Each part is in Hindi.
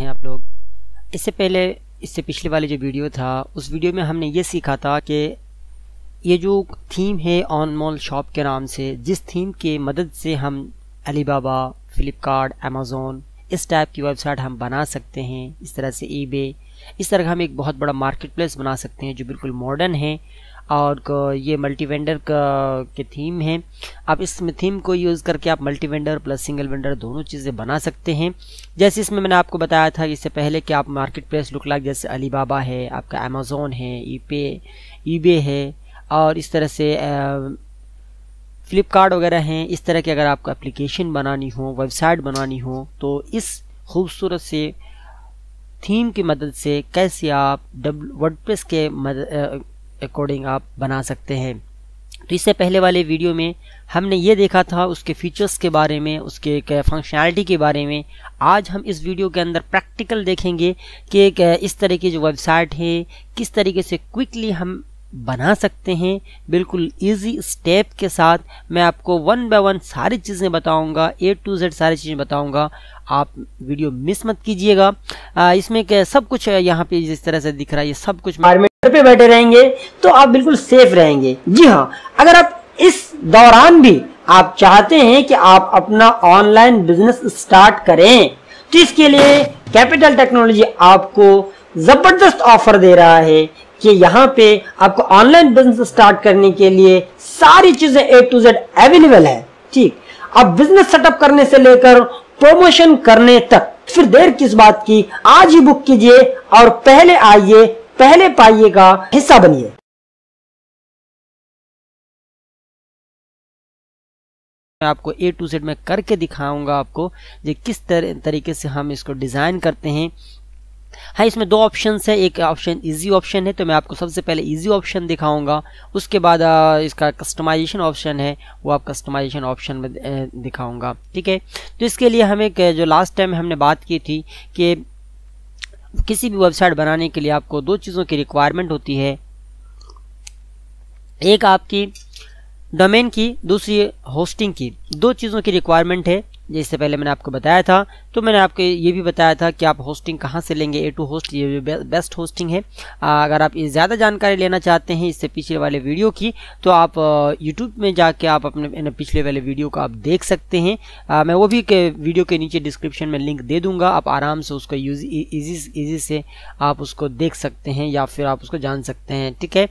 हैं आप लोग इससे पहले इससे पिछले वाले जो वीडियो था उस वीडियो में हमने ये सीखा था कि ये जो थीम है ऑन मॉल शॉप के नाम से जिस थीम के मदद से हम अलीबाबा फ्लिपकार्ट अमेज़ोन इस टाइप की वेबसाइट हम बना सकते हैं इस तरह से ई इस तरह हम एक बहुत बड़ा मार्केट प्लेस बना सकते हैं जो बिल्कुल मॉडर्न है और ये मल्टी वेंडर के थीम है आप इस थीम को यूज़ करके आप multi vendor plus single vendor दोनों चीज़ें बना सकते हैं जैसे इसमें मैंने आपको बताया था इससे पहले कि आप मार्केट प्लेस लुक लाइक जैसे अलीबाबा है आपका अमेज़ोन है ई पे ईबे है और इस तरह से फ्लिपकार्ट वगैरह हैं इस तरह की अगर आपको एप्लीकेशन बनानी हो वेबसाइट बनानी हो तो इस खूबसूरत से थीम की मदद से कैसे आप डब्ल वर्डप्रेस के मदद अकॉर्डिंग आप बना सकते हैं तो इससे पहले वाले वीडियो में हमने ये देखा था उसके फीचर्स के बारे में उसके फंक्शनैलिटी के बारे में आज हम इस वीडियो के अंदर प्रैक्टिकल देखेंगे कि इस तरह की जो वेबसाइट है किस तरीके से क्विकली हम बना सकते हैं बिल्कुल इजी स्टेप के साथ मैं आपको वन बाय वन सारी चीज़ें बताऊंगा ए टू जेड सारी चीज़ें बताऊंगा आप वीडियो मिस मत कीजिएगा इसमें सब कुछ यहाँ पे जिस तरह से दिख रहा है ये सब कुछ घर पे बैठे रहेंगे तो आप बिल्कुल सेफ रहेंगे जी हाँ अगर आप इस दौरान भी आप चाहते हैं कि आप अपना ऑनलाइन बिजनेस स्टार्ट करें तो इसके लिए कैपिटल टेक्नोलॉजी आपको जबरदस्त ऑफर दे रहा है कि यहाँ पे आपको ऑनलाइन बिजनेस स्टार्ट करने के लिए सारी चीजें ए टू जेड अवेलेबल है ठीक आप बिजनेस सेटअप करने से लेकर प्रमोशन करने तक फिर देर किस बात की आज ही बुक कीजिए और पहले आइए पहले पाइए का हिस्सा बनिए मैं आपको ए टू सेट में करके दिखाऊंगा आपको ये किस तरह तरीके से हम इसको डिज़ाइन करते हैं हाँ इसमें दो ऑप्शन है एक ऑप्शन इजी ऑप्शन है तो मैं आपको सबसे पहले इजी ऑप्शन दिखाऊंगा उसके बाद इसका कस्टमाइजेशन ऑप्शन है वो आप कस्टमाइजेशन ऑप्शन में दिखाऊंगा ठीक है तो इसके लिए हमें जो लास्ट टाइम हमने बात की थी कि किसी भी वेबसाइट बनाने के लिए आपको दो चीज़ों की रिक्वायरमेंट होती है एक आपकी डोमेन की दूसरी होस्टिंग की दो चीज़ों की रिक्वायरमेंट है जिससे पहले मैंने आपको बताया था तो मैंने आपको ये भी बताया था कि आप होस्टिंग कहाँ से लेंगे ए टू होस्ट ये बेस्ट होस्टिंग है अगर आप ये ज़्यादा जानकारी लेना चाहते हैं इससे पिछले वाले वीडियो की तो आप यूट्यूब में जाके आप अपने पिछले वाले वीडियो को आप देख सकते हैं आ, मैं वो भी के वीडियो के नीचे डिस्क्रिप्शन में लिंक दे दूँगा आप आराम से उसको यूज ईजी ईजी से आप उसको देख सकते हैं या फिर आप उसको जान सकते हैं ठीक है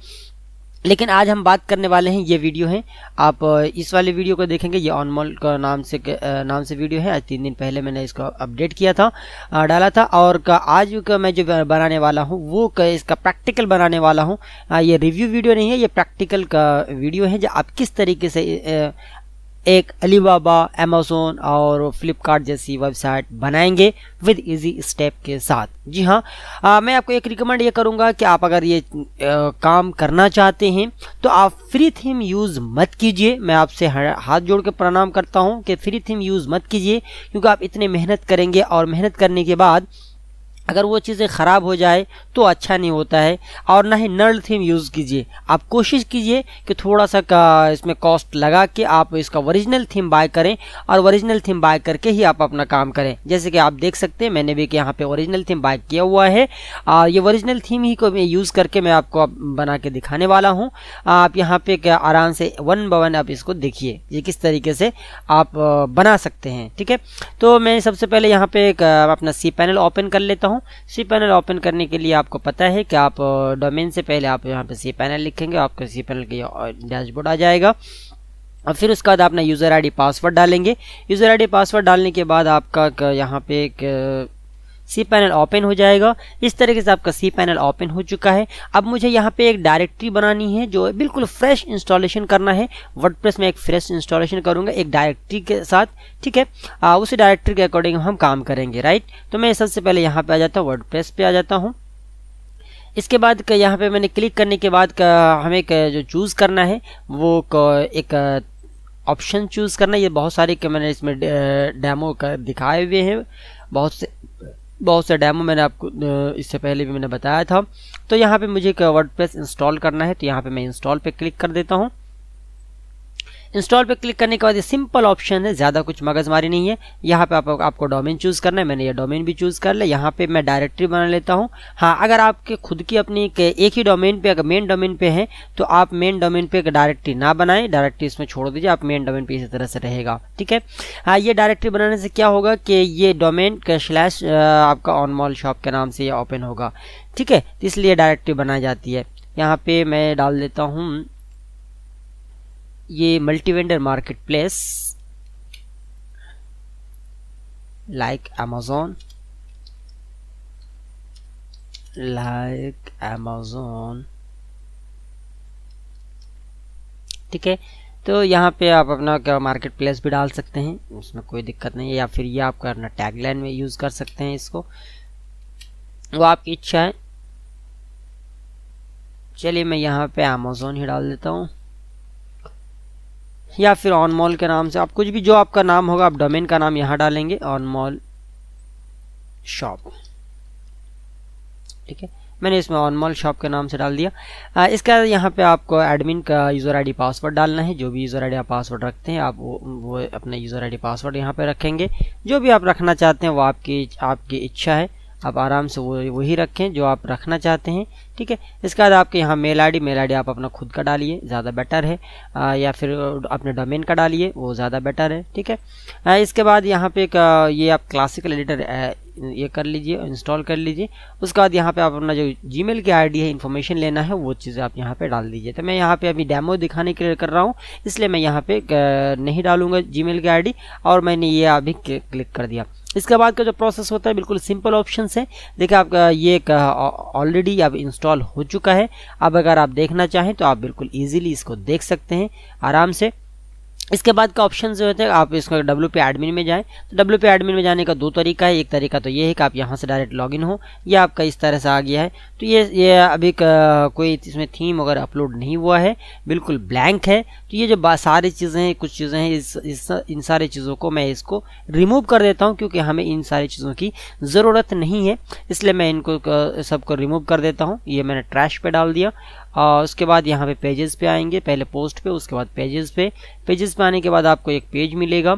लेकिन आज हम बात करने वाले हैं ये वीडियो है आप इस वाले वीडियो को देखेंगे ये ऑनमॉल का नाम से नाम से वीडियो है आज तीन दिन पहले मैंने इसको अपडेट किया था डाला था और का आज का मैं जो बनाने वाला हूँ वो इसका प्रैक्टिकल बनाने वाला हूँ ये रिव्यू वीडियो नहीं है ये प्रैक्टिकल का वीडियो है जो आप किस तरीके से एक अलीबाबा अमेजोन और फ्लिपकार्ट जैसी वेबसाइट बनाएंगे विद इजी स्टेप के साथ जी हाँ आ, मैं आपको एक रिकमेंड ये करूँगा कि आप अगर ये आ, काम करना चाहते हैं तो आप फ्री थीम यूज़ मत कीजिए मैं आपसे हाथ जोड़ के प्रणाम करता हूँ कि फ्री थीम यूज़ मत कीजिए क्योंकि आप इतने मेहनत करेंगे और मेहनत करने के बाद अगर वो चीज़ें ख़राब हो जाए तो अच्छा नहीं होता है और ना ही नर्ल थीम यूज़ कीजिए आप कोशिश कीजिए कि थोड़ा सा का इसमें कॉस्ट लगा के आप इसका ओरिजिनल थीम बाय करें और ओरिजिनल थीम बाय करके ही आप अपना काम करें जैसे कि आप देख सकते हैं मैंने भी यहाँ पे ओरिजिनल थीम बाय किया हुआ है आ, ये ओरिजिनल थीम ही को यूज़ करके मैं आपको आप बना के दिखाने वाला हूँ आप यहाँ पर आराम से वन बाय वन आप इसको देखिए ये किस तरीके से आप बना सकते हैं ठीक है तो मैं सबसे पहले यहाँ पर अपना सी पैनल ओपन कर लेता हूँ हूँ सी पैनल ओपन करने के लिए आपको पता है कि आप डोमेन से पहले आप यहाँ पे सी पैनल लिखेंगे आपको सी पैनल की डैशबोर्ड आ जाएगा और फिर उसके बाद अपना यूज़र आईडी पासवर्ड डालेंगे यूज़र आईडी पासवर्ड डालने के बाद आपका यहाँ पे एक सी पैनल ओपन हो जाएगा इस तरीके से आपका सी पैनल ओपन हो चुका है अब मुझे यहाँ पे एक डायरेक्टरी बनानी है जो बिल्कुल फ्रेश इंस्टॉलेशन करना है वर्डप्रेस में एक फ्रेश इंस्टॉलेशन करूँगा एक डायरेक्टरी के साथ ठीक है आ, उसी डायरेक्टरी के अकॉर्डिंग हम काम करेंगे राइट तो मैं सबसे पहले यहाँ पर आ जाता हूँ वर्ड पे आ जाता हूँ इसके बाद यहाँ पे मैंने क्लिक करने के बाद हमें जो चूज़ करना है वो एक ऑप्शन चूज़ करना ये बहुत सारे मैंने इसमें डेमो का दिखाए हुए हैं बहुत से बहुत से डैमो मैंने आपको इससे पहले भी मैंने बताया था तो यहाँ पे मुझे एक वर्ड इंस्टॉल करना है तो यहाँ पे मैं इंस्टॉल पे क्लिक कर देता हूँ इंस्टॉल पे क्लिक करने के बाद ये सिंपल ऑप्शन है ज़्यादा कुछ मगजमारी नहीं है यहाँ पे आप, आपको डोमेन चूज़ करना है मैंने ये डोमेन भी चूज़ कर लिया यहाँ पे मैं डायरेक्टरी बना लेता हूँ हाँ अगर आपके खुद की अपनी एक ही डोमेन पे अगर मेन डोमेन पे है तो आप मेन डोमेन पे डायरेक्टरी ना बनाएं डायरेक्टरी इसमें छोड़ दीजिए आप मेन डोमेन पर इसी तरह से रहेगा ठीक है हाँ ये डायरेक्टरी बनाने से क्या होगा कि ये डोमेन स्लैश आपका ऑन मॉल शॉप के नाम से ये ओपन होगा ठीक है इसलिए डायरेक्टरी बनाई जाती है यहाँ पे मैं डाल देता हूँ ये multi vendor market place like Amazon like Amazon ठीक है तो यहाँ पे आप अपना क्या मार्केट प्लेस भी डाल सकते हैं उसमें कोई दिक्कत नहीं है या फिर ये आप अपना टैगलाइन में यूज़ कर सकते हैं इसको वो आपकी इच्छा है चलिए मैं यहाँ पे अमेजोन ही डाल देता हूँ या फिर ऑन मॉल के नाम से आप कुछ भी जो आपका नाम होगा आप डोमेन का नाम यहाँ डालेंगे ऑन मॉल शॉप ठीक है मैंने इसमें ऑन मॉल शॉप के नाम से डाल दिया आ, बाद यहाँ पे आपको एडमिन का यूज़र आईडी पासवर्ड डालना है जो भी यूज़र आईडी डी पासवर्ड रखते हैं आप वो, वो अपना यूज़र आईडी पासवर्ड यहाँ पे रखेंगे जो भी आप रखना चाहते हैं वो आपकी आपकी इच्छा है आप आराम से वो वही रखें जो आप रखना चाहते हैं ठीक है इसके बाद आपके यहाँ मेल आईडी मेल आईडी आप अपना खुद का डालिए ज़्यादा बेटर है आ, या फिर अपने डोमेन का डालिए वो ज़्यादा बेटर है ठीक है आ, इसके बाद यहाँ पे एक, ये आप क्लासिकल एडिटर ये कर लीजिए इंस्टॉल कर लीजिए उसके बाद यहाँ पे आप अपना जो मेल की आईडी है इन्फॉर्मेशन लेना है वो चीज़ें आप यहाँ पे डाल दीजिए तो मैं यहाँ पे अभी डेमो दिखाने के लिए कर रहा हूँ इसलिए मैं यहाँ पे नहीं डालूंगा जी की आईडी और मैंने ये अभी क्लिक कर दिया इसके बाद का जो प्रोसेस होता है बिल्कुल सिंपल ऑप्शन है देखिए आपका ये ऑलरेडी अब इंस्टॉल हो चुका है अब अगर आप देखना चाहें तो आप बिल्कुल ईजिली इसको देख सकते हैं आराम से इसके बाद का ऑप्शन जो होते हैं आप इसको डब्ल्यू पी एडमिन में जाएं तो डब्ल्यू पी एडमिन में जाने का दो तरीका है एक तरीका तो ये है कि आप यहाँ से डायरेक्ट लॉगिन हो या आपका इस तरह से आ गया है तो ये ये अभी कोई इसमें थीम अगर अपलोड नहीं हुआ है बिल्कुल ब्लैंक है तो ये जो सारी चीज़ें हैं कुछ चीज़ें हैं इस, इस इन सारी चीज़ों को मैं इसको रिमूव कर देता हूँ क्योंकि हमें इन सारी चीज़ों की ज़रूरत नहीं है इसलिए मैं इनको सबको रिमूव कर देता हूँ ये मैंने ट्रैश पर डाल दिया और उसके बाद यहाँ पे पेजेस पे आएंगे पहले पोस्ट पे उसके बाद पेजेस पे पेजेस पे आने के बाद आपको एक पेज मिलेगा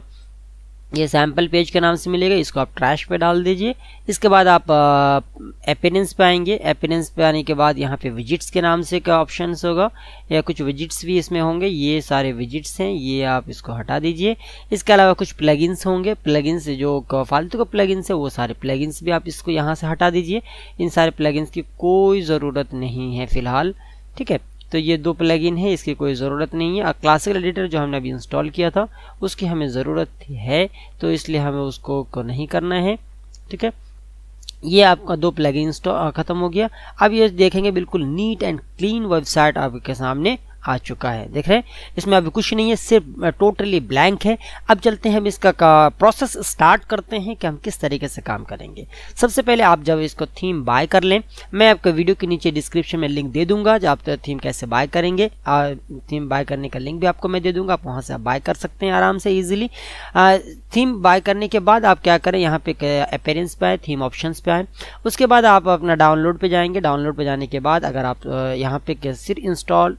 ये सैम्पल पेज के नाम से मिलेगा इसको आप ट्रैश पे डाल दीजिए इसके बाद आप अपेरेंस पे आएंगे अपेरेंस पे आने के बाद यहाँ पे विजिट्स के नाम से का ऑप्शन होगा या कुछ विजिट्स भी इसमें होंगे ये सारे विजिट्स हैं ये आप इसको हटा दीजिए इसके अलावा कुछ प्लगइन्स होंगे प्लगइन्स जो फालतू का प्लगइन्स है वो सारे प्लगइन्स भी आप इसको यहाँ से हटा दीजिए इन सारे प्लगइन्स की कोई ज़रूरत नहीं है फ़िलहाल ठीक है तो ये दो प्लगइन है इसकी कोई ज़रूरत नहीं है और क्लासिकल एडिटर जो हमने अभी इंस्टॉल किया था उसकी हमें ज़रूरत है तो इसलिए हमें उसको को नहीं करना है ठीक है ये आपका दो प्लगइन ख़त्म हो गया अब ये देखेंगे बिल्कुल नीट एंड क्लीन वेबसाइट आपके सामने आ चुका है देख रहे हैं इसमें अभी कुछ नहीं है सिर्फ टोटली ब्लैंक है अब चलते हैं हम इसका का प्रोसेस स्टार्ट करते हैं कि हम किस तरीके से काम करेंगे सबसे पहले आप जब इसको थीम बाय कर लें मैं आपको वीडियो के नीचे डिस्क्रिप्शन में लिंक दे दूंगा जो आप तो थीम कैसे बाय करेंगे थीम बाय करने का लिंक भी आपको मैं दे दूंगा आप वहाँ से आप बाय कर सकते हैं आराम से ईजिली थीम बाय करने के बाद आप क्या करें यहाँ पे अपेरेंस पे आए थीम ऑप्शन पे आए उसके बाद आप अपना डाउनलोड पर जाएंगे डाउनलोड पर जाने के बाद अगर आप यहाँ पे सिर्फ इंस्टॉल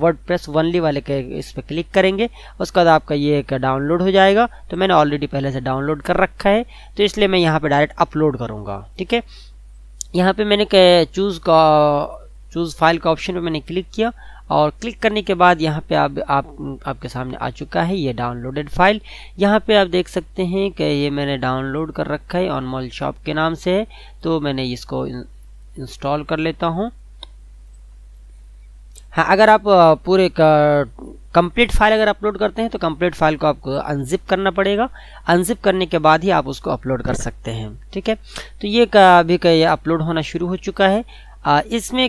वर्ड प्रेस वनली वाले के इस पर क्लिक करेंगे उसके बाद आपका ये एक डाउनलोड हो जाएगा तो मैंने ऑलरेडी पहले से डाउनलोड कर रखा है तो इसलिए मैं यहाँ पे डायरेक्ट अपलोड करूँगा ठीक है यहाँ पे मैंने चूज़ का चूज़ फाइल का ऑप्शन पे मैंने क्लिक किया और क्लिक करने के बाद यहाँ पे आप, आप आपके सामने आ चुका है ये डाउनलोडेड फाइल यहाँ पे आप देख सकते हैं कि ये मैंने डाउनलोड कर रखा है ऑनमॉल शॉप के नाम से है तो मैंने इसको इंस्टॉल कर लेता हूँ हाँ अगर आप पूरे कंप्लीट फाइल अगर अपलोड करते हैं तो कंप्लीट फाइल को आपको अनजिप करना पड़ेगा अनजिप करने के बाद ही आप उसको अपलोड कर सकते हैं ठीक है तो ये का भी का ये अपलोड होना शुरू हो चुका है इसमें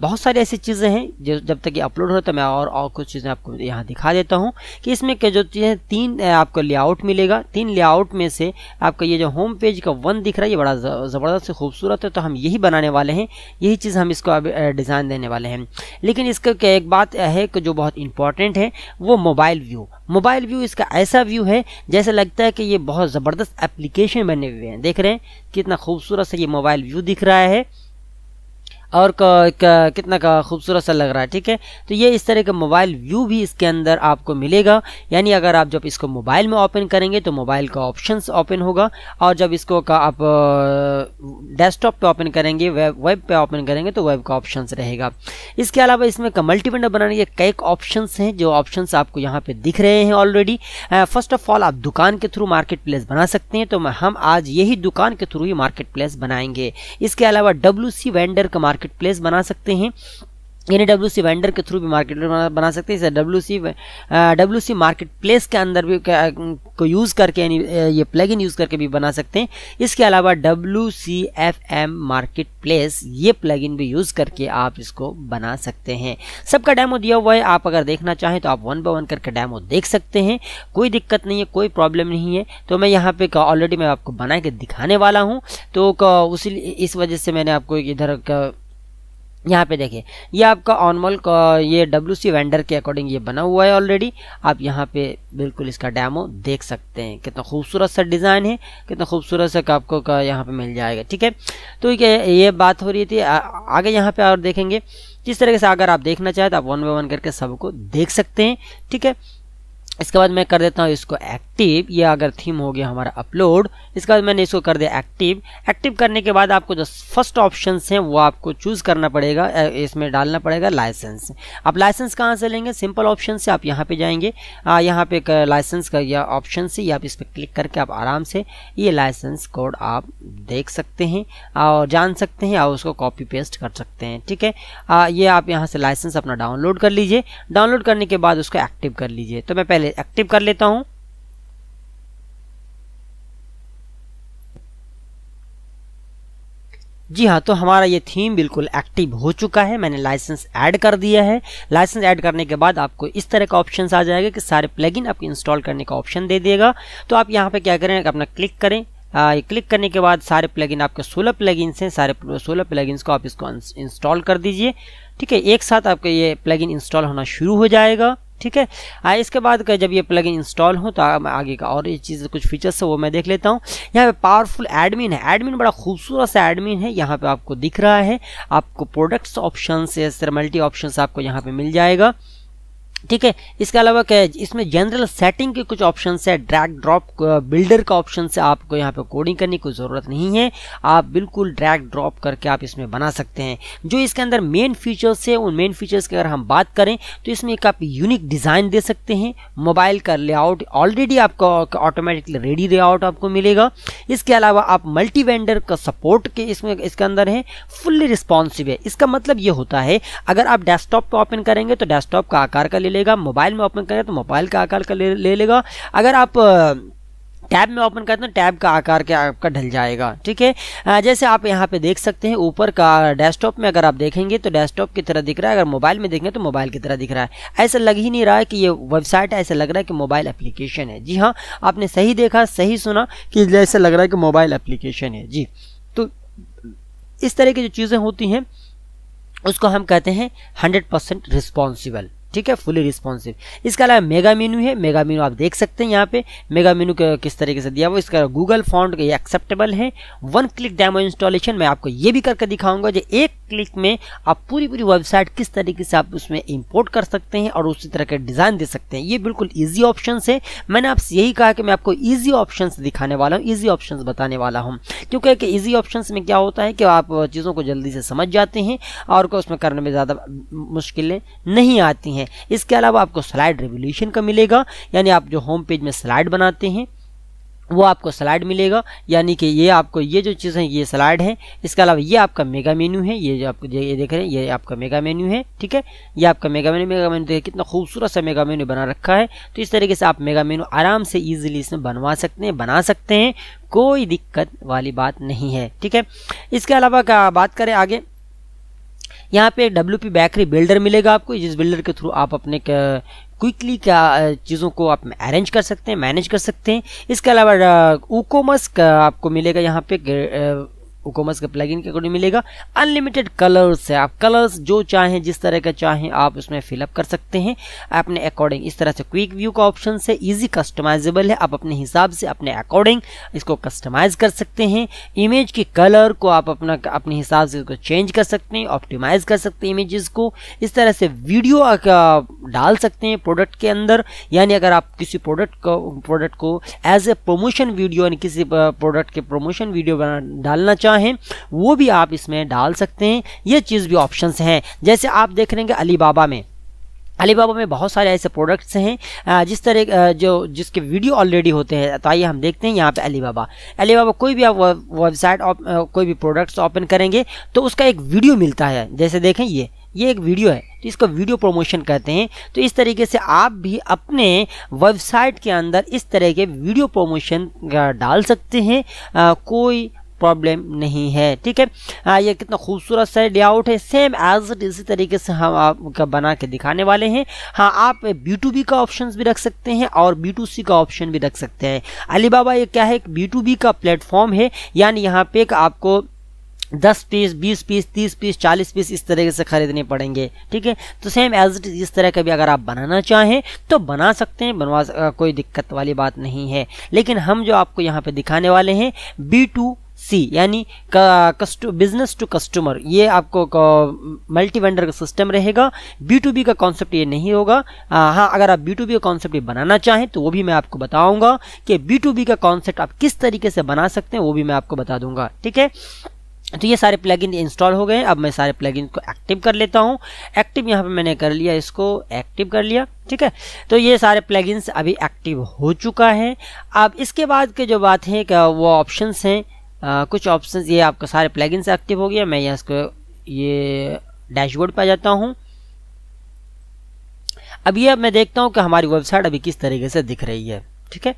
बहुत सारी ऐसी चीज़ें हैं जो जब तक ये अपलोड हो तो मैं और और कुछ चीज़ें आपको यहाँ दिखा देता हूँ कि इसमें क्या जो चीज़ें तीन आपको लेआउट मिलेगा तीन लेआउट में से आपका ये जो होम पेज का वन दिख रहा है ये बड़ा ज़बरदस्त खूबसूरत है तो हम यही बनाने वाले हैं यही चीज़ हम इसको अब डिज़ाइन देने वाले हैं लेकिन इसका क्या एक बात है कि जो बहुत इंपॉर्टेंट है वो मोबाइल व्यू मोबाइल व्यू इसका ऐसा व्यू है जैसे लगता है कि ये बहुत ज़बरदस्त एप्लीकेशन बने हुए हैं देख रहे हैं कितना खूबसूरत से ये मोबाइल व्यू दिख रहा है और का, का, कितना का खूबसूरत सा लग रहा है ठीक है तो ये इस तरह का मोबाइल व्यू भी इसके अंदर आपको मिलेगा यानी अगर आप जब इसको मोबाइल में ओपन करेंगे तो मोबाइल का ऑप्शंस ओपन होगा और जब इसको का आप डेस्कटॉप पे ओपन करेंगे वेब वेब पे ओपन करेंगे तो वेब का ऑप्शन रहेगा इसके अलावा इसमें मल्टी विंडो बनाने के कई ऑप्शन हैं जो ऑप्शन आपको यहाँ पर दिख रहे हैं ऑलरेडी फर्स्ट ऑफ ऑल आप दुकान के थ्रू मार्केट प्लेस बना सकते हैं तो हम आज यही दुकान के थ्रू ही मार्केट प्लेस बनाएंगे इसके अलावा डब्ल्यू वेंडर का मार्केट मार्केट प्लेस बना सकते हैं यानी डब्ल्यू सी वेंडर के थ्रू भी मार्केट बना सकते हैं W C W C market place के अंदर भी को यूज़ करके यानी ये प्लग इन यूज़ करके भी बना सकते हैं इसके अलावा W C F M market place ये प्लग इन भी यूज़ करके आप इसको बना सकते हैं सबका डैमो दिया हुआ है आप अगर देखना चाहें तो आप वन बाय वन करके डैमो देख सकते हैं कोई दिक्कत नहीं है कोई प्रॉब्लम नहीं है तो मैं यहाँ पर ऑलरेडी मैं आपको बना के दिखाने वाला हूँ तो उसी इस वजह से मैंने आपको इधर का यहाँ पे देखिए ये आपका ऑनमोल का ये डब्ल्यू सी वेंडर के अकॉर्डिंग ये बना हुआ है ऑलरेडी आप यहाँ पे बिल्कुल इसका डैमो देख सकते हैं कितना खूबसूरत सा डिज़ाइन है कितना खूबसूरत सा आपको का यहाँ पे मिल जाएगा ठीक है तो ये बात हो रही थी आ, आगे यहाँ पे और देखेंगे जिस तरीके से अगर आप देखना चाहें तो आप वन बाई वन करके सबको देख सकते हैं ठीक है इसके बाद मैं कर देता हूँ इसको एक्टिव ये अगर थीम हो गया हमारा अपलोड इसके बाद मैंने इसको कर दिया एक्टिव एक्टिव करने के बाद आपको जो फर्स्ट ऑप्शन हैं वो आपको चूज़ करना पड़ेगा इसमें डालना पड़ेगा लाइसेंस आप लाइसेंस कहाँ से लेंगे सिंपल ऑप्शन से आप यहाँ पे जाएंगे यहाँ पे लाइसेंस का या ऑप्शन से या आप इस पर क्लिक करके आप आराम से ये लाइसेंस कोड आप देख सकते हैं और जान सकते हैं और उसको कॉपी पेस्ट कर सकते हैं ठीक है ये आप यहाँ से लाइसेंस अपना डाउनलोड कर लीजिए डाउनलोड करने के बाद उसको एक्टिव कर लीजिए तो मैं पहले इसे एक्टिव कर लेता हूं जी हाँ तो हमारा ये थीम बिल्कुल एक्टिव हो चुका है मैंने लाइसेंस ऐड कर दिया है लाइसेंस ऐड करने के बाद आपको इस तरह का ऑप्शन आ जाएगा कि सारे प्लगइन आपके इंस्टॉल करने का ऑप्शन दे देगा तो आप यहाँ पे क्या करें अपना क्लिक करें आ, क्लिक करने के बाद सारे प्लगइन आपके 16 प्लगइन्स हैं सारे 16 प्लगइन्स को आप इसको इंस्टॉल कर दीजिए ठीक है एक साथ आपका ये प्लगइन इंस्टॉल होना शुरू हो जाएगा ठीक है आ, इसके बाद का जब ये प्लग इंस्टॉल हो तो आगे का और ये चीज़ कुछ फीचर्स है वो मैं देख लेता हूँ यहाँ पे पावरफुल एडमिन है एडमिन बड़ा खूबसूरत सा एडमिन है यहाँ पे आपको दिख रहा है आपको प्रोडक्ट्स ऑप्शन या मल्टी ऑप्शन आपको यहाँ पे मिल जाएगा ठीक है इसके अलावा क्या है इसमें जनरल सेटिंग के कुछ ऑप्शन है ड्रैग ड्रॉप बिल्डर का ऑप्शन से आपको यहाँ पे कोडिंग करने की ज़रूरत नहीं है आप बिल्कुल ड्रैग ड्रॉप करके आप इसमें बना सकते हैं जो इसके अंदर मेन फीचर्स है उन मेन फीचर्स की अगर हम बात करें तो इसमें एक आप यूनिक डिज़ाइन दे सकते हैं मोबाइल का लेआउट ऑलरेडी आपका ऑटोमेटिकली रेडी लेआउट आपको मिलेगा इसके अलावा आप मल्टी वेंडर का सपोर्ट के इसमें इसके अंदर है फुल्ली रिस्पॉन्सिव है इसका मतलब ये होता है अगर आप डेस्कटॉप पर ओपन करेंगे तो डेस्कटॉप का आकार का लेगा मोबाइल में ओपन करें तो मोबाइल का आकार का ले, लेगा अगर आप टैब में ओपन करते हैं तो टैब का आकार क्या आपका ढल जाएगा ठीक है जैसे आप यहाँ पे देख सकते हैं ऊपर का डेस्कटॉप में अगर आप देखेंगे तो डेस्कटॉप की तरह दिख रहा है अगर मोबाइल में देखेंगे तो मोबाइल की तरह दिख रहा है ऐसा लग ही नहीं रहा है कि ये वेबसाइट है ऐसा लग रहा है कि मोबाइल एप्लीकेशन है जी हाँ आपने सही देखा सही सुना कि जैसे लग रहा है कि मोबाइल एप्लीकेशन है जी तो इस तरह की जो चीज़ें होती हैं उसको हम कहते हैं हंड्रेड परसेंट रिस्पॉन्सिबल ठीक है फुली रिस्पॉन्सिव इसके अलावा मेगा मेनू है मेगा मेनू आप देख सकते हैं यहाँ पे मेगा मेनू किस तरीके से दिया हुआ इसका गूगल फॉन्ट एक्सेप्टेबल है वन क्लिक डैमो इंस्टॉलेशन मैं आपको ये भी करके दिखाऊंगा जो एक क्लिक में आप पूरी पूरी वेबसाइट किस तरीके से आप उसमें इंपोर्ट कर सकते हैं और उसी तरह के डिज़ाइन दे सकते हैं ये बिल्कुल ईजी ऑप्शन है मैंने आपसे यही कहा कि मैं आपको ईजी ऑप्शन दिखाने वाला हूँ ईजी ऑप्शन बताने वाला हूँ क्योंकि ईजी ऑप्शन में क्या होता है कि आप चीज़ों को जल्दी से समझ जाते हैं और उसमें करने में ज़्यादा मुश्किलें नहीं आती हैं इसके अलावा आपको स्लाइड रेवोल्यूशन का मिलेगा यानी आप जो होम पेज में स्लाइड बनाते हैं वो आपको स्लाइड मिलेगा यानी कि ये आपको ये जो चीज़ है ये स्लाइड है इसके अलावा ये आपका मेगा मेन्यू है ये जो आप ये देख रहे हैं ये आपका मेगा मेन्यू है ठीक है ये आपका मेगा मेन्यू मेगा मेन्यू देखिए कितना खूबसूरत सा मेगा मेन्यू बना रखा है तो इस तरीके से आप मेगा मेन्यू आराम से ईजिली इसमें बनवा सकते हैं बना सकते हैं कोई दिक्कत वाली बात नहीं है ठीक है इसके अलावा का बात करें आगे यहाँ पे डब्ल्यू पी बैकरी बिल्डर मिलेगा आपको जिस बिल्डर के थ्रू आप अपने क्विकली क्या चीज़ों को आप अरेंज कर सकते हैं मैनेज कर सकते हैं इसके अलावा ऊकोमस आपको मिलेगा यहाँ पे ओकोमस के प्लगइन के अकॉर्डिंग मिलेगा अनलिमिटेड कलर्स है आप कलर्स जो चाहें जिस तरह का चाहें आप उसमें फिलअप कर सकते हैं अपने अकॉर्डिंग इस तरह से क्विक व्यू का ऑप्शन से ईजी कस्टमाइजेबल है आप अपने हिसाब से अपने अकॉर्डिंग इसको कस्टमाइज कर सकते हैं इमेज के कलर को आप अपना अपने हिसाब से इसको चेंज कर सकते हैं ऑप्टिमाइज कर सकते हैं इमेज को इस तरह से वीडियो डाल सकते हैं प्रोडक्ट के अंदर यानी अगर आप किसी प्रोडक्ट को प्रोडक्ट को एज ए प्रोमोशन वीडियो यानी किसी प्रोडक्ट के प्रोमोशन वीडियो डालना चाहें चाहें वो भी आप इसमें डाल सकते हैं ये चीज़ भी ऑप्शंस हैं जैसे आप देख लेंगे अलीबाबा में अलीबाबा में बहुत सारे ऐसे प्रोडक्ट्स हैं जिस तरह जो जिसके वीडियो ऑलरेडी होते हैं तो आइए हम देखते हैं यहाँ पे अलीबाबा अलीबाबा कोई भी आप वेबसाइट कोई भी प्रोडक्ट्स ओपन करेंगे तो उसका एक वीडियो मिलता है जैसे देखें ये ये एक वीडियो है तो इसको वीडियो प्रमोशन कहते हैं तो इस तरीके से आप भी अपने वेबसाइट के अंदर इस तरह के वीडियो प्रमोशन डाल सकते हैं कोई प्रॉब्लम नहीं है ठीक है आ, हाँ, ये कितना खूबसूरत सा लेआउट है सेम एज इट इसी तरीके से हम आपका बना के दिखाने वाले हैं हाँ आप बी टू बी का ऑप्शन भी रख सकते हैं और बी टू सी का ऑप्शन भी रख सकते हैं अलीबाबा ये क्या है बी टू बी का प्लेटफॉर्म है यानी यहाँ पे आपको दस पीस बीस पीस तीस पीस चालीस पीस इस तरीके से खरीदने पड़ेंगे ठीक है तो सेम एज इट इस तरह का भी अगर आप बनाना चाहें तो बना सकते हैं बनवा कोई दिक्कत वाली बात नहीं है लेकिन हम जो आपको यहाँ पे दिखाने वाले हैं बी टू सी यानी बिजनेस टू कस्टमर ये आपको मल्टी वेंडर का सिस्टम रहेगा बी टू बी का कॉन्सेप्ट ये नहीं होगा हाँ अगर आप बी टू बी का कॉन्सेप्ट बनाना चाहें तो वो भी मैं आपको बताऊंगा कि बी टू बी का कॉन्सेप्ट आप किस तरीके से बना सकते हैं वो भी मैं आपको बता दूंगा ठीक है तो ये सारे प्लगइन इंस्टॉल हो गए अब मैं सारे प्लगइन को एक्टिव कर लेता हूँ एक्टिव यहाँ पे मैंने कर लिया इसको एक्टिव कर लिया ठीक है तो ये सारे प्लगइन्स अभी एक्टिव हो चुका है अब इसके बाद के जो बात है क्या वो ऑप्शंस हैं आ, कुछ ऑप्शंस ये आपका सारे प्लगइन्स एक्टिव हो गया मैं यहाँ इसको ये डैशबोर्ड पर जाता हूँ अब ये अब मैं देखता हूँ कि हमारी वेबसाइट अभी किस तरीके से दिख रही है ठीक है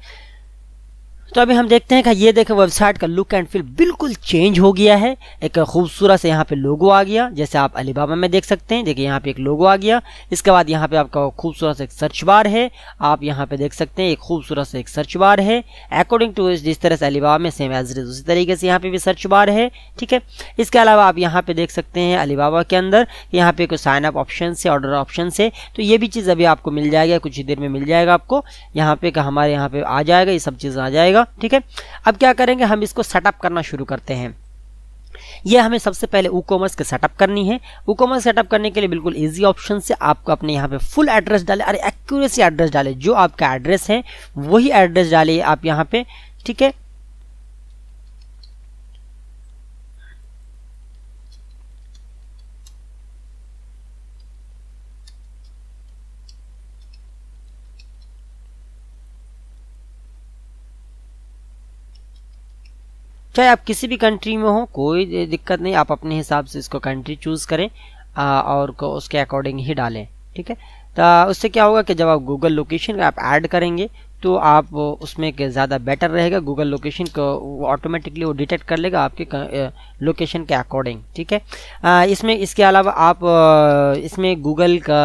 तो अभी हम देखते हैं कि ये देखें वेबसाइट का लुक एंड फील बिल्कुल चेंज हो गया है एक खूबसूरत से यहाँ पे लोगो आ गया जैसे आप अलीबाबा में देख सकते हैं देखिए यहाँ पे एक लोगो आ गया इसके बाद यहाँ पे आपका खूबसूरत एक सर्च बार है आप यहाँ पे देख सकते हैं एक खूबसूरत से एक सर्च बार है अकॉर्डिंग टू जिस तरह से अलीबाबा में सेम एज उसी तरीके से यहाँ पे भी सर्च बार है ठीक है इसके अलावा आप यहाँ पे देख सकते हैं अलीबाबा के अंदर यहाँ पे कोई साइनअप ऑप्शन से ऑर्डर ऑप्शन से तो ये भी चीज़ अभी आपको मिल जाएगा कुछ ही देर में मिल जाएगा आपको यहाँ पे हमारे यहाँ पे आ जाएगा ये सब चीज़ आ जाएगा जाएगा ठीक है अब क्या करेंगे हम इसको सेटअप करना शुरू करते हैं यह हमें सबसे पहले ई कॉमर्स के सेटअप करनी है ई कॉमर्स सेटअप करने के लिए बिल्कुल इजी ऑप्शन से आपको अपने यहाँ पे फुल एड्रेस डाले अरे एक्यूरेसी एड्रेस डाले जो आपका एड्रेस है वही एड्रेस डालिए आप यहाँ पे ठीक है चाहे आप किसी भी कंट्री में हो कोई दिक्कत नहीं आप अपने हिसाब से इसको कंट्री चूज़ करें आ, और को उसके अकॉर्डिंग ही डालें ठीक है तो उससे क्या होगा कि जब आप गूगल लोकेशन आप ऐड करेंगे तो आप उसमें ज़्यादा बेटर रहेगा गूगल लोकेशन को ऑटोमेटिकली वो डिटेक्ट कर लेगा आपके लोकेशन के अकॉर्डिंग ठीक है आ, इसमें इसके अलावा आप इसमें गूगल का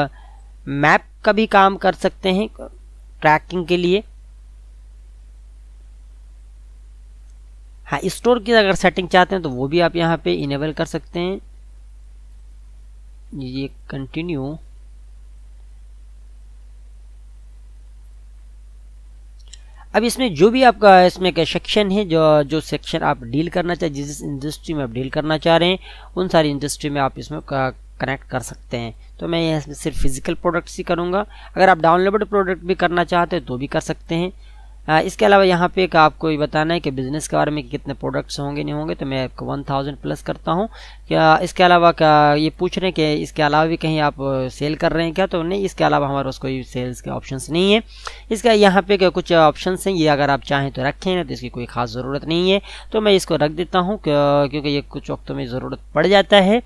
मैप का भी काम कर सकते हैं ट्रैकिंग के लिए हाँ स्टोर की अगर सेटिंग चाहते हैं तो वो भी आप यहाँ पे इनेबल कर सकते हैं ये कंटिन्यू अब इसमें जो भी आपका इसमें का सेक्शन है जो जो सेक्शन आप डील करना चाहें जिस इंडस्ट्री में आप डील करना चाह रहे हैं उन सारी इंडस्ट्री में आप इसमें कनेक्ट कर सकते हैं तो मैं यहाँ सिर्फ फिजिकल प्रोडक्ट्स ही करूँगा अगर आप डाउनलोड प्रोडक्ट भी करना चाहते हैं तो भी कर सकते हैं हाँ, इसके अलावा यहाँ पे एक आपको ये बताना है कि बिज़नेस के बारे में कितने प्रोडक्ट्स होंगे नहीं होंगे तो मैं आपको वन थाउजेंड प्लस करता हूँ क्या इसके अलावा क्या ये पूछ रहे हैं कि इसके अलावा भी कहीं आप सेल कर रहे हैं क्या तो नहीं इसके अलावा हमारे पास कोई सेल्स के ऑप्शंस नहीं है इसका यहाँ पे कुछ ऑप्शंस हैं ये अगर आप चाहें तो रखें तो इसकी कोई ख़ास ज़रूरत नहीं है तो मैं इसको रख देता हूँ क्योंकि ये कुछ वक्तों में ज़रूरत पड़ जाता है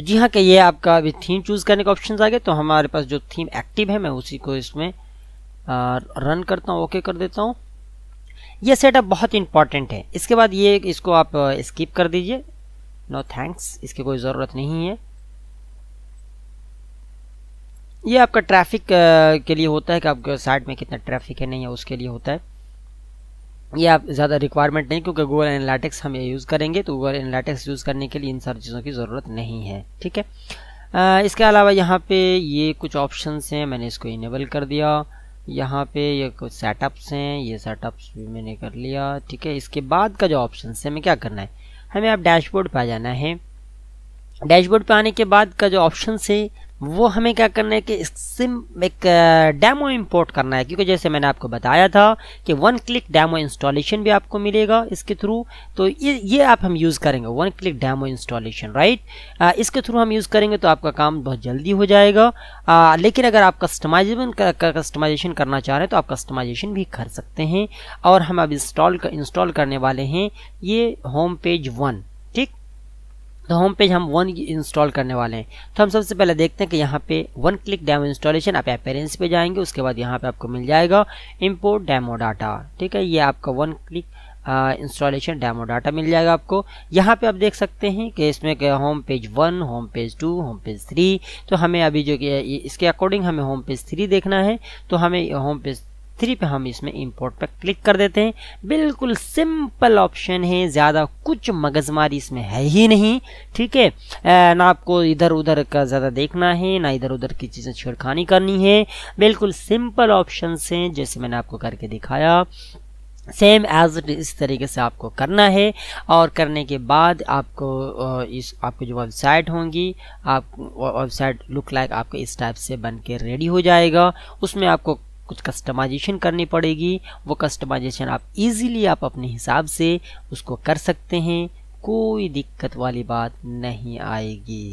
तो जी हाँ कि ये आपका अभी थीम चूज़ करने का ऑप्शन आ गया तो हमारे पास जो थीम एक्टिव है मैं उसी को इसमें रन करता हूँ ओके कर देता हूँ ये सेटअप बहुत इंपॉर्टेंट है इसके बाद ये इसको आप स्किप कर दीजिए नो थैंक्स इसकी कोई ज़रूरत नहीं है ये आपका ट्रैफिक के लिए होता है कि आपके साइड में कितना ट्रैफिक है नहीं है उसके लिए होता है ये आप ज़्यादा रिक्वायरमेंट नहीं क्योंकि गूगल एनालिटिक्स हम ये यूज़ करेंगे तो गूगल एनालिटिक्स यूज़ करने के लिए इन सारी चीज़ों की ज़रूरत नहीं है ठीक है इसके अलावा यहाँ पे ये कुछ ऑप्शंस हैं मैंने इसको इनेबल कर दिया यहाँ पे ये कुछ सेटअप्स हैं ये सेटअप्स भी मैंने कर लिया ठीक है इसके बाद का जो ऑप्शन है हमें क्या करना है हमें आप डैशबोर्ड पर आ जाना है डैशबोर्ड पर आने के बाद का जो ऑप्शन है वो हमें क्या करना है कि सिम एक डैमो इंपोर्ट करना है क्योंकि जैसे मैंने आपको बताया था कि वन क्लिक डैमो इंस्टॉलेशन भी आपको मिलेगा इसके थ्रू तो ये ये आप हम यूज़ करेंगे one click demo installation right इसके थ्रू हम यूज़ करेंगे तो आपका काम बहुत जल्दी हो जाएगा आ, लेकिन अगर आप कस्टमाइजेबल कस्टमाइजेशन करना चाह रहे हैं तो आप कस्टमाइजेशन भी कर सकते हैं और हम अब इंस्टॉल इंस्टॉल करने वाले हैं ये होम पेज वन तो होम पेज हम वन इंस्टॉल करने वाले हैं तो हम सबसे पहले देखते हैं कि यहाँ पे वन क्लिक डैमो इंस्टॉलेशन आप अपेरेंस पे जाएंगे उसके बाद यहाँ पे आपको मिल जाएगा इम्पोर्ट डैमो डाटा ठीक है ये आपका one click installation demo data मिल जाएगा आपको यहाँ पे आप देख सकते हैं कि इसमें home page one home page two home page three तो हमें अभी जो कि इसके अकॉर्डिंग हमें होम पेज थ्री देखना है तो हमें होम पेज थ्री पे हम इसमें इंपोर्ट पर क्लिक कर देते हैं बिल्कुल सिंपल ऑप्शन है ज़्यादा कुछ मगजमारी इसमें है ही नहीं ठीक है ना आपको इधर उधर का ज़्यादा देखना है ना इधर उधर की चीज़ें छेड़खानी करनी है बिल्कुल सिंपल ऑप्शन हैं जैसे मैंने आपको करके दिखाया सेम एज इट इस तरीके से आपको करना है और करने के बाद आपको इस आपकी जो वेबसाइट होंगी आप वेबसाइट लुक लाइक आपके इस टाइप से बन के रेडी हो जाएगा उसमें आपको कुछ कस्टमाइजेशन करनी पड़ेगी वो कस्टमाइजेशन आप इजीली आप अपने हिसाब से उसको कर सकते हैं कोई दिक्कत वाली बात नहीं आएगी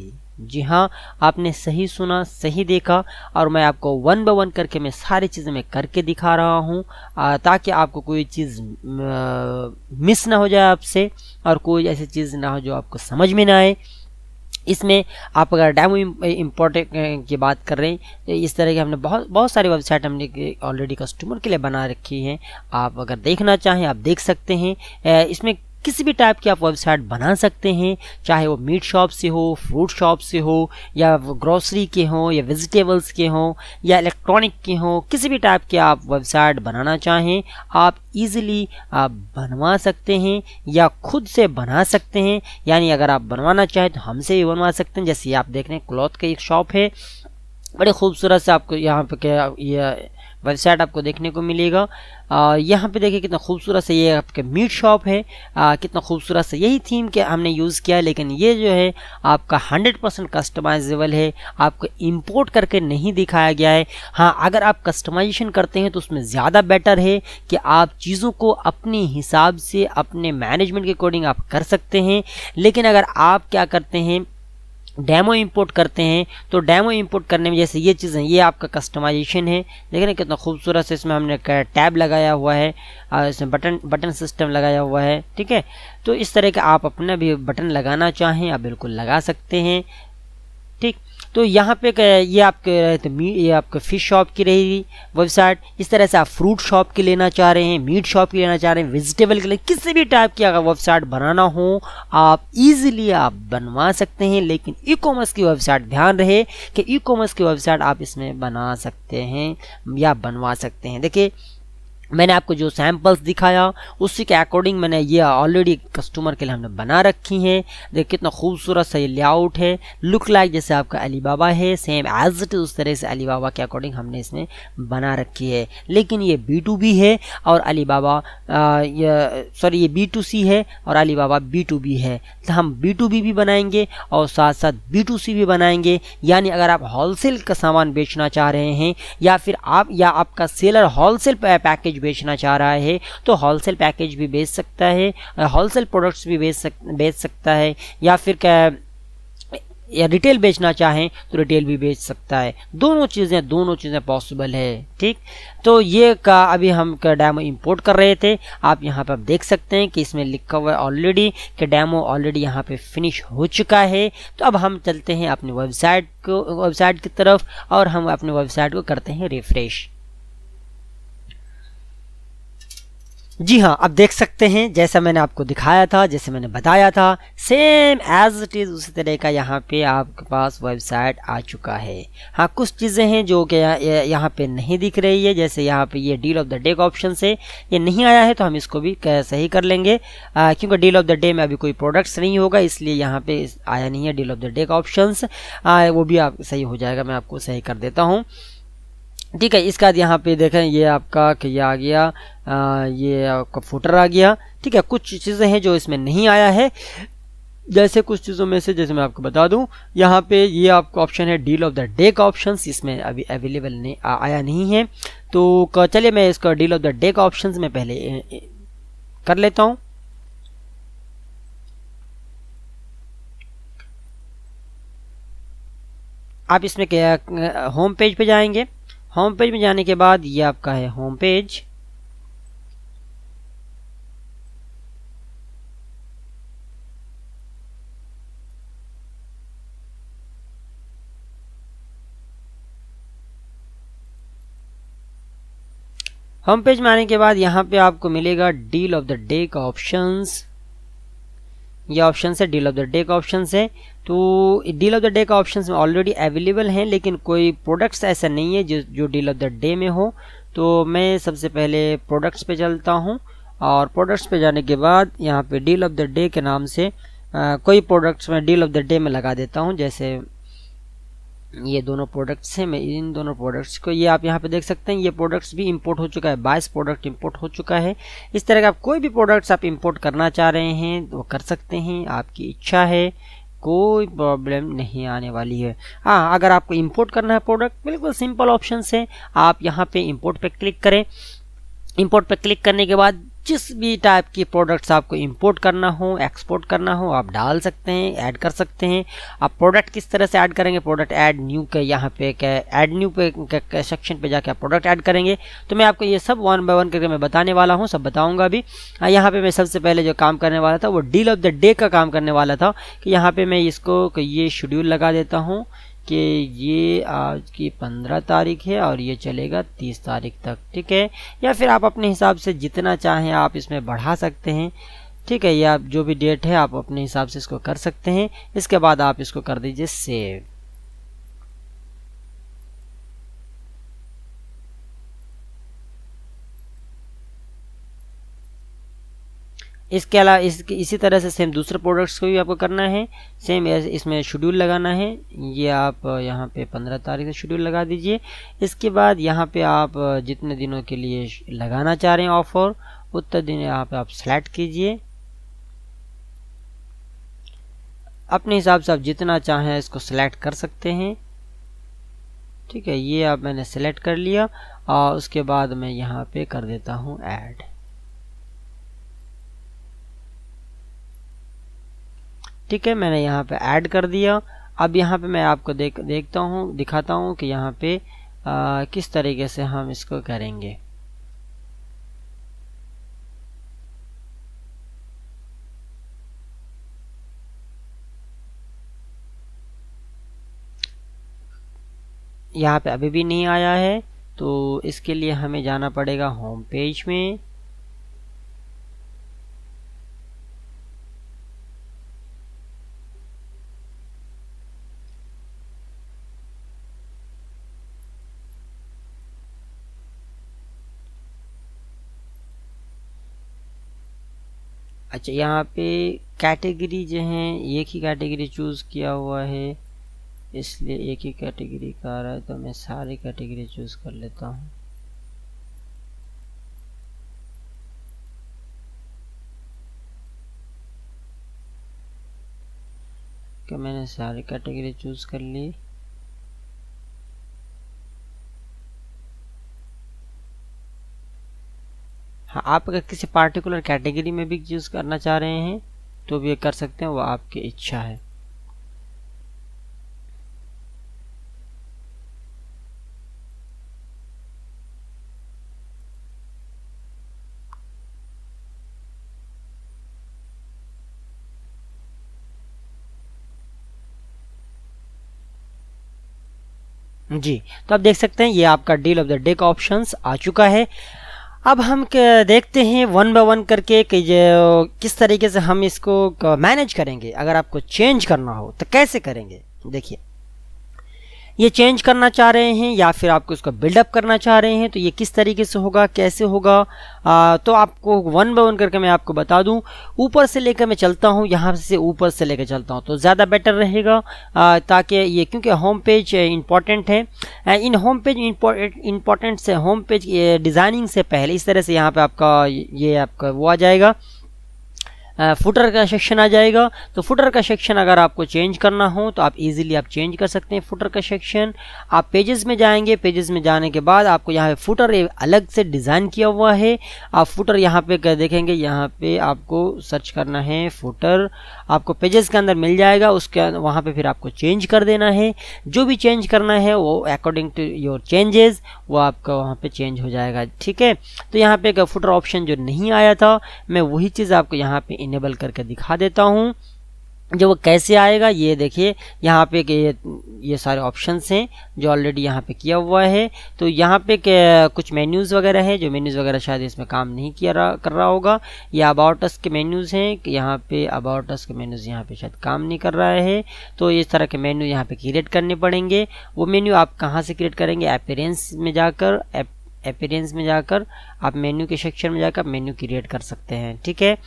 जी हाँ आपने सही सुना सही देखा और मैं आपको वन बाय वन करके मैं सारी चीज़ें मैं करके दिखा रहा हूँ ताकि आपको कोई चीज़ मिस ना हो जाए आपसे और कोई ऐसी चीज़ ना हो जो आपको समझ में ना आए इसमें आप अगर डेमो इम्पोर्ट की बात कर रहे हैं तो इस तरह के हमने बहुत बहुत सारी वेबसाइट हमने ऑलरेडी कस्टमर के लिए बना रखी हैं आप अगर देखना चाहें आप देख सकते हैं इसमें किसी भी टाइप की आप वेबसाइट बना सकते हैं चाहे वो मीट शॉप से हो फ्रूट शॉप से हो या ग्रॉसरी के हों या वेजिटेबल्स के हों या इलेक्ट्रॉनिक के हों किसी भी टाइप के आप वेबसाइट बनाना चाहें आप इजीली आप बनवा सकते हैं या खुद से बना सकते हैं यानी अगर आप बनवाना चाहें तो हमसे भी बनवा सकते हैं जैसे आप देख रहे हैं क्लॉथ का एक शॉप है बड़े खूबसूरत से आपको यहाँ पे क्या ये वेबसाइट आपको देखने को मिलेगा यहाँ पे देखिए कितना खूबसूरत सा ये आपके मीट शॉप है आ, कितना खूबसूरत सा यही थीम के हमने यूज़ किया है लेकिन ये जो है आपका 100 परसेंट कस्टमाइजेबल है आपको इंपोर्ट करके नहीं दिखाया गया है हाँ अगर आप कस्टमाइजेशन करते हैं तो उसमें ज़्यादा बेटर है कि आप चीज़ों को अपने हिसाब से अपने मैनेजमेंट के अकॉर्डिंग आप कर सकते हैं लेकिन अगर आप क्या करते हैं डैमो इंपोर्ट करते हैं तो डैमो इंपोर्ट करने में जैसे ये चीज़ है ये आपका कस्टमाइजेशन है देख रहे हैं कितना खूबसूरत से इसमें हमने टैब लगाया हुआ है और इसमें बटन बटन सिस्टम लगाया हुआ है ठीक है तो इस तरह का आप अपना भी बटन लगाना चाहें आप बिल्कुल लगा सकते हैं तो यहाँ पे ये आपके रहे तो मीट ये आपके फ़िश शॉप की रहेगी वेबसाइट इस तरह से आप फ्रूट शॉप की लेना चाह रहे हैं मीट शॉप की लेना चाह रहे हैं वेजिटेबल के लिए किसी भी टाइप की अगर वेबसाइट बनाना हो आप इजीली आप बनवा सकते हैं लेकिन ई कॉमर्स की वेबसाइट ध्यान रहे कि ई कॉमर्स की वेबसाइट आप इसमें बना सकते हैं या बनवा सकते हैं देखिए मैंने आपको जो सैम्पल्स दिखाया उसी के अकॉर्डिंग मैंने ये ऑलरेडी कस्टमर के लिए हमने बना रखी हैं देख कितना खूबसूरत सा ये लेआउट है लुक लाइक जैसे आपका अलीबाबा है सेम एज इट उस तरह से अलीबाबा के अकॉर्डिंग हमने इसमें बना रखी है लेकिन ये बी टू बी है और अलीबाबा सॉरी ये बी टू सी है और अलीबाबा बी टू बी है तो हम बी टू बी भी बनाएंगे और साथ साथ बी टू सी भी बनाएंगे यानी अगर आप होलसेल का सामान बेचना चाह रहे हैं या फिर आप या आपका सेलर होलसेल पैकेज पैकेज बेचना चाह रहा है तो होलसेल पैकेज भी बेच सकता है होलसेल प्रोडक्ट्स भी बेच सक बेच सकता है या फिर क्या या रिटेल बेचना चाहें तो रिटेल भी बेच सकता है दोनों चीज़ें दोनों चीज़ें पॉसिबल है ठीक तो ये का अभी हम का डैमो इंपोर्ट कर रहे थे आप यहाँ पर देख सकते हैं कि इसमें लिखा हुआ है ऑलरेडी कि डैमो ऑलरेडी यहाँ पे फिनिश हो चुका है तो अब हम चलते हैं अपनी वेबसाइट को वेबसाइट की तरफ और हम अपनी वेबसाइट को करते हैं रिफ्रेश जी हाँ आप देख सकते हैं जैसा मैंने आपको दिखाया था जैसे मैंने बताया था सेम एज इट इज़ उसी तरह का यहाँ पे आपके पास वेबसाइट आ चुका है हाँ कुछ चीज़ें हैं जो कि यहाँ पे नहीं दिख रही है जैसे यहाँ पे ये डील ऑफ द डे का ऑप्शन से ये नहीं आया है तो हम इसको भी सही कर लेंगे आ, क्योंकि डील ऑफ द डे में अभी कोई प्रोडक्ट्स नहीं होगा इसलिए यहाँ पर आया नहीं है डील ऑफ द डे का ऑप्शन वो भी आप सही हो जाएगा मैं आपको सही कर देता हूँ ठीक है इसके बाद यहाँ पे देखें ये आपका कि ये आ गया आ, ये आपका फुटर आ गया ठीक है कुछ चीज़ें हैं जो इसमें नहीं आया है जैसे कुछ चीज़ों में से जैसे मैं आपको बता दूं यहाँ पे ये आपका ऑप्शन है डील ऑफ द डे का ऑप्शन इसमें अभी अवेलेबल नहीं आ, आया नहीं है तो चलिए मैं इसका डील ऑफ द डे का ऑप्शन में पहले ए, ए, कर लेता हूँ आप इसमें क्या होम पेज पे जाएंगे होम पेज में जाने के बाद ये आपका है होम पेज होम पेज में आने के बाद यहां पे आपको मिलेगा डील ऑफ द डे का ऑप्शंस ये ऑप्शन है डील ऑफ द डे का ऑप्शन है तो डील ऑफ द डे का ऑप्शन में ऑलरेडी अवेलेबल हैं लेकिन कोई प्रोडक्ट्स ऐसा नहीं है जो जो डील ऑफ द डे में हो तो मैं सबसे पहले प्रोडक्ट्स पे चलता हूँ और प्रोडक्ट्स पे जाने के बाद यहाँ पे डील ऑफ द डे के नाम से आ, कोई प्रोडक्ट्स मैं डील ऑफ द डे में लगा देता हूँ जैसे ये दोनों प्रोडक्ट्स हैं मैं इन दोनों प्रोडक्ट्स को ये आप यहाँ पे देख सकते हैं ये प्रोडक्ट्स भी इंपोर्ट हो चुका है बाईस प्रोडक्ट इंपोर्ट हो चुका है इस तरह का आप कोई भी प्रोडक्ट्स आप इंपोर्ट करना चाह रहे हैं वो कर सकते हैं आपकी इच्छा है कोई प्रॉब्लम नहीं आने वाली है हाँ अगर आपको इम्पोर्ट करना है प्रोडक्ट बिल्कुल सिंपल ऑप्शन है आप यहाँ पे इम्पोर्ट पर क्लिक करें इम्पोर्ट पर क्लिक करने के बाद जिस भी टाइप के प्रोडक्ट्स आपको इंपोर्ट करना हो एक्सपोर्ट करना हो आप डाल सकते हैं ऐड कर सकते हैं आप प्रोडक्ट किस तरह से ऐड करेंगे प्रोडक्ट ऐड न्यू के यहाँ पे ऐड न्यू पे सेक्शन पे जाके आप प्रोडक्ट ऐड करेंगे तो मैं आपको ये सब वन बाय वन करके मैं बताने वाला हूँ सब बताऊँगा अभी हाँ, यहाँ पर मैं सबसे पहले जो काम करने वाला था वो डील ऑफ द डे का काम करने वाला था कि यहाँ पर मैं इसको ये शेड्यूल लगा देता हूँ कि ये आज की पंद्रह तारीख है और ये चलेगा तीस तारीख तक ठीक है या फिर आप अपने हिसाब से जितना चाहें आप इसमें बढ़ा सकते हैं ठीक है या जो भी डेट है आप अपने हिसाब से इसको कर सकते हैं इसके बाद आप इसको कर दीजिए सेव इसके अलावा इस इसी तरह से सेम दूसरे प्रोडक्ट्स को भी आपको करना है सेम इसमें शेड्यूल लगाना है ये आप यहाँ पे पंद्रह तारीख से शेड्यूल लगा दीजिए इसके बाद यहाँ पे आप जितने दिनों के लिए लगाना चाह रहे हैं ऑफर उतने दिन यहाँ पे आप सेलेक्ट कीजिए अपने हिसाब से आप जितना चाहें इसको सेलेक्ट कर सकते हैं ठीक है ये आप मैंने सेलेक्ट कर लिया और उसके बाद मैं यहाँ पर कर देता हूँ ऐड ठीक है मैंने यहाँ पे ऐड कर दिया अब यहाँ पे मैं आपको देख देखता हूँ दिखाता हूँ कि यहाँ पे आ, किस तरीके से हम इसको करेंगे यहाँ पे अभी भी नहीं आया है तो इसके लिए हमें जाना पड़ेगा होम पेज में अच्छा यहाँ पे कैटेगरी जो हैं एक ही कैटेगरी चूज़ किया हुआ है इसलिए एक ही कैटेगरी का आ रहा है तो मैं सारे कैटेगरी चूज़ कर लेता हूँ कि तो मैंने सारे कैटेगरी चूज़ कर ली हाँ आप अगर किसी पार्टिकुलर कैटेगरी में भी यूज़ करना चाह रहे हैं तो भी ये कर सकते हैं वो आपकी इच्छा है जी तो आप देख सकते हैं ये आपका डील ऑफ द डे का ऑप्शंस आ चुका है अब हम देखते हैं वन बाय वन करके कि किस तरीके से हम इसको मैनेज करेंगे अगर आपको चेंज करना हो तो कैसे करेंगे देखिए ये चेंज करना चाह रहे हैं या फिर आपको इसको बिल्डअप करना चाह रहे हैं तो ये किस तरीके से होगा कैसे होगा आ, तो आपको वन बाय वन करके मैं आपको बता दूं ऊपर से लेकर मैं चलता हूं यहाँ से ऊपर से लेकर चलता हूं तो ज़्यादा बेटर रहेगा ताकि ये क्योंकि होम पेज इंपॉर्टेंट है इन होम पेज इंपॉर्टेंट से होम पेज डिज़ाइनिंग से पहले इस तरह से यहाँ पर आपका ये आपका वो आ जाएगा फुटर का सेक्शन आ जाएगा तो फुटर का सेक्शन अगर आपको चेंज करना हो तो आप इजीली आप चेंज कर सकते हैं फुटर का सेक्शन आप पेजेस में जाएंगे पेजेस में जाने के बाद आपको यहाँ पे फुटर अलग से डिज़ाइन किया हुआ है आप फुटर यहाँ पे देखेंगे यहाँ पे आपको सर्च करना है फुटर आपको पेजेस के अंदर मिल जाएगा उसके वहाँ पर फिर आपको चेंज कर देना है जो भी चेंज करना है वो अकॉर्डिंग टू योर चेंजेस वो आपका वहाँ पर चेंज हो जाएगा ठीक है तो यहाँ पर फुटर ऑप्शन जो नहीं आया था मैं वही चीज़ आपको यहाँ पर इनेबल करके दिखा देता हूँ जो वो कैसे आएगा ये देखिए यहाँ पे ये ये सारे ऑप्शंस हैं जो ऑलरेडी यहाँ पे किया हुआ है तो यहाँ पे कुछ मेन्यूज़ वगैरह है जो मेन्यूज़ वगैरह शायद इसमें काम नहीं किया रहा कर रहा होगा ये अबाउटस के मेन्यूज़ हैं यहाँ पे अबाउटस के मेन्यूज़ यहाँ पे शायद काम नहीं कर रहा है तो इस तरह के मेन्यू यहाँ पर क्रिएट करने पड़ेंगे वो मेन्यू आप कहाँ से क्रिएट करेंगे अपेरेंस में जाकर अपेरेंस में जाकर आप मेन्यू के सेक्शन में जाकर मेन्यू क्रिएट कर सकते हैं ठीक है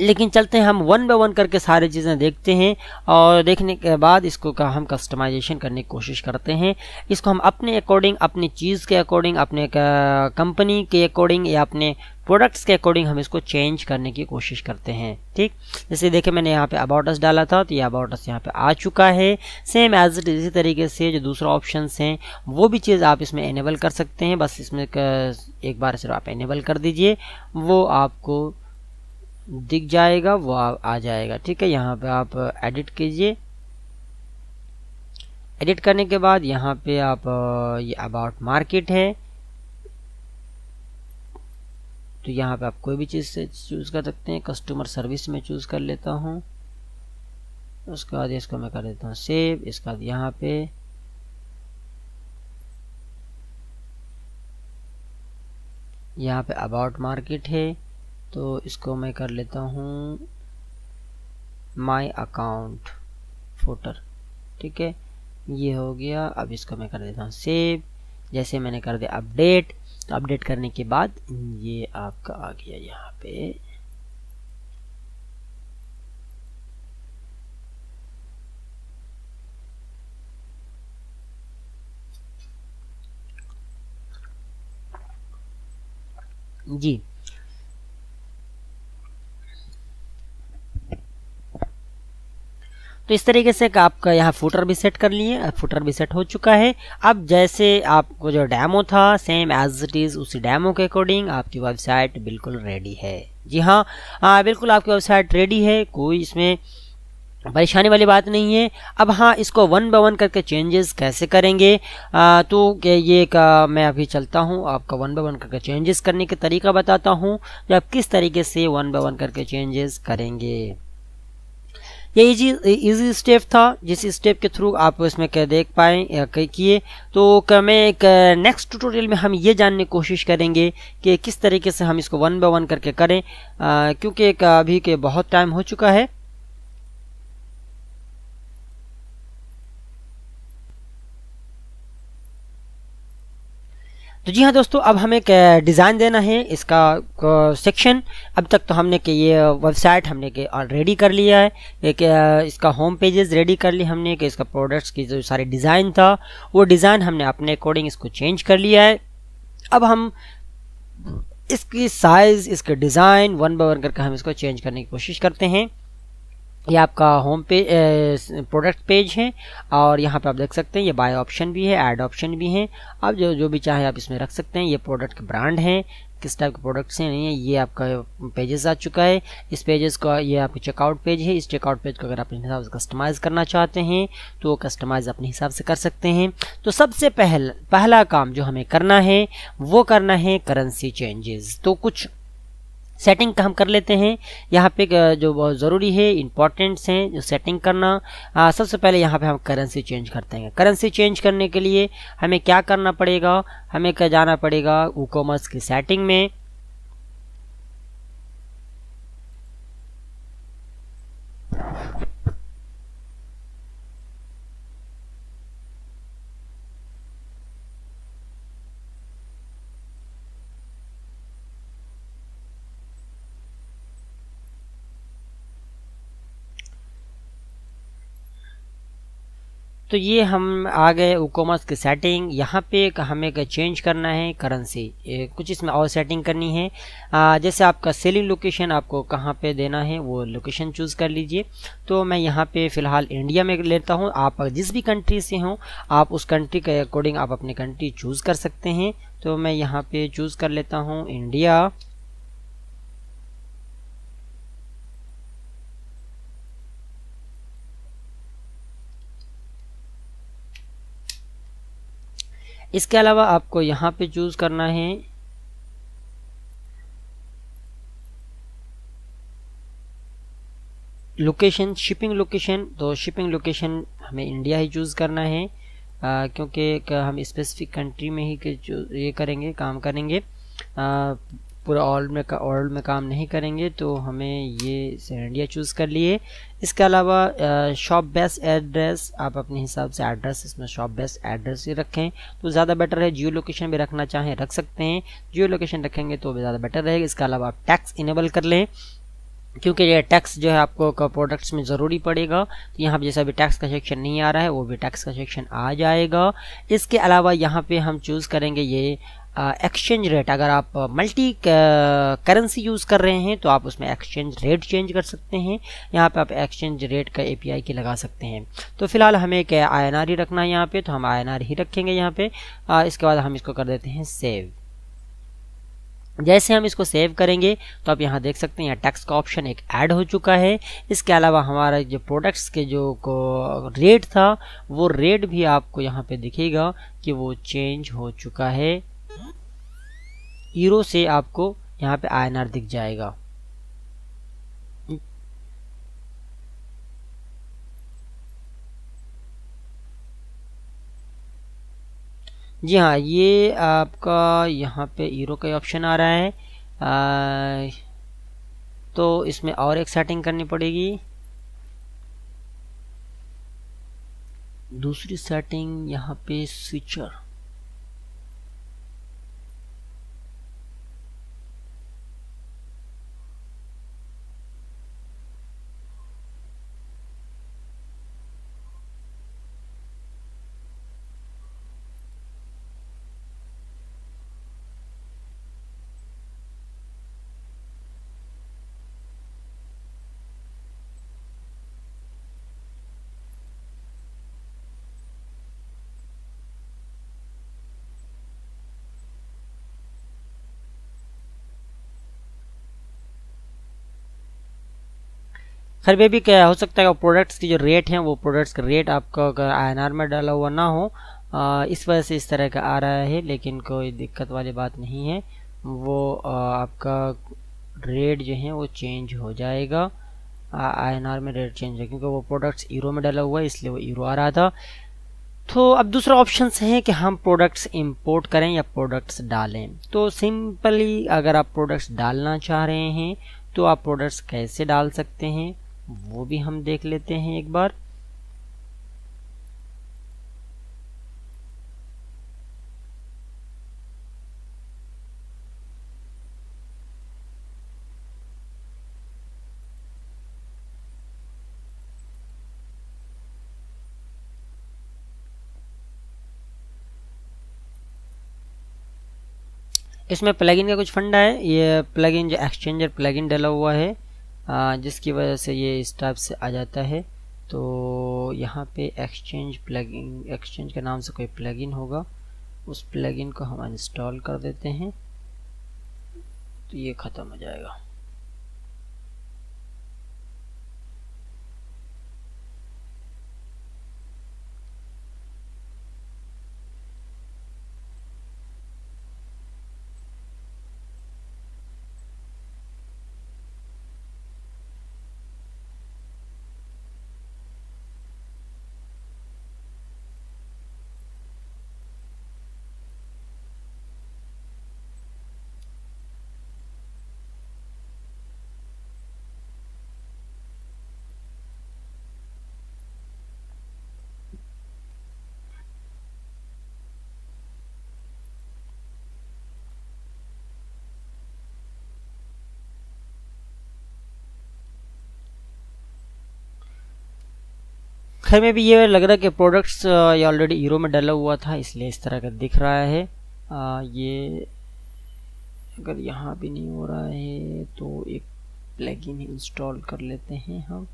लेकिन चलते हैं हम वन बाय वन करके सारी चीज़ें देखते हैं और देखने के बाद इसको का हम कस्टमाइजेशन करने की कोशिश करते हैं इसको हम अपने अकॉर्डिंग अपनी चीज़ के अकॉर्डिंग अपने कंपनी के अकॉर्डिंग या अपने प्रोडक्ट्स के अकॉर्डिंग हम इसको चेंज करने की कोशिश करते हैं ठीक जैसे देखे मैंने यहाँ पे अबाउटस डाला था तो ये अबाउटस यहाँ पे आ चुका है सेम एज इट इसी तरीके से जो दूसरा ऑप्शन हैं वो भी चीज़ आप इसमें इनेबल कर सकते हैं बस इसमें एक बार सिर्फ आप इनेबल कर दीजिए वो आपको दिख जाएगा वो आ, आ जाएगा ठीक है यहाँ पे आप एडिट कीजिए एडिट करने के बाद यहाँ पे आप ये अबाउट मार्केट है तो यहाँ पे आप कोई भी चीज़ से चूज़ कर सकते हैं कस्टमर सर्विस में चूज़ कर लेता हूँ उसके बाद इसको मैं कर देता हूँ सेव इसके बाद यहाँ पे यहाँ पे अबाउट मार्केट है तो इसको मैं कर लेता हूँ माई अकाउंट फोटर ठीक है ये हो गया अब इसको मैं कर देता हूँ सेव जैसे मैंने कर दिया अपडेट तो अपडेट करने के बाद ये आपका आ गया यहाँ पे जी तो इस तरीके से आपका यहाँ फूटर भी सेट कर लिए फूटर भी सेट हो चुका है अब जैसे आपको जो डैमो था सेम एज इट इज़ उसी डैमो के अकॉर्डिंग आपकी वेबसाइट बिल्कुल रेडी है जी हाँ आ, बिल्कुल आपकी वेबसाइट रेडी है कोई इसमें परेशानी वाली बात नहीं है अब हाँ इसको वन बाय वन करके चेंजेस कैसे करेंगे आ, तो ये का मैं अभी चलता हूँ आपका वन बाय वन करके चेंजेस करने का तरीका बताता हूँ जब किस तरीके से वन बाय वन करके चेंजेस करेंगे ये इजी इजी स्टेप था जिस स्टेप के थ्रू आप इसमें क्या देख पाए या किए तो मैं नेक्स्ट ट्यूटोरियल में हम ये जानने की कोशिश करेंगे कि किस तरीके से हम इसको वन बाय वन करके करें क्योंकि अभी के बहुत टाइम हो चुका है तो जी हाँ दोस्तों अब हमें एक डिज़ाइन देना है इसका सेक्शन अब तक तो हमने कि ये वेबसाइट हमने के ऑलरेडी कर लिया है एक इसका होम पेजेस रेडी कर लिया हमने कि इसका प्रोडक्ट्स की जो सारे डिज़ाइन था वो डिज़ाइन हमने अपने अकॉर्डिंग इसको चेंज कर लिया है अब हम इसकी साइज़ इसके डिज़ाइन वन बाय वन करके हम इसको चेंज करने की कोशिश करते हैं ये आपका होम पेज प्रोडक्ट पेज है और यहाँ पे आप देख सकते हैं ये बाय ऑप्शन भी है ऐड ऑप्शन भी है आप जो जो भी चाहे आप इसमें रख सकते हैं ये प्रोडक्ट के ब्रांड हैं किस टाइप के प्रोडक्ट्स हैं नहीं है ये आपका पेजेस आ चुका है इस पेजेस का ये आपका चेकआउट पेज है इस चेकआउट पेज को अगर आप अपने हिसाब से कस्टमाइज़ करना चाहते हैं तो कस्टमाइज़ अपने हिसाब से कर सकते हैं तो सबसे पहल पहला काम जो हमें करना है वो करना है करेंसी चेंजेस तो कुछ सेटिंग का हम कर लेते हैं यहाँ पे जो बहुत ज़रूरी है इंपॉर्टेंट्स हैं जो सेटिंग करना सबसे पहले यहाँ पे हम करेंसी चेंज करते हैं करेंसी चेंज करने के लिए हमें क्या करना पड़ेगा हमें क्या जाना पड़ेगा ई कॉमर्स की सेटिंग में तो ये हम आ गए ओकोमर्स की सेटिंग यहाँ पे हमें चेंज करना है करेंसी कुछ इसमें और सेटिंग करनी है आ, जैसे आपका सेलिंग लोकेशन आपको कहाँ पे देना है वो लोकेशन चूज़ कर लीजिए तो मैं यहाँ पे फ़िलहाल इंडिया में लेता हूँ आप जिस भी कंट्री से हों आप उस कंट्री के अकॉर्डिंग आप अपनी कंट्री चूज़ कर सकते हैं तो मैं यहाँ पर चूज़ कर लेता हूँ इंडिया इसके अलावा आपको यहाँ पे चूज़ करना है लोकेशन शिपिंग लोकेशन तो शिपिंग लोकेशन हमें इंडिया ही चूज़ करना है आ, क्योंकि हम स्पेसिफिक कंट्री में ही ये करेंगे काम करेंगे आ, पूरा ऑल में का ऑल में काम नहीं करेंगे तो हमें ये सरेंडिया चूज़ कर लिए इसके अलावा शॉप बेस्ट एड्रेस आप अपने हिसाब से एड्रेस इसमें शॉप बेस्ट एड्रेस ही रखें तो ज़्यादा बेटर है जियो लोकेशन भी रखना चाहें रख सकते हैं जियो लोकेशन रखेंगे तो ज़्यादा बेटर रहेगा इसके अलावा आप टैक्स इनेबल कर लें क्योंकि ये टैक्स जो है आपको प्रोडक्ट्स में ज़रूरी पड़ेगा तो यहाँ पर जैसा भी टैक्स का सेक्शन नहीं आ रहा है वो भी टैक्स का सेक्शन आ जाएगा इसके अलावा यहाँ पे हम चूज़ करेंगे ये एक्सचेंज रेट अगर आप मल्टी करेंसी यूज़ कर रहे हैं तो आप उसमें एक्सचेंज रेट चेंज कर सकते हैं यहाँ पे आप एक्सचेंज रेट का एपीआई की लगा सकते हैं तो फिलहाल हमें क्या आईएनआर ही रखना है यहाँ पे तो हम आईएनआर ही रखेंगे यहाँ पे आ, इसके बाद हम इसको कर देते हैं सेव जैसे हम इसको सेव करेंगे तो आप यहाँ देख सकते हैं यहाँ टैक्स का ऑप्शन एक ऐड हो चुका है इसके अलावा हमारा जो प्रोडक्ट्स के जो को रेट था वो रेट भी आपको यहाँ पे दिखेगा कि वो चेंज हो चुका है ईरो से आपको यहाँ पे आयनर दिख जाएगा जी हाँ ये आपका यहाँ पे हीरो का ऑप्शन आ रहा है आ, तो इसमें और एक सेटिंग करनी पड़ेगी दूसरी सेटिंग यहाँ पे स्विचर खैर वे भी क्या हो सकता है प्रोडक्ट्स की जो रेट हैं वो प्रोडक्ट्स का रेट आपका अगर आई में डाला हुआ ना हो आ, इस वजह से इस तरह का आ रहा है लेकिन कोई दिक्कत वाली बात नहीं है वो आ, आपका रेट जो है वो चेंज हो जाएगा आई में रेट चेंज है क्योंकि वो प्रोडक्ट्स ईरो में डाला हुआ है इसलिए वो ईरो आ रहा था तो अब दूसरा ऑप्शन है कि हम प्रोडक्ट्स इंपोर्ट करें या प्रोडक्ट्स डालें तो सिंपली अगर आप प्रोडक्ट्स डालना चाह रहे हैं तो आप प्रोडक्ट्स कैसे डाल सकते हैं वो भी हम देख लेते हैं एक बार इसमें प्लगइन का कुछ फंडा है ये प्लगइन जो एक्सचेंजर प्लगइन डला हुआ है जिसकी वजह से ये इस टाइप से आ जाता है तो यहाँ पे एक्सचेंज प्लगइन एक्सचेंज के नाम से कोई प्लगइन होगा उस प्लगइन को हम इंस्टॉल कर देते हैं तो ये ख़त्म हो जाएगा खैर में भी ये लग रहा है कि प्रोडक्ट्स ये ऑलरेडी ईरो में डला हुआ था इसलिए इस तरह का दिख रहा है आ, ये अगर यहाँ भी नहीं हो रहा है तो एक प्लगइन इंस्टॉल कर लेते हैं हम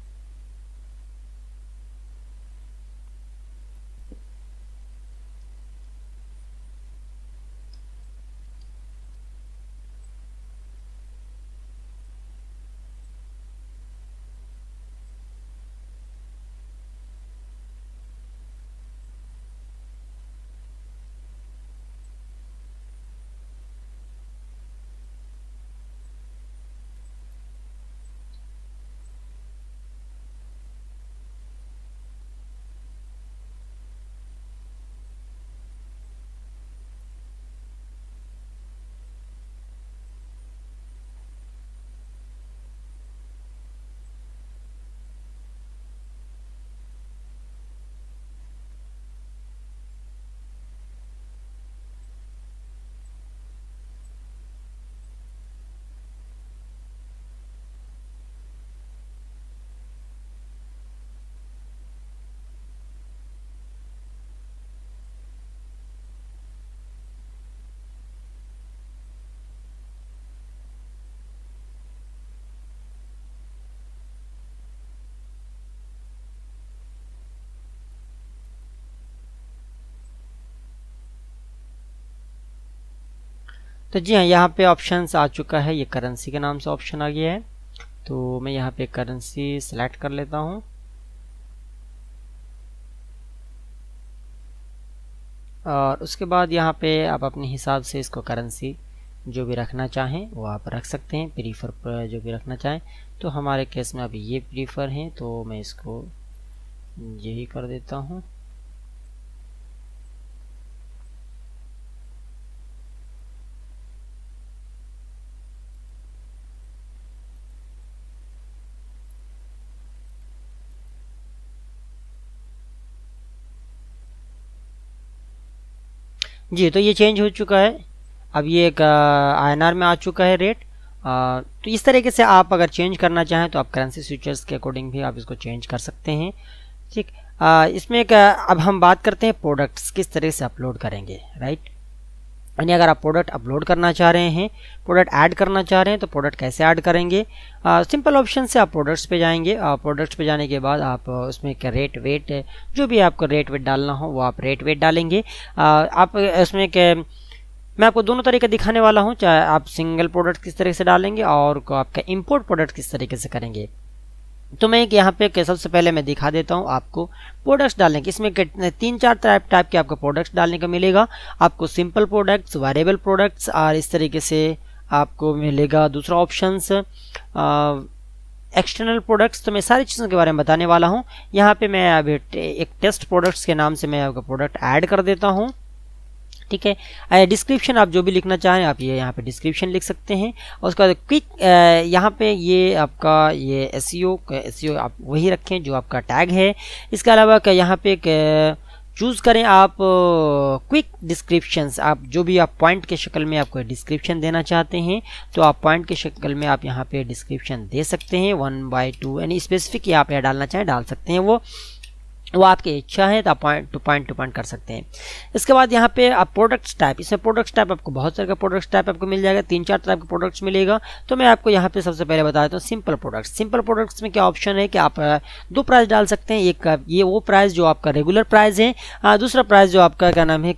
तो जी हाँ यहाँ पे ऑप्शन आ चुका है ये करेंसी के नाम से ऑप्शन आ गया है तो मैं यहाँ पे करेंसी सेलेक्ट कर लेता हूँ और उसके बाद यहाँ पे आप अपने हिसाब से इसको करेंसी जो भी रखना चाहें वो आप रख सकते हैं प्रीफर पर जो भी रखना चाहें तो हमारे केस में अब ये प्रीफर हैं तो मैं इसको यही कर देता हूँ जी तो ये चेंज हो चुका है अब ये एक आई में आ चुका है रेट आ, तो इस तरीके से आप अगर चेंज करना चाहें तो आप करेंसी फ्यूचर्स के अकॉर्डिंग भी आप इसको चेंज कर सकते हैं ठीक इसमें एक अब हम बात करते हैं प्रोडक्ट्स किस तरह से अपलोड करेंगे राइट यानी अगर आप प्रोडक्ट अपलोड करना चाह रहे हैं प्रोडक्ट ऐड करना चाह रहे हैं तो प्रोडक्ट कैसे ऐड करेंगे सिंपल ऑप्शन से आप प्रोडक्ट्स पे जाएंगे प्रोडक्ट्स पे जाने के बाद आप उसमें क्या रेट वेट जो भी आपको रेट वेट डालना हो वो आप रेट वेट डालेंगे uh, आप इसमें के मैं आपको दोनों तरीके दिखाने वाला हूँ चाहे आप सिंगल प्रोडक्ट किस तरीके से डालेंगे और आपका इम्पोर्ट प्रोडक्ट किस तरीके से करेंगे तो मैं एक यहाँ पे सबसे पहले मैं दिखा देता हूँ आपको प्रोडक्ट्स डालने के इसमें कितने तीन चार टाइप टाइप के आपको प्रोडक्ट्स डालने का मिलेगा आपको सिंपल प्रोडक्ट्स वेरिएबल प्रोडक्ट्स और इस तरीके से आपको मिलेगा दूसरा ऑप्शंस एक्सटर्नल प्रोडक्ट्स तो मैं सारी चीज़ों के बारे में बताने वाला हूँ यहाँ पे मैं अभी एक टेस्ट प्रोडक्ट्स के नाम से मैं आपका प्रोडक्ट ऐड कर देता हूँ ठीक है डिस्क्रिप्शन आप जो भी लिखना चाहें आप ये यहाँ पे डिस्क्रिप्शन लिख सकते हैं और उसके बाद क्विक यहाँ पे ये आपका ये एस सी e e आप वही रखें जो आपका टैग है इसके अलावा यहाँ पे चूज़ करें आप क्विक डिस्क्रिप्शंस आप जो भी आप पॉइंट के शक्ल में आपको डिस्क्रिप्शन देना चाहते हैं तो आप पॉइंट के शक्ल में आप यहाँ पे डिस्क्रिप्शन दे सकते हैं वन बाई टू यानी स्पेसिफिक आप यहाँ डालना चाहें डाल सकते हैं वो वो आपकी इच्छा है तो आप point to point to point कर सकते हैं इसके बाद यहाँ पे आप प्रोडक्ट्स टाइप इसमें प्रोडक्ट्स टाइप आपको बहुत सारे का प्रोडक्ट्स टाइप आपको मिल जाएगा तीन चार टाइप के प्रोडक्ट्स मिलेगा तो मैं आपको यहाँ पे सबसे पहले बता देता हूँ सिंपल प्रोडक्ट्स सिंपल प्रोडक्ट्स में क्या ऑप्शन है कि आप दो प्राइस डाल सकते हैं एक ये वो प्राइस जो आपका रेगुलर प्राइज है दूसरा प्राइस जो आपका क्या नाम है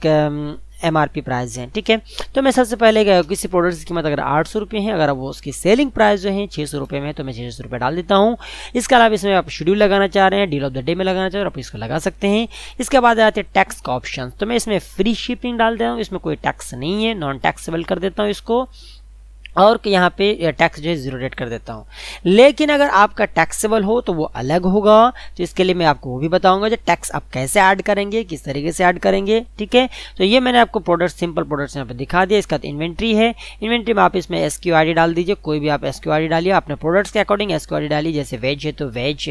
एम आर पी प्राइस हैं ठीक है तो मैं सबसे पहले गया किसी प्रोडक्ट की कीमत अगर आठ सौ रुपये है अगर वो उसकी सेलिंग प्राइस जो है छः सौ रुपये में तो मैं छः सौ रुपये डाल देता हूँ इसके अलावा इसमें आप शेड्यूल लगाना चाह रहे हैं डील ऑफ द डे में लगाना चाह रहे हैं आप इसको लगा सकते हैं इसके बाद आते हैं टैक्स का ऑप्शन तो मैं इसमें फ्री शिपिंग डाल देता हूँ इसमें कोई टैक्स नहीं है नॉन टैक्सेबल कर देता हूँ इसको और यहाँ पे टैक्स जो है ज़ीरो डेट कर देता हूँ लेकिन अगर आपका टैक्सेबल हो तो वो अलग होगा तो इसके लिए मैं आपको वो भी बताऊंगा जो टैक्स आप कैसे ऐड करेंगे किस तरीके से ऐड करेंगे ठीक है तो ये मैंने आपको प्रोडक्ट सिंपल प्रोडक्ट्स यहाँ पे दिखा दिया इसका इन्वेंट्री तो है इन्वेंट्री में आप इसमें एस क्यू आर डी डाल दीजिए कोई भी आप एस क्यू आर डी डालिए अपने प्रोडक्ट्स के according S Q R D डालिए जैसे वेज है तो veg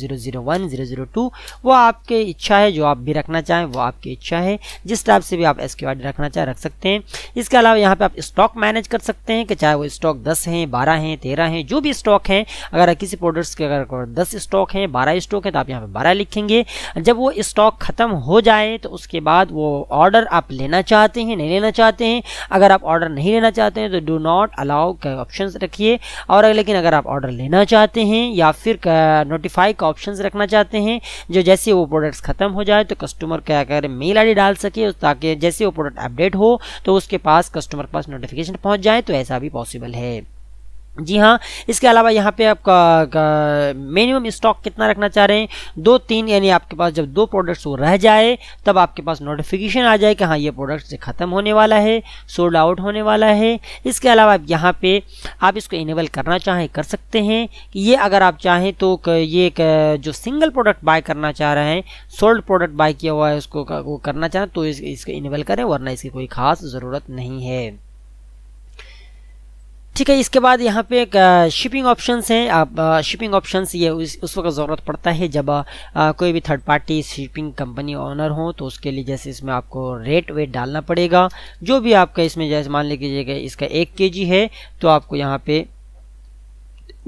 zero zero one zero zero two वो आपकी इच्छा है जो आप भी रखना चाहें वो आपकी इच्छा है जिस टाइप से भी आप एस क्यू आर डी रखना चाहें रख सकते हैं इसके अलावा यहाँ पर आप स्टॉक मैनेज कर सकते हैं स्टॉक चाहे वो स्टॉक दस हैं बारह हैं तेरह हैं जो भी स्टॉक हैं अगर किसी प्रोडक्ट्स के अगर दस स्टॉक हैं बारह स्टॉक हैं तो आप यहाँ पर बारह लिखेंगे जब वो स्टॉक ख़त्म हो जाए तो उसके बाद वो ऑर्डर आप लेना चाहते हैं नहीं लेना चाहते हैं अगर आप ऑर्डर नहीं लेना चाहते हैं तो डू नॉट अलाउ ऑप्शन रखिए और लेकिन अगर आप ऑर्डर लेना चाहते हैं या फिर नोटिफाई का ऑप्शन रखना चाहते हैं जो जैसे वो प्रोडक्ट्स ख़त्म हो जाए तो कस्टमर क्या अगर मेल आई डाल सके ताकि जैसे वो प्रोडक्ट अपडेट हो तो उसके पास कस्टमर के पास नोटिफिकेशन पहुंच जाए तो ऐसा भी पॉसिबल है जी हाँ इसके अलावा यहाँ पे आपका मिनिमम स्टॉक कितना रखना चाह रहे हैं दो तीन यानी आपके पास जब दो प्रोडक्ट्स वो रह जाए तब आपके पास नोटिफिकेशन आ जाए कि हाँ ये प्रोडक्ट ख़त्म होने वाला है सोल्ड आउट होने वाला है इसके अलावा आप यहाँ पे आप इसको इनेबल करना चाहें कर सकते हैं ये अगर आप चाहें तो ये जो सिंगल प्रोडक्ट बाय करना चाह रहे हैं सोल्ड प्रोडक्ट बाय किया हुआ है उसको करना चाहें तो इसको इनेबल करें वरना इसकी कोई ख़ास ज़रूरत नहीं है ठीक है इसके बाद यहाँ पे एक शिपिंग ऑप्शंस हैं आप शिपिंग ऑप्शंस ये उस, उस वक्त ज़रूरत पड़ता है जब आ, कोई भी third party shipping company owner हो तो उसके लिए जैसे इसमें आपको रेट वेट डालना पड़ेगा जो भी आपका इसमें जैसे मान लीजिएगा इसका एक के है तो आपको यहाँ पे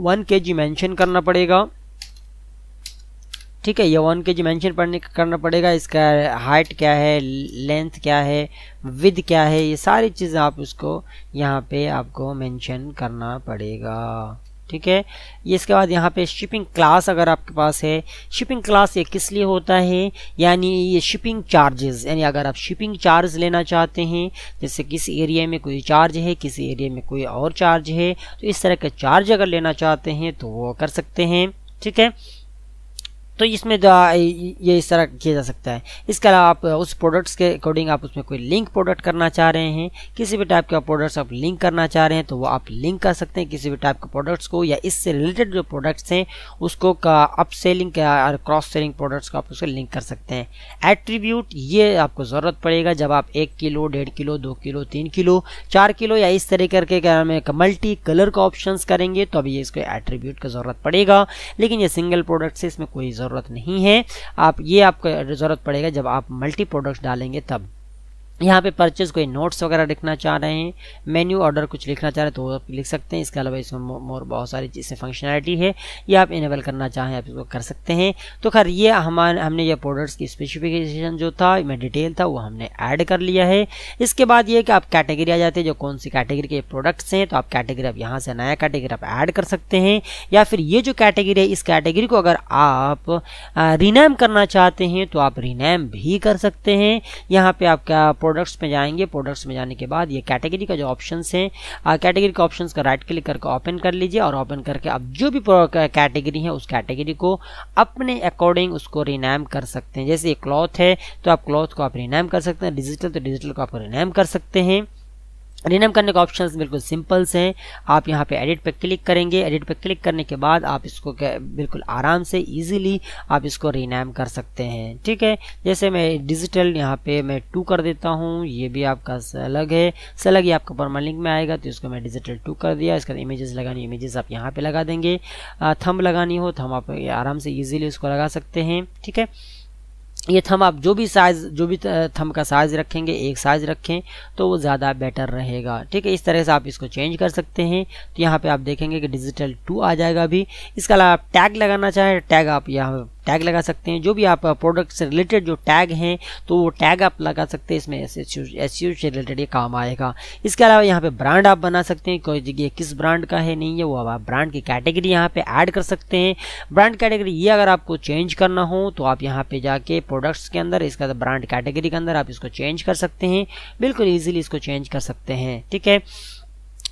वन के जी मैंशन करना पड़ेगा ठीक है ये वन के जी मैंशन पढ़ने करना पड़ेगा इसका हाइट क्या है लेंथ क्या है विद क्या है ये सारी चीज़ें आप उसको यहाँ पे आपको मेंशन करना पड़ेगा ठीक है ये इसके बाद यहाँ पे शिपिंग क्लास अगर आपके पास है शिपिंग क्लास ये किस लिए होता है यानी ये शिपिंग चार्जेस यानी अगर आप शिपिंग चार्ज लेना चाहते हैं जैसे किस एरिया में कोई चार्ज है किस एरिया में कोई और चार्ज है तो इस तरह के चार्ज अगर लेना चाहते हैं तो वो कर सकते हैं ठीक है तो इसमें ये इस तरह किया जा सकता है इसके अलावा आप उस प्रोडक्ट्स के अकॉर्डिंग आप उसमें कोई लिंक प्रोडक्ट करना चाह रहे हैं किसी भी टाइप के प्रोडक्ट्स आप लिंक करना चाह रहे हैं तो वो आप लिंक कर सकते हैं किसी भी टाइप के प्रोडक्ट्स को या इससे रिलेटेड जो प्रोडक्ट्स हैं उसको का अप सेलिंग का क्रॉस सेलिंग प्रोडक्ट्स को आप उसको लिंक कर सकते हैं एट्रीब्यूट ये आपको ज़रूरत पड़ेगा जब आप एक किलो डेढ़ किलो दो किलो तीन किलो चार किलो या इस तरह करके क्या मल्टी कलर का ऑप्शन करेंगे तो अभी इसको एट्रीब्यूट का ज़रूरत पड़ेगा लेकिन ये सिंगल प्रोडक्ट से इसमें कोई ज़रूरत नहीं है आप ये आपको ज़रूरत पड़ेगा जब आप मल्टी प्रोडक्ट्स डालेंगे तब यहाँ पे परचेज कोई नोट्स वगैरह लिखना चाह रहे हैं मेन्यू ऑर्डर कुछ लिखना चाह रहे हैं तो आप लिख सकते हैं इसके अलावा इसमें मोर बहुत सारी चीज़ें फंक्शनैलिटी है ये आप इनेबल करना चाहें आप इसको कर सकते हैं तो खैर ये हमारे हमने ये प्रोडक्ट्स की स्पेसिफिकेशन जो था में डिटेल था वो हमने ऐड कर लिया है इसके बाद ये कि आप कैटेगरी आ जाते हैं जो कौन सी कैटेगरी के प्रोडक्ट्स हैं तो आप कैटेगरी आप यहाँ से नया कैटेगरी आप ऐड कर सकते हैं या फिर ये जो कैटेगरी है इस कैटेगरी को अगर आप रीनेम करना चाहते हैं तो आप रीनेम भी कर सकते हैं यहाँ पर आपका प्रोडक्ट्स में जाएंगे प्रोडक्ट्स में जाने के बाद ये कैटेगरी का जो ऑप्शन है कैटेगरी के ऑप्शन का राइट क्लिक करके ओपन कर लीजिए और ओपन करके अब जो भी कैटेगरी है उस कैटेगरी को अपने अकॉर्डिंग उसको रिनेम कर सकते हैं जैसे ये क्लॉथ है तो आप क्लॉथ को आप रिनेम कर सकते हैं डिजिटल तो डिजिटल को आप रिनेम कर सकते हैं रिनेम करने का ऑप्शंस बिल्कुल सिंपल से हैं आप यहाँ पे एडिट पे क्लिक करेंगे एडिट पे क्लिक करने के बाद आप इसको बिल्कुल आराम से इजीली आप इसको रीनेम कर सकते हैं ठीक है जैसे मैं डिजिटल यहाँ पे मैं टू कर देता हूँ ये भी आपका अलग है अलग ही आपका लिंक में आएगा तो इसको मैं डिजिटल टू कर दिया इसका इमेजेस लगानी इमेजेस आप यहाँ पर लगा देंगे थम लगानी हो थम आप आराम से ईजिली उसको लगा सकते हैं ठीक है ये थम आप जो भी साइज़ जो भी थम uh, का साइज़ रखेंगे एक साइज़ रखें तो वो ज़्यादा बेटर रहेगा ठीक है इस तरह से आप इसको चेंज कर सकते हैं तो यहाँ पे आप देखेंगे कि डिजिटल टू आ जाएगा अभी इसके अलावा आप टैग लगाना चाहें टैग आप यहाँ टैग लगा सकते हैं जो भी आप प्रोडक्ट से रिलेटेड जो टैग हैं तो वो टैग आप लगा सकते हैं इसमें एस एस से रिलेटेड ये काम आएगा इसके अलावा यहाँ पे ब्रांड आप बना सकते हैं कोई ये किस ब्रांड का है नहीं है वो आप ब्रांड की कैटेगरी यहाँ पे ऐड कर सकते हैं ब्रांड कैटेगरी ये अगर आपको चेंज करना हो तो आप यहाँ पे जाके प्रोडक्ट्स के अंदर इसका ब्रांड कैटेगरी के अंदर आप इसको चेंज कर सकते हैं बिल्कुल ईजिली इसको चेंज कर सकते हैं ठीक है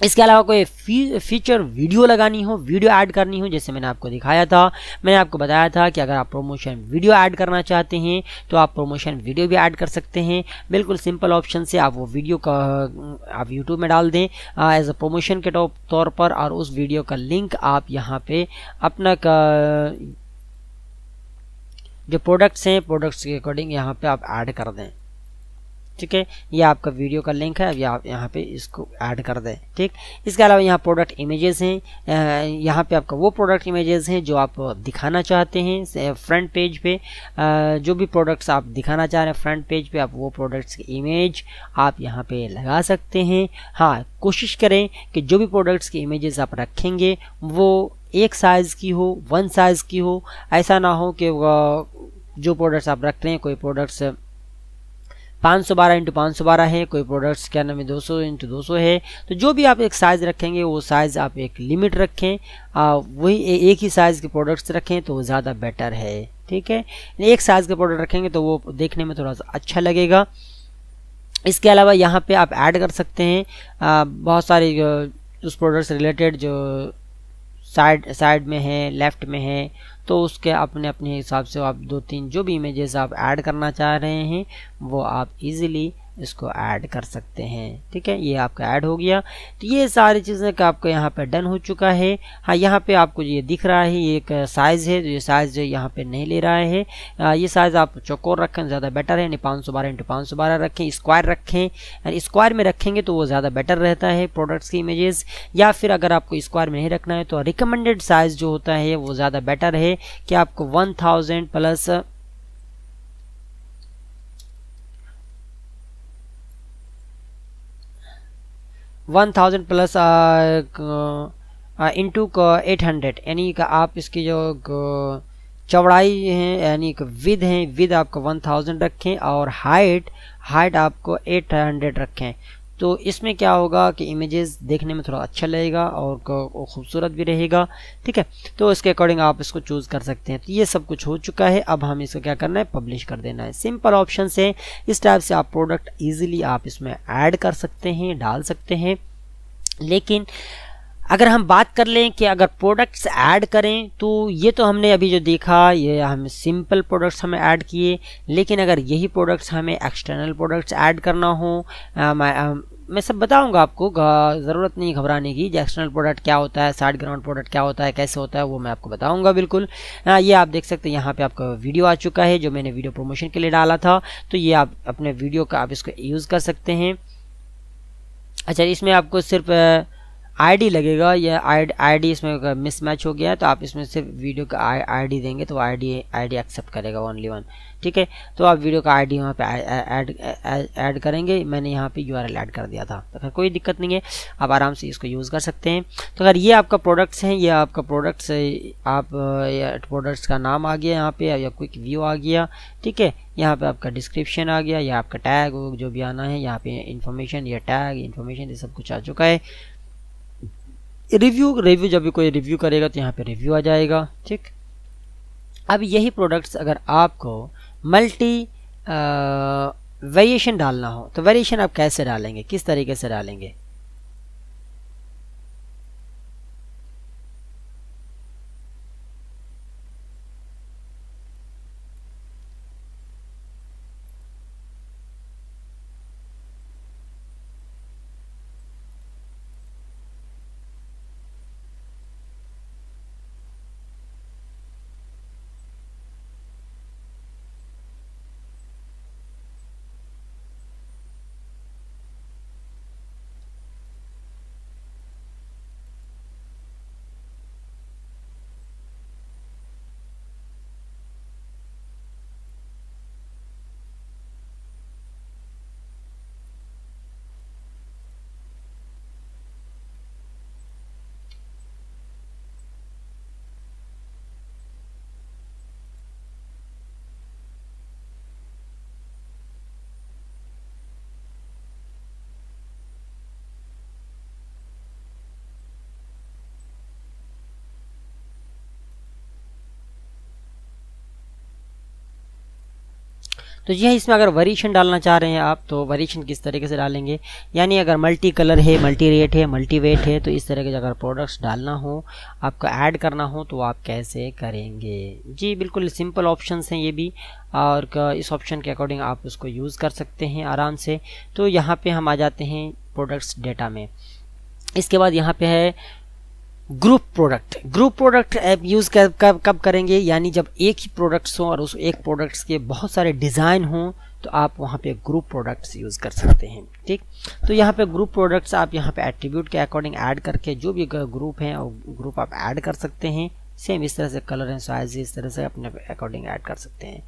इसके अलावा कोई फी, फीचर वीडियो लगानी हो वीडियो ऐड करनी हो जैसे मैंने आपको दिखाया था मैंने आपको बताया था कि अगर आप प्रोमोशन वीडियो ऐड करना चाहते हैं तो आप प्रोमोशन वीडियो भी ऐड कर सकते हैं बिल्कुल सिंपल ऑप्शन से आप वो वीडियो का आप यूट्यूब में डाल दें एज अ प्रोमोशन के तौर पर और उस वीडियो का लिंक आप यहाँ पर अपना का, जो प्रोडक्ट्स हैं प्रोडक्ट्स के अकॉर्डिंग यहाँ पर आप ऐड कर दें ठीक है ये आपका वीडियो का लिंक है अभी आप यहाँ पे इसको ऐड कर दें ठीक इसके अलावा यहाँ प्रोडक्ट इमेजेस हैं यहाँ पे आपका वो प्रोडक्ट इमेजेस हैं जो आप दिखाना चाहते हैं फ्रंट पेज पे जो भी प्रोडक्ट्स आप दिखाना चाह रहे हैं फ्रंट पेज पे आप वो प्रोडक्ट्स की इमेज आप यहाँ पे लगा सकते हैं हाँ कोशिश करें कि जो भी प्रोडक्ट्स की इमेजेस आप रखेंगे वो एक साइज़ की हो वन साइज़ की हो ऐसा ना हो कि जो प्रोडक्ट्स आप रख रहे हैं कोई प्रोडक्ट्स पाँच सौ बारह इंटू पाँच सौ बारह है कोई प्रोडक्ट्स क्या नाम है दो सौ इंटू दो सौ है तो जो भी आप एक साइज़ रखेंगे वो साइज़ आप एक लिमिट रखें वही एक ही साइज़ के प्रोडक्ट्स रखें तो वो ज़्यादा बेटर है ठीक है एक साइज़ के प्रोडक्ट रखेंगे तो वो देखने में थोड़ा सा अच्छा लगेगा इसके अलावा यहाँ पे आप ऐड कर सकते हैं बहुत सारे उस प्रोडक्ट्स रिलेटेड जो साइड साइड में है लेफ्ट में है तो उसके अपने अपने हिसाब से आप दो तीन जो भी इमेजेस आप ऐड करना चाह रहे हैं वो आप इजीली इसको ऐड कर सकते हैं ठीक है ये आपका ऐड हो गया तो ये सारी चीज़ें का आपका यहाँ पे डन हो चुका है हाँ यहाँ पे आपको ये दिख रहा है ये एक साइज़ है तो ये साइज़ जो यहाँ पे नहीं ले रहा है आ, ये साइज़ आप चौकोर रखें ज़्यादा बेटर है यानी पाँच सौ बारह इंटू पाँच सौ बारह रखें स्क्वायर रखें यानी स्क्वायर में रखेंगे तो वो ज़्यादा बेटर रहता है प्रोडक्ट्स की इमेजेस या फिर अगर आपको स्क्वायर में नहीं रखना है तो रिकमेंडेड साइज़ जो होता है वो ज़्यादा बेटर है कि आपको one thousand plus one thousand plus into का एट हंड्रेड यानी कि आप इसकी जो चौड़ाई है यानी कि विद है विद आपको वन थाउजेंड रखें और हाइट हाइट आपको एट हंड्रेड रखें तो इसमें क्या होगा कि इमेजेस देखने में थोड़ा अच्छा लगेगा और खूबसूरत भी रहेगा ठीक है तो इसके अकॉर्डिंग आप इसको चूज़ कर सकते हैं तो ये सब कुछ हो चुका है अब हम इसको क्या करना है पब्लिश कर देना है सिंपल ऑप्शन से इस टाइप से आप प्रोडक्ट ईजिली आप इसमें ऐड कर सकते हैं डाल सकते हैं लेकिन अगर हम बात कर लें कि अगर प्रोडक्ट्स ऐड करें तो ये तो हमने अभी जो देखा ये हम सिंपल प्रोडक्ट्स हमें ऐड किए लेकिन अगर यही प्रोडक्ट्स हमें एक्सटर्नल प्रोडक्ट्स ऐड करना हो मैं सब बताऊंगा आपको ज़रूरत नहीं घबराने की एक्सटर्नल प्रोडक्ट क्या होता है साइड ग्राउंड प्रोडक्ट क्या होता है कैसे होता है वो मैं आपको बताऊंगा बिल्कुल आ, हाँ, ये आप देख सकते हैं यहाँ पे आपका वीडियो आ चुका है जो मैंने वीडियो प्रमोशन के लिए डाला था तो ये आप अपने वीडियो का आप इसको यूज़ कर सकते हैं अच्छा इसमें आपको सिर्फ आईडी लगेगा या आईडी इसमें मिसमैच हो गया है तो आप इसमें सिर्फ वीडियो का आईडी देंगे तो आईडी आईडी एक्सेप्ट करेगा ओनली वन ठीक है तो आप वीडियो का आईडी वहाँ पे ऐड ऐड करेंगे मैंने यहाँ पे यूआरएल ऐड कर दिया था तो खैर कोई दिक्कत नहीं है आप आराम से इसको यूज़ कर सकते हैं तो अगर ये आपका प्रोडक्ट्स हैं ये आपका प्रोडक्ट्स आप प्रोडक्ट्स का नाम आ गया यहाँ पे या क्विक व्यू आ गया ठीक है यहाँ पे आपका डिस्क्रिप्शन आ गया या आपका टैग जो भी आना है यहाँ पे इन्फॉर्मेशन या टैग इन्फॉर्मेशन ये सब कुछ आ चुका है रिव्यू रिव्यू जब भी कोई रिव्यू करेगा तो यहाँ पे रिव्यू आ जाएगा ठीक अब यही प्रोडक्ट्स अगर आपको मल्टी वेरिएशन डालना हो तो वेरिएशन आप कैसे डालेंगे किस तरीके से डालेंगे तो जी हाँ इसमें अगर वरीशन डालना चाह रहे हैं आप तो वरीशन किस तरीके से डालेंगे यानी अगर मल्टी कलर है मल्टी रेट है मल्टी वेट है तो इस तरह के अगर प्रोडक्ट्स डालना हो आपको ऐड करना हो तो आप कैसे करेंगे जी बिल्कुल सिंपल ऑप्शन हैं ये भी और इस ऑप्शन के अकॉर्डिंग आप उसको यूज़ कर सकते हैं आराम से तो यहाँ पर हम आ जाते हैं प्रोडक्ट्स डेटा में इसके बाद यहाँ पे है group product group product app use कर, कब कब करेंगे यानी जब एक ही प्रोडक्ट्स हों और उस एक प्रोडक्ट्स के बहुत सारे डिज़ाइन हों तो आप वहाँ पे ग्रुप प्रोडक्ट्स यूज़ कर सकते हैं ठीक तो यहाँ पे ग्रुप प्रोडक्ट्स आप यहाँ पे एट्रीब्यूट के अकॉर्डिंग ऐड करके जो भी ग्रुप हैं और ग्रुप आप ऐड कर सकते हैं सेम इस तरह से कलर एंड साइज इस तरह से अपने अकॉर्डिंग ऐड कर सकते हैं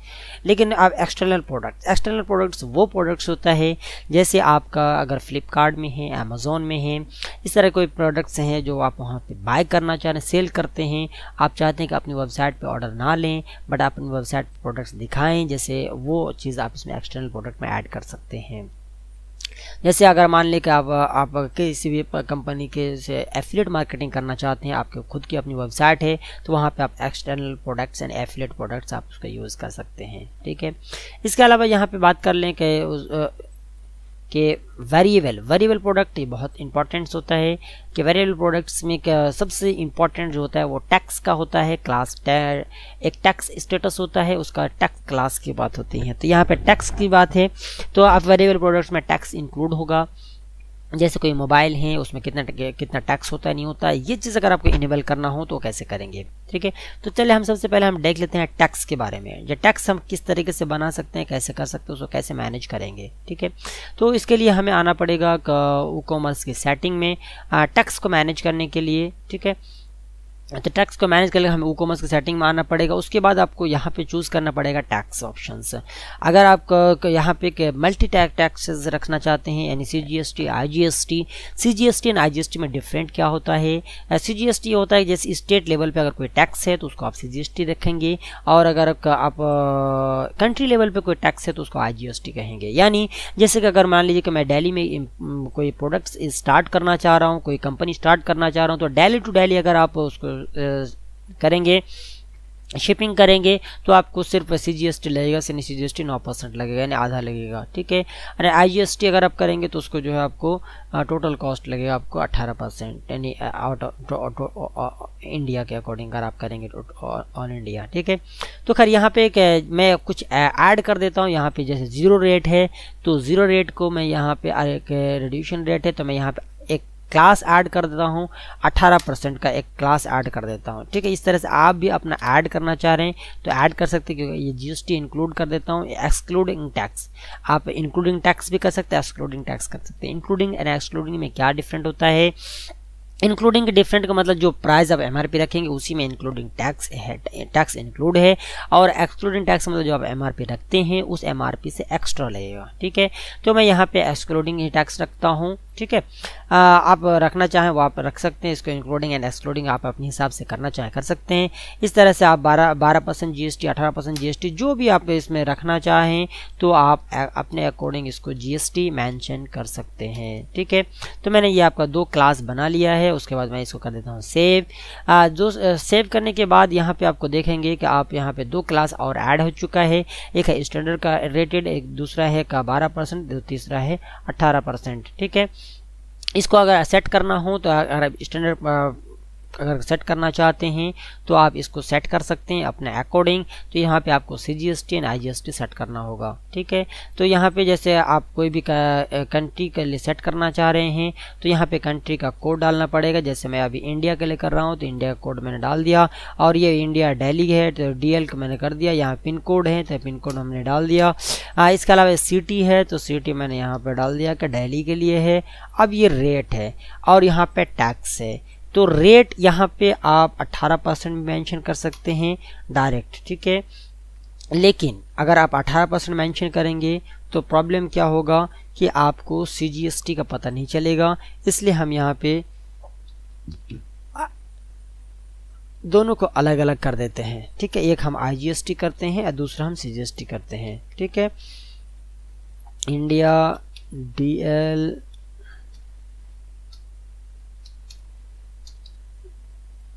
लेकिन अब एक्सटर्नल प्रोडक्ट एक्सटर्नल प्रोडक्ट्स वो प्रोडक्ट्स होता है जैसे आपका अगर फ्लिपकार्ट में है अमेज़ोन में है इस तरह कोई प्रोडक्ट्स हैं जो आप वहाँ पर बाय करना चाह रहे हैं सेल करते हैं आप चाहते हैं कि अपनी वेबसाइट पर ऑर्डर ना लें बट आप अपनी वेबसाइट प्रोडक्ट्स दिखाएँ जैसे वो चीज़ आप इसमें एक्सटर्नल प्रोडक्ट में ऐड कर सकते हैं जैसे अगर मान लें कि आप आप किसी भी कंपनी के से एफिलेट मार्केटिंग करना चाहते हैं आपके खुद की अपनी वेबसाइट है तो वहाँ पे आप external products and affiliate products आप उसका यूज़ कर सकते हैं ठीक है इसके अलावा यहाँ पे बात कर लें कि कि वेरिएबल वेरिएबल प्रोडक्ट ये बहुत इंपॉर्टेंट होता है कि वेरिएबल प्रोडक्ट्स में सबसे इंपॉर्टेंट जो होता है वो टैक्स का होता है क्लास एक टैक्स स्टेटस होता है उसका टैक्स क्लास की बात होती है तो यहाँ पे टैक्स की बात है तो आप वेरिएबल प्रोडक्ट्स में टैक्स इंक्लूड होगा जैसे कोई मोबाइल है उसमें कितना कितना टैक्स होता है नहीं होता है ये चीज़ अगर आपको इनेबल करना हो तो कैसे करेंगे ठीक है तो चले हम सबसे पहले हम देख लेते हैं टैक्स के बारे में या टैक्स हम किस तरीके से बना सकते हैं कैसे कर सकते हैं उसको कैसे मैनेज करेंगे ठीक है तो इसके लिए हमें आना पड़ेगा कॉमर्स की सेटिंग में टैक्स को मैनेज करने के लिए ठीक है तो टैक्स को मैनेज करके हमें ई की सेटिंग मारना पड़ेगा उसके बाद आपको यहाँ पे चूज़ करना पड़ेगा टैक्स ऑप्शन अगर आप यहाँ पे मल्टी टैक टैक्सेस रखना चाहते हैं यानी C G S T I G S T C G S T and I G S T में डिफरेंट क्या होता है सी जी एस टी होता है जैसे स्टेट लेवल पे अगर कोई टैक्स है तो उसको आप सी जी एस टी रखेंगे और अगर आप कंट्री लेवल पर कोई टैक्स है तो उसको आई जी एस टी कहेंगे यानी जैसे कि अगर मान लीजिए कि मैं डेली में कोई प्रोडक्ट्स स्टार्ट करना चाह रहा हूँ कोई कंपनी स्टार्ट करना चाह रहा हूँ तो डेली टू डेली अगर आप उसको करेंगे शिपिंग करेंगे तो आपको सिर्फ सी जी एस टी लगेगा यानी सी जी एस टी नौ परसेंट लगेगा यानी आधा लगेगा ठीक है अरे आई जी एस टी अगर आप करेंगे तो उसको जो है आपको टोटल कॉस्ट लगेगा आपको अट्ठारह परसेंट यानी आउट ऑफ इंडिया के अकॉर्डिंग अगर आप करेंगे ऑल इंडिया ठीक है तो खैर यहाँ पे एक मैं कुछ ऐड कर देता हूँ यहाँ पे जैसे ज़ीरो रेट है तो ज़ीरो रेट को मैं यहाँ पे रेड्यूशन रेट है तो मैं यहाँ पे क्लास ऐड कर देता हूँ 18 परसेंट का एक क्लास ऐड कर देता हूँ ठीक है इस तरह से आप भी अपना ऐड करना चाह रहे हैं तो ऐड कर सकते हैं क्योंकि ये जीएसटी इंक्लूड कर देता हूँ एक्सक्लूडिंग टैक्स आप इंक्लूडिंग टैक्स भी कर सकते हैं एक्सक्लूडिंग टैक्स कर सकते हैं इंक्लूडिंग एंड एक्सक्लूडिंग में क्या डिफरेंट होता है इंक्लूडिंग डिफरेंट का मतलब जो प्राइस आप एम रखेंगे उसी में इंक्लूडिंग टैक्स है टैक्स इंक्लूड है और एक्सक्लूडिंग टैक्स मतलब जो आप एम रखते हैं उस एम से एक्स्ट्रा लगेगा ठीक है तो मैं यहाँ पे एक्सक्लूडिंग ही टैक्स रखता हूँ ठीक है आप रखना चाहें वो आप रख सकते हैं इसको इंक्लूडिंग एंड एक्सक्लूडिंग आप अपने हिसाब से करना चाहें कर सकते हैं इस तरह से आप बारह बारह परसेंट जी एस टी अठारह परसेंट जी एस टी जो भी आप इसमें रखना चाहें तो आप अपने अकॉर्डिंग इसको जी एस टी मैंशन कर सकते हैं ठीक है तो मैंने ये आपका दो क्लास बना लिया है उसके बाद मैं इसको कर देता हूँ सेव आ, जो सेव करने के बाद यहाँ पे आपको देखेंगे कि आप यहाँ पे दो क्लास और ऐड हो चुका है एक है स्टैंडर्ड का रेटेड एक दूसरा है का बारह परसेंट तीसरा है अट्ठारह परसेंट ठीक है इसको अगर सेट करना हो तो अगर स्टैंडर्ड अगर सेट करना चाहते हैं तो आप इसको सेट कर सकते हैं अपने अकॉर्डिंग तो यहाँ पे आपको C G S T and I G S T set करना होगा ठीक है तो यहाँ पे जैसे आप कोई भी कंट्री के लिए सेट करना चाह रहे हैं तो यहाँ पे कंट्री का कोड डालना पड़ेगा जैसे मैं अभी इंडिया के लिए कर रहा हूँ तो इंडिया का कोड मैंने डाल दिया और ये इंडिया डेली है तो डी एल का मैंने कर दिया यहाँ पिन कोड है तो पिन कोड हमने डाल दिया आ, इसके अलावा सिटी है तो सिटी मैंने यहाँ पर डाल दिया कि डेली के लिए है अब ये रेट है और यहाँ पर टैक्स है तो रेट यहाँ पे आप 18 परसेंट मैंशन कर सकते हैं डायरेक्ट ठीक है लेकिन अगर आप 18 परसेंट मैंशन करेंगे तो प्रॉब्लम क्या होगा कि आपको सी का पता नहीं चलेगा इसलिए हम यहाँ पे दोनों को अलग अलग कर देते हैं ठीक है एक हम आई करते हैं और दूसरा हम सी करते हैं ठीक है इंडिया डी एल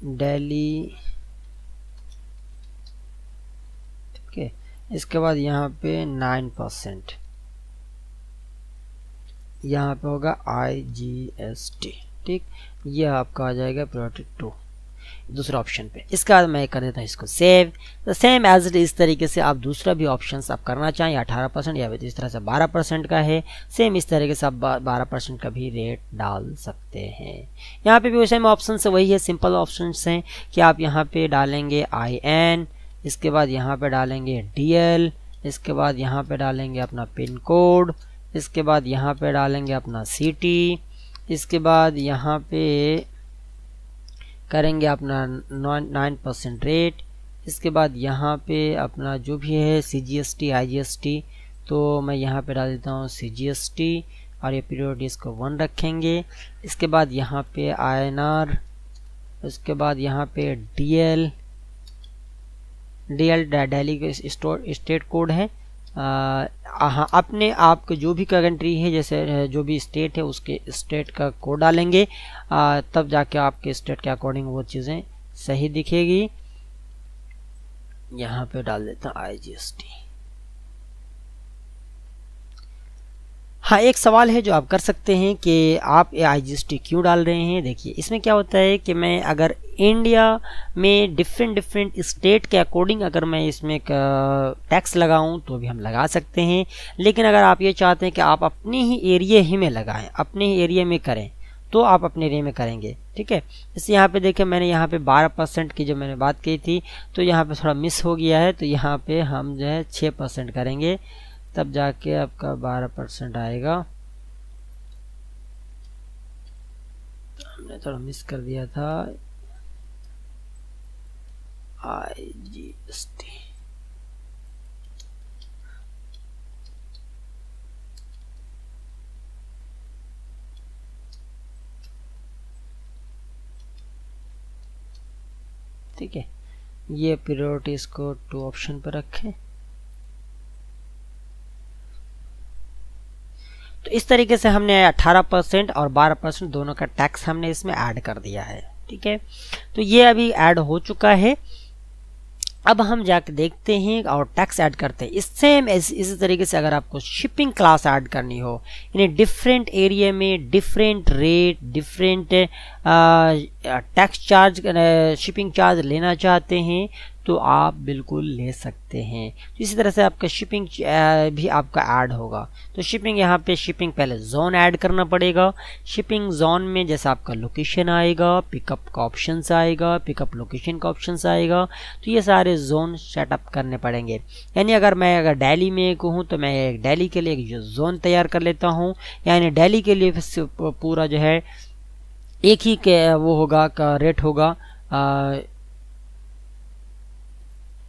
डेली ठीक है इसके बाद यहाँ पे नाइन परसेंट यहाँ पे होगा आई जी एस टी ठीक यह आपका आ जाएगा प्रोडक्ट टू दूसरे ऑप्शन पे इसके बाद मैं कर देता हूँ इसको सेव तो सेम एज इट इस तरीके से आप दूसरा भी ऑप्शन आप करना चाहें अठारह परसेंट या इस तरह से बारह परसेंट का है सेम इस तरीके से आप बारह परसेंट का भी रेट डाल सकते हैं यहाँ पे भी वैसे में ऑप्शन वही है सिंपल ऑप्शन हैं कि आप यहाँ पे डालेंगे आई एन इसके बाद यहाँ पे डालेंगे डी एल इसके बाद यहाँ पे डालेंगे अपना पिन कोड इसके बाद यहाँ पे डालेंगे अपना सिटी इसके बाद यहाँ पे करेंगे अपना नाइन परसेंट रेट इसके बाद यहाँ पे अपना जो भी है C G S T I G S T तो मैं यहाँ पे डाल देता हूँ सी जी एस टी और ये पीरियड इसको वन रखेंगे इसके बाद यहाँ पे आई एन आर उसके बाद यहाँ पे D L D L daily state code है आ, अपने आप के जो भी कंट्री है जैसे जो भी स्टेट है उसके स्टेट का कोड डालेंगे आ, तब जाके आपके स्टेट के अकॉर्डिंग वो चीज़ें सही दिखेगी यहाँ पे डाल देता आई जी एस टी हाँ एक सवाल है जो आप कर सकते हैं कि आप ए आई क्यों डाल रहे हैं देखिए इसमें क्या होता है कि मैं अगर इंडिया में डिफरेंट डिफरेंट स्टेट के अकॉर्डिंग अगर मैं इसमें टैक्स लगाऊं तो भी हम लगा सकते हैं लेकिन अगर आप ये चाहते हैं कि आप अपने ही एरिया ही में लगाएं अपने ही एरिया में करें तो आप अपने एरिए में करेंगे ठीक है जैसे यहाँ पर देखें मैंने यहाँ पर बारह परसेंट की जो मैंने बात की थी तो यहाँ पर थोड़ा मिस हो गया है तो यहाँ पर हम जो है छः परसेंट करेंगे तब जाके आपका बारह परसेंट आएगा तो हमने थोड़ा मिस कर दिया था आई जी एस टी ठीक है ये प्रियोरिटी इसको टू ऑप्शन पर रखें तो इस तरीके से हमने 18 परसेंट और 12 परसेंट दोनों का टैक्स हमने इसमें ऐड कर दिया है ठीक है तो ये अभी ऐड हो चुका है अब हम जाके देखते हैं और टैक्स ऐड करते हैं इस सेम इस, इसी तरीके से अगर आपको शिपिंग क्लास ऐड करनी हो यानी डिफरेंट एरिया में different rate different tax charge shipping charge लेना चाहते हैं तो आप बिल्कुल ले सकते हैं तो इसी तरह से आपका शिपिंग भी आपका ऐड होगा तो शिपिंग यहाँ पे शिपिंग पहले जोन ऐड करना पड़ेगा शिपिंग जोन में जैसा आपका लोकेशन आएगा पिकअप का ऑप्शन आएगा पिकअप लोकेशन का ऑप्शन आएगा तो ये सारे जोन सेटअप करने पड़ेंगे यानी अगर मैं अगर डेली में कहूँ तो मैं एक डेली के लिए एक जोन तैयार कर लेता हूँ यानी डेली के लिए पूरा जो है एक ही के वो होगा का रेट होगा आ,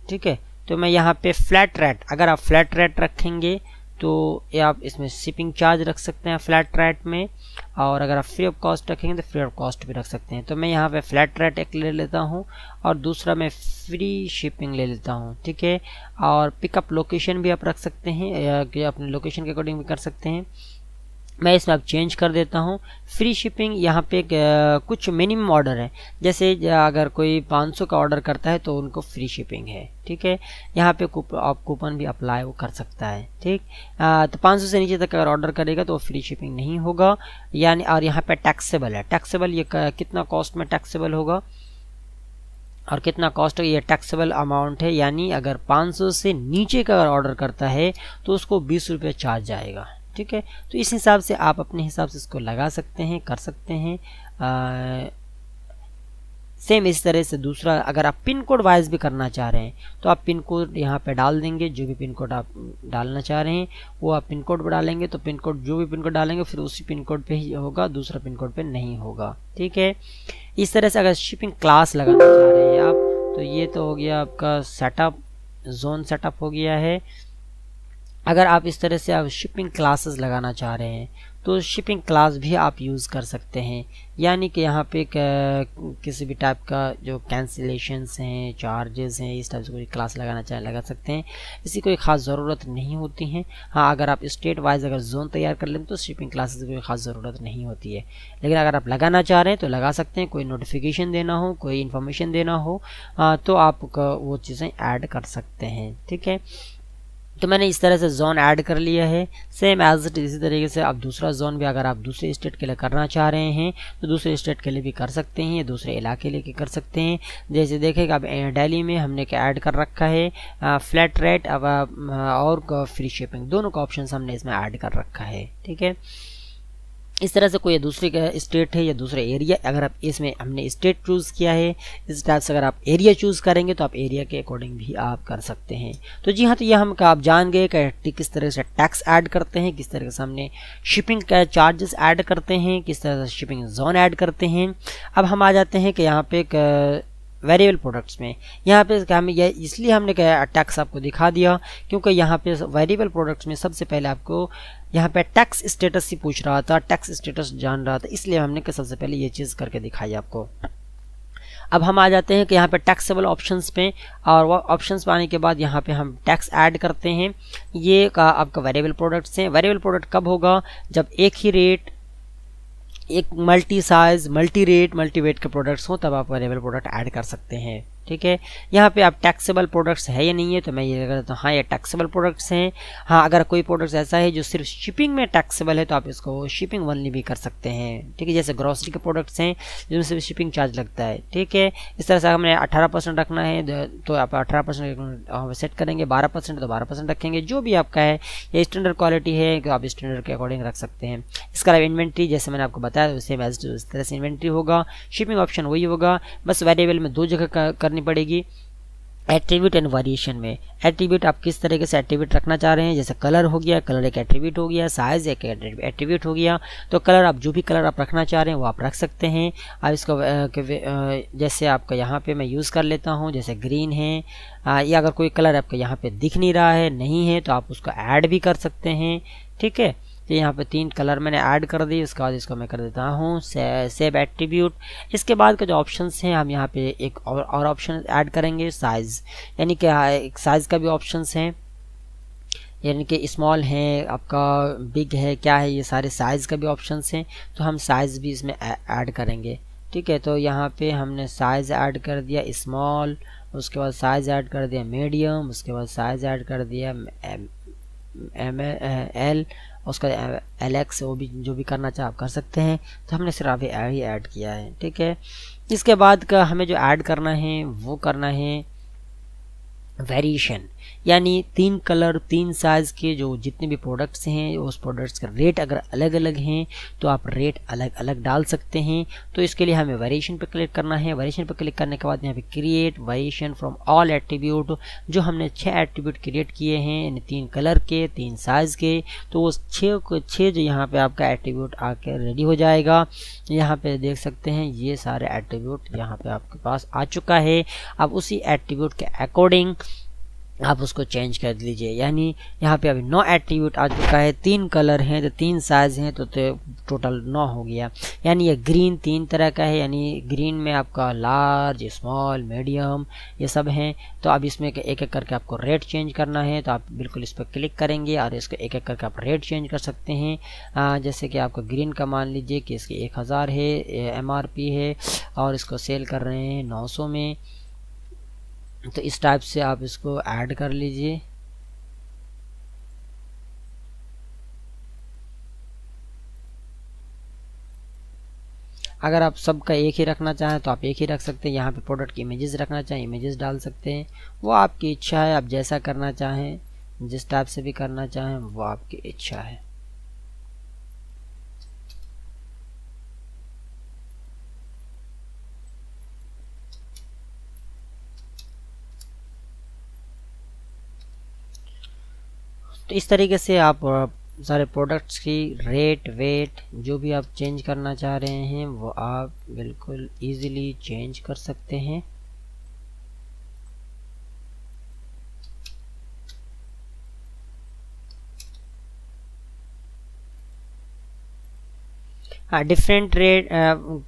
ठीक है तो मैं यहाँ पे फ्लैट रेट अगर आप फ्लैट रेट रखेंगे तो ये आप इसमें शिपिंग चार्ज रख सकते हैं फ्लैट रेट में और अगर आप फ्री ऑफ कॉस्ट रखेंगे तो फ्री ऑफ कॉस्ट भी रख सकते हैं तो मैं यहाँ पे फ्लैट रेट एक ले लेता हूँ और दूसरा मैं फ्री शिपिंग ले लेता हूँ ठीक है और पिकअप लोकेशन भी आप रख सकते हैं अपने लोकेशन के अकॉर्डिंग भी कर सकते हैं मैं इसमें अब चेंज कर देता हूँ फ्री शिपिंग यहाँ पे कुछ मिनिमम ऑर्डर है जैसे अगर कोई 500 का ऑर्डर करता है तो उनको फ्री शिपिंग है ठीक है यहाँ पे कूप, आप कूपन भी अप्लाई वो कर सकता है ठीक तो 500 से नीचे तक अगर ऑर्डर करेगा तो फ्री शिपिंग नहीं होगा यानी और यहाँ पे टैक्सेबल है टैक्सेबल ये कितना कॉस्ट में टैक्सेबल होगा और कितना कॉस्ट है ये टैक्सेबल अमाउंट है यानी अगर 500 से नीचे का अगर ऑर्डर करता है तो उसको बीस रुपये चार्ज आएगा ठीक है तो इस हिसाब से आप अपने हिसाब से इसको लगा सकते हैं कर सकते हैं आ, सेम इस तरह से दूसरा अगर आप पिन कोड वाइज भी करना चाह रहे हैं तो आप पिन कोड यहाँ पे डाल देंगे जो भी पिन कोड आप डालना चाह रहे हैं वो आप पिन कोड पर डालेंगे तो पिन कोड जो भी पिन कोड डालेंगे फिर उसी पिन कोड पर ही होगा दूसरा पिन कोड पर नहीं होगा ठीक है इस तरह से अगर शिपिंग क्लास लगाना चाह रहे हैं आप तो ये तो हो गया आपका सेटअप जोन सेटअप हो गया है अगर आप इस तरह से आप शिपिंग क्लासेस लगाना चाह रहे हैं तो शिपिंग क्लास भी आप यूज़ कर सकते हैं यानी कि यहाँ पे किसी भी टाइप का जो कैंसिलेशंस हैं चार्जेस हैं इस टाइप से कोई क्लास लगाना चाहे लगा सकते हैं इसकी कोई ख़ास ज़रूरत नहीं होती है हाँ अगर आप स्टेट वाइज अगर जोन तैयार कर लें तो शिपिंग क्लासेस की कोई ख़ास ज़रूरत नहीं होती है लेकिन अगर आप लगाना चाह रहे हैं तो लगा सकते हैं कोई नोटिफिकेशन देना हो कोई इन्फॉर्मेशन देना हो आ, हाँ, तो आप वो चीज़ें ऐड कर सकते हैं ठीक है तो मैंने इस तरह से जोन ऐड कर लिया है सेम एज इट इसी तरीके से आप दूसरा जोन भी अगर आप दूसरे स्टेट के लिए करना चाह रहे हैं तो दूसरे स्टेट के लिए भी कर सकते हैं दूसरे इलाके लिए कर सकते हैं जैसे देखेगा अब डेली में हमने क्या ऐड कर रखा है फ्लैट रेट अब और फ्री शिपिंग दोनों का ऑप्शन हमने इसमें ऐड कर रखा है ठीक है इस तरह से कोई दूसरे स्टेट है या दूसरा एरिया अगर आप इसमें हमने स्टेट चूज़ किया है इस टाइप से अगर आप एरिया चूज़ करेंगे तो आप एरिया के अकॉर्डिंग भी आप कर सकते हैं तो जी हाँ तो ये हम आप जान गए कि किस तरह से टैक्स ऐड करते हैं किस तरह से हमने शिपिंग का चार्जेस ऐड करते हैं किस तरह से शिपिंग जोन ऐड करते हैं अब हम आ जाते हैं कि यहाँ पे वेरिएबल प्रोडक्ट्स में यहाँ पे हमें यह इसलिए हमने क्या टैक्स आपको दिखा दिया क्योंकि यहाँ पे वेरिएबल प्रोडक्ट्स में सबसे पहले आपको यहाँ पे टैक्स स्टेटस ही पूछ रहा था टैक्स स्टेटस जान रहा था इसलिए हमने कि सबसे पहले ये चीज़ करके दिखाई आपको अब हम आ जाते हैं कि यहाँ पे टैक्सेबल ऑप्शंस पे और वह ऑप्शंस पे आने के बाद यहाँ पे हम टैक्स ऐड करते हैं ये का आपका वेरिएबल प्रोडक्ट्स हैं वेरिएबल प्रोडक्ट कब होगा जब एक ही रेट एक multi size multi rate multi weight के प्रोडक्ट्स हों तब आप वेरिएबल प्रोडक्ट ऐड कर सकते हैं ठीक है यहाँ पे आप टैक्सेबल प्रोडक्ट्स है या नहीं है तो मैं ये करता हूँ हाँ ये टैक्सेबल प्रोडक्ट्स हैं हाँ अगर कोई प्रोडक्ट्स ऐसा है जो सिर्फ शिपिंग में टैक्सेबल है तो आप इसको शिपिंग वनली भी कर सकते हैं ठीक है जैसे ग्रॉसरी के प्रोडक्ट्स हैं जिनमें सिर्फ शिपिंग चार्ज लगता है ठीक है इस तरह से हमने अठारह परसेंट रखना है तो आप अठारह परसेंट सेट करेंगे बारह परसेंट तो बारह परसेंट रखेंगे जो भी आपका है ये स्टैंडर्ड क्वालिटी है तो आप स्टैंडर्ड के अकॉर्डिंग रख सकते हैं इसका अलावा इन्वेंट्री जैसे मैंने आपको बताया उसे तो तो इस तरह से इन्वेंट्री होगा शिपिंग ऑप्शन वही होगा बस वेरिएबल में दो जगह करने करनी पड़ेगी एट्रीब्यूट एंड वेरिएशन में एट्रीब्यूट आप किस तरीके से एट्रीब्यूट रखना चाह रहे हैं जैसे कलर हो गया कलर एक एट्रीब्यूट हो गया साइज एक एट्रीब्यूट हो गया तो कलर आप जो भी कलर आप रखना चाह रहे हैं वो आप रख सकते हैं आप इसको जैसे आपका यहाँ पे मैं यूज़ कर लेता हूँ जैसे ग्रीन है या अगर कोई कलर आपका यहाँ पर दिख नहीं रहा है नहीं है तो आप उसको ऐड भी कर सकते हैं ठीक है तो यहाँ पे तीन कलर मैंने ऐड कर दी उसके बाद इसको मैं कर देता हूँ सेब एट्रीब्यूट इसके बाद का जो ऑप्शन हैं हम यहाँ पे एक और ऑप्शन ऐड करेंगे साइज़ यानी कि साइज़ हाँ, का भी ऑप्शन हैं यानी कि स्मॉल है आपका बिग है क्या है ये सारे साइज़ का भी ऑप्शन हैं तो हम साइज़ भी इसमें ऐड करेंगे ठीक है तो यहाँ पे हमने साइज़ ऐड कर दिया स्मॉल उसके बाद साइज़ ऐड कर दिया मीडियम उसके बाद साइज़ ऐड कर दिया एम एल उसका एलेक्स वो भी जो भी करना चाहे आप कर सकते हैं तो हमने सिर्फ ही ऐड किया है ठीक है इसके बाद का हमें जो ऐड करना है वो करना है वेरिएशन यानी तीन कलर तीन साइज़ के जो जितने भी प्रोडक्ट्स हैं उस प्रोडक्ट्स का रेट अगर अलग अलग हैं तो आप रेट अलग अलग डाल सकते हैं तो इसके लिए हमें वेरिएशन पर क्लिक करना है वेरिएशन पर क्लिक करने के बाद यहाँ पे create variation from all attribute जो हमने छः एट्रीब्यूट क्रिएट किए हैं यानी तीन कलर के तीन साइज़ के तो उस छः छः जो यहाँ पर आपका एट्रीब्यूट आकर रेडी हो जाएगा यहाँ पर देख सकते हैं ये सारे एट्रीब्यूट यहाँ पर आपके पास आ चुका है अब उसी एट्रीब्यूट के अकॉर्डिंग आप उसको चेंज कर लीजिए यानी यहाँ पे अभी नौ एट्रीब्यूट आ चुका है तीन कलर हैं तो तीन साइज हैं तो, तो टोटल नौ हो गया यानी ये ग्रीन तीन तरह का है यानी ग्रीन में आपका लार्ज स्मॉल मीडियम ये सब हैं तो अब इसमें एक एक करके आपको रेट चेंज करना है तो आप बिल्कुल इस पर क्लिक करेंगे और इसको एक एक करके आप रेट चेंज कर सकते हैं आ, जैसे कि आपको ग्रीन का मान लीजिए कि इसकी एक हज़ार है एम है और इसको सेल कर रहे हैं नौ में तो इस टाइप से आप इसको ऐड कर लीजिए अगर आप सबका एक ही रखना चाहें तो आप एक ही रख सकते हैं यहाँ पे प्रोडक्ट की इमेजेस रखना चाहें इमेजेस डाल सकते हैं वो आपकी इच्छा है आप जैसा करना चाहें जिस टाइप से भी करना चाहें वो आपकी इच्छा है तो इस तरीके से आप सारे प्रोडक्ट्स की रेट वेट जो भी आप चेंज करना चाह रहे हैं वो आप बिल्कुल इजीली चेंज कर सकते हैं हाँ डिफरेंट रेट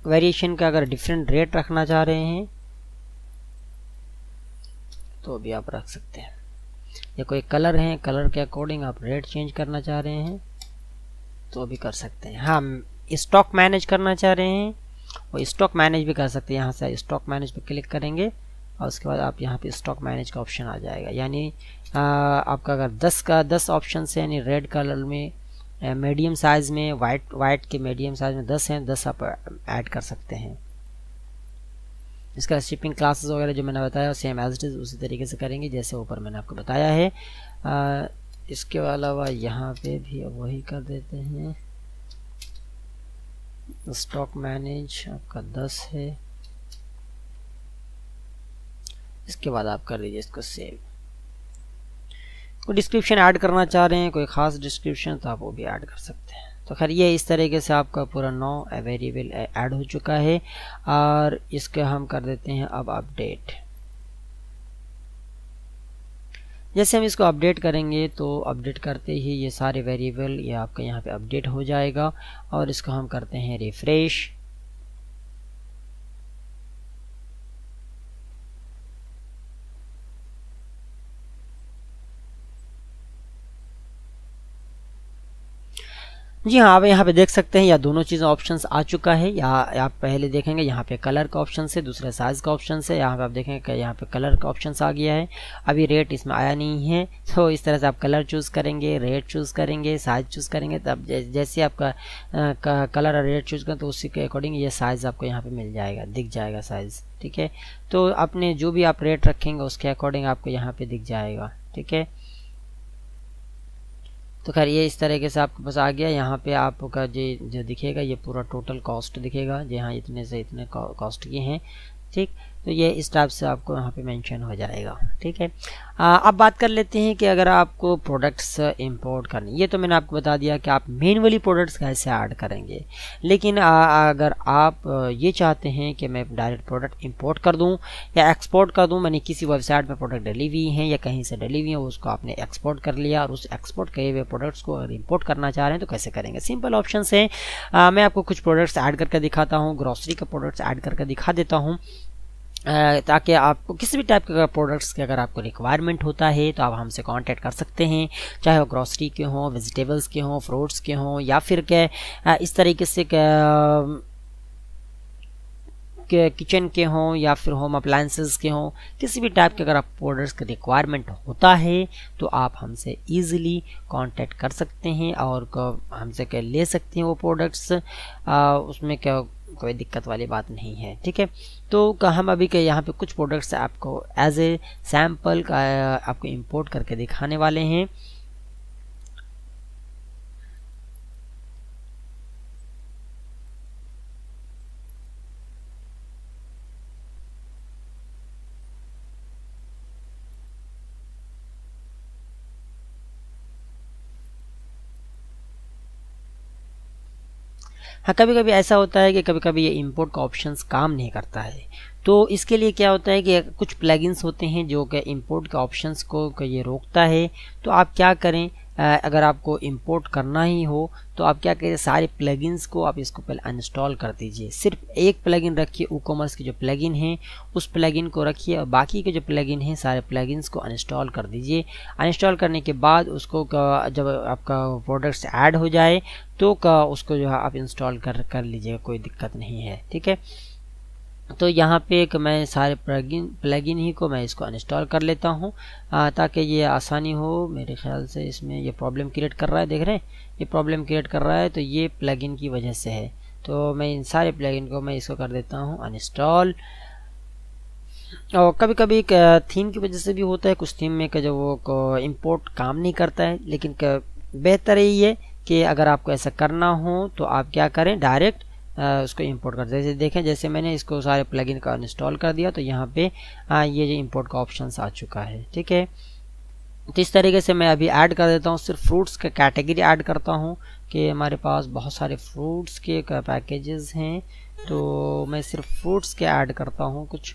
वेरिएशन का अगर डिफरेंट रेट रखना चाह रहे हैं तो भी आप रख सकते हैं या कोई कलर है कलर के अकॉर्डिंग आप रेट चेंज करना चाह रहे हैं तो भी कर सकते हैं हाँ स्टॉक मैनेज करना चाह रहे हैं और स्टॉक मैनेज भी कर सकते हैं यहाँ से स्टॉक मैनेज पर क्लिक करेंगे और उसके बाद आप यहाँ पे स्टॉक मैनेज का ऑप्शन आ जाएगा यानी आपका अगर दस का दस ऑप्शन है यानी रेड कलर में मीडियम साइज़ में वाइट वाइट के मीडियम साइज़ में दस हैं दस आप ऐड कर सकते हैं इसका शिपिंग क्लासेस वगैरह जो मैंने बताया सेम एज इट इज़ उसी तरीके से करेंगे जैसे ऊपर मैंने आपको बताया है आ, इसके अलावा यहाँ पे भी वही कर देते हैं स्टॉक मैनेज आपका दस है इसके बाद आप कर लीजिए इसको सेव कोई डिस्क्रिप्शन ऐड करना चाह रहे हैं कोई ख़ास डिस्क्रिप्शन तो आप वो भी ऐड कर सकते हैं तो खैर ये इस तरीके से आपका पूरा नौ वेरिएबल ऐड हो चुका है और इसके हम कर देते हैं अब अपडेट जैसे हम इसको अपडेट करेंगे तो अपडेट करते ही ये सारे वेरिएबल ये आपका यहाँ पे अपडेट हो जाएगा और इसको हम करते हैं रिफ़्रेश जी हाँ आप यहाँ पे देख सकते हैं या दोनों चीज़ें ऑप्शंस आ चुका है या आप पहले देखेंगे यहाँ पे कलर का ऑप्शन है दूसरा साइज़ का ऑप्शन है यहाँ पे आप देखेंगे यहाँ पे कलर का ऑप्शन आ गया है अभी रेट इसमें आया नहीं है तो इस तरह से आप कलर चूज़ करेंगे रेट चूज़ करेंगे साइज़ चूज़ करेंगे तब जैसे आपका कलर और रेट चूज़ करें तो उसी के अकॉर्डिंग ये साइज़ आपको यहाँ पर मिल जाएगा दिख जाएगा साइज़ ठीक है तो अपने जो भी आप रेट रखेंगे उसके अकॉर्डिंग आपको यहाँ पर दिख जाएगा ठीक है तो खैर ये इस तरीके से आपके पास आ गया यहाँ पे आपका जो जो दिखेगा ये पूरा टोटल कॉस्ट दिखेगा जी हाँ इतने से इतने कॉस्ट की हैं ठीक तो ये इस टाइप से आपको यहाँ पे मेंशन हो जाएगा ठीक है अब बात कर लेते हैं कि अगर आपको प्रोडक्ट्स इंपोर्ट करने ये तो मैंने आपको बता दिया कि आप वाली प्रोडक्ट्स कैसे ऐड करेंगे लेकिन आ, अगर आप ये चाहते हैं कि मैं डायरेक्ट प्रोडक्ट इंपोर्ट कर दूं या एक्सपोर्ट कर दूं मैंने किसी वेबसाइट पर प्रोडक्ट डली हुई हैं या कहीं से डली हुई हैं उसको आपने एक्सपोर्ट कर लिया और उस एक्सपोर्ट किए हुए प्रोडक्ट्स को अगर इम्पोर्ट करना चाह रहे हैं तो कैसे करेंगे सिंपल ऑप्शन है मैं आपको कुछ प्रोडक्ट्स ऐड करके दिखाता हूँ ग्रॉसरी के प्रोडक्ट्स ऐड करके दिखा देता हूँ ताकि आपको किसी भी टाइप के अगर प्रोडक्ट्स के अगर आपको रिक्वायरमेंट होता है तो आप हमसे कांटेक्ट कर सकते हैं चाहे वो ग्रॉसरी के हों वेजिटेबल्स के हों फ्रूट्स के हों या फिर के इस तरीके से किचन के हों या फिर होम अप्लाइंसेस के हों किसी भी टाइप के अगर आप प्रोडक्ट्स का रिक्वायरमेंट होता है तो आप हमसे इजीली कांटेक्ट कर सकते हैं और हमसे क्या ले सकते हैं वो प्रोडक्ट्स उसमें क्या कोई दिक्कत वाली बात नहीं है ठीक है तो हम अभी के यहाँ पे कुछ प्रोडक्ट्स आपको एज ए सैम्पल का आपको इंपोर्ट करके दिखाने वाले हैं हाँ कभी कभी ऐसा होता है कि कभी कभी ये इम्पोर्ट का ऑप्शन काम नहीं करता है तो इसके लिए क्या होता है कि कुछ प्लगइन्स होते हैं जो कि इम्पोर्ट के ऑप्शंस को ये रोकता है तो आप क्या करें अगर आपको इंपोर्ट करना ही हो तो आप क्या करिए सारे प्लगइन्स को आप इसको पहले अनइंस्टॉल कर दीजिए सिर्फ एक प्लगइन रखिए ओ कॉमर्स के जो प्लगइन हैं उस प्लगइन को रखिए और बाकी के जो प्लगइन हैं सारे प्लगइन्स को अनइंस्टॉल कर दीजिए अनइंस्टॉल करने के बाद उसको जब आपका प्रोडक्ट्स ऐड हो जाए तो उसको जो है आप इंस्टॉल कर कर लीजिएगा कोई दिक्कत नहीं है ठीक है तो यहाँ पे एक मैं सारे प्लगइन प्लगइन ही को मैं इसको अनस्टॉल कर लेता हूँ ताकि ये आसानी हो मेरे ख्याल से इसमें ये प्रॉब्लम क्रिएट कर रहा है देख रहे हैं ये प्रॉब्लम क्रिएट कर रहा है तो ये प्लगइन की वजह से है तो मैं इन सारे प्लगइन को मैं इसको कर देता हूँ अनस्टॉल और कभी कभी थीम की वजह से भी होता है कुछ थीम में का जो वो इम्पोर्ट काम नहीं करता है लेकिन बेहतर यही है कि अगर आपको ऐसा करना हो तो आप क्या करें डायरेक्ट उसको इंपोर्ट कर जैसे देखें जैसे मैंने इसको सारे प्लगइन का इंस्टॉल कर दिया तो यहाँ पे आ, ये जो इंपोर्ट का ऑप्शन आ चुका है ठीक है तो इस तरीके से मैं अभी ऐड कर देता हूँ सिर्फ फ्रूट्स का कैटेगरी ऐड करता हूँ कि हमारे पास बहुत सारे फ्रूट्स के पैकेजेस हैं तो मैं सिर्फ फ्रूट्स के ऐड करता हूँ कुछ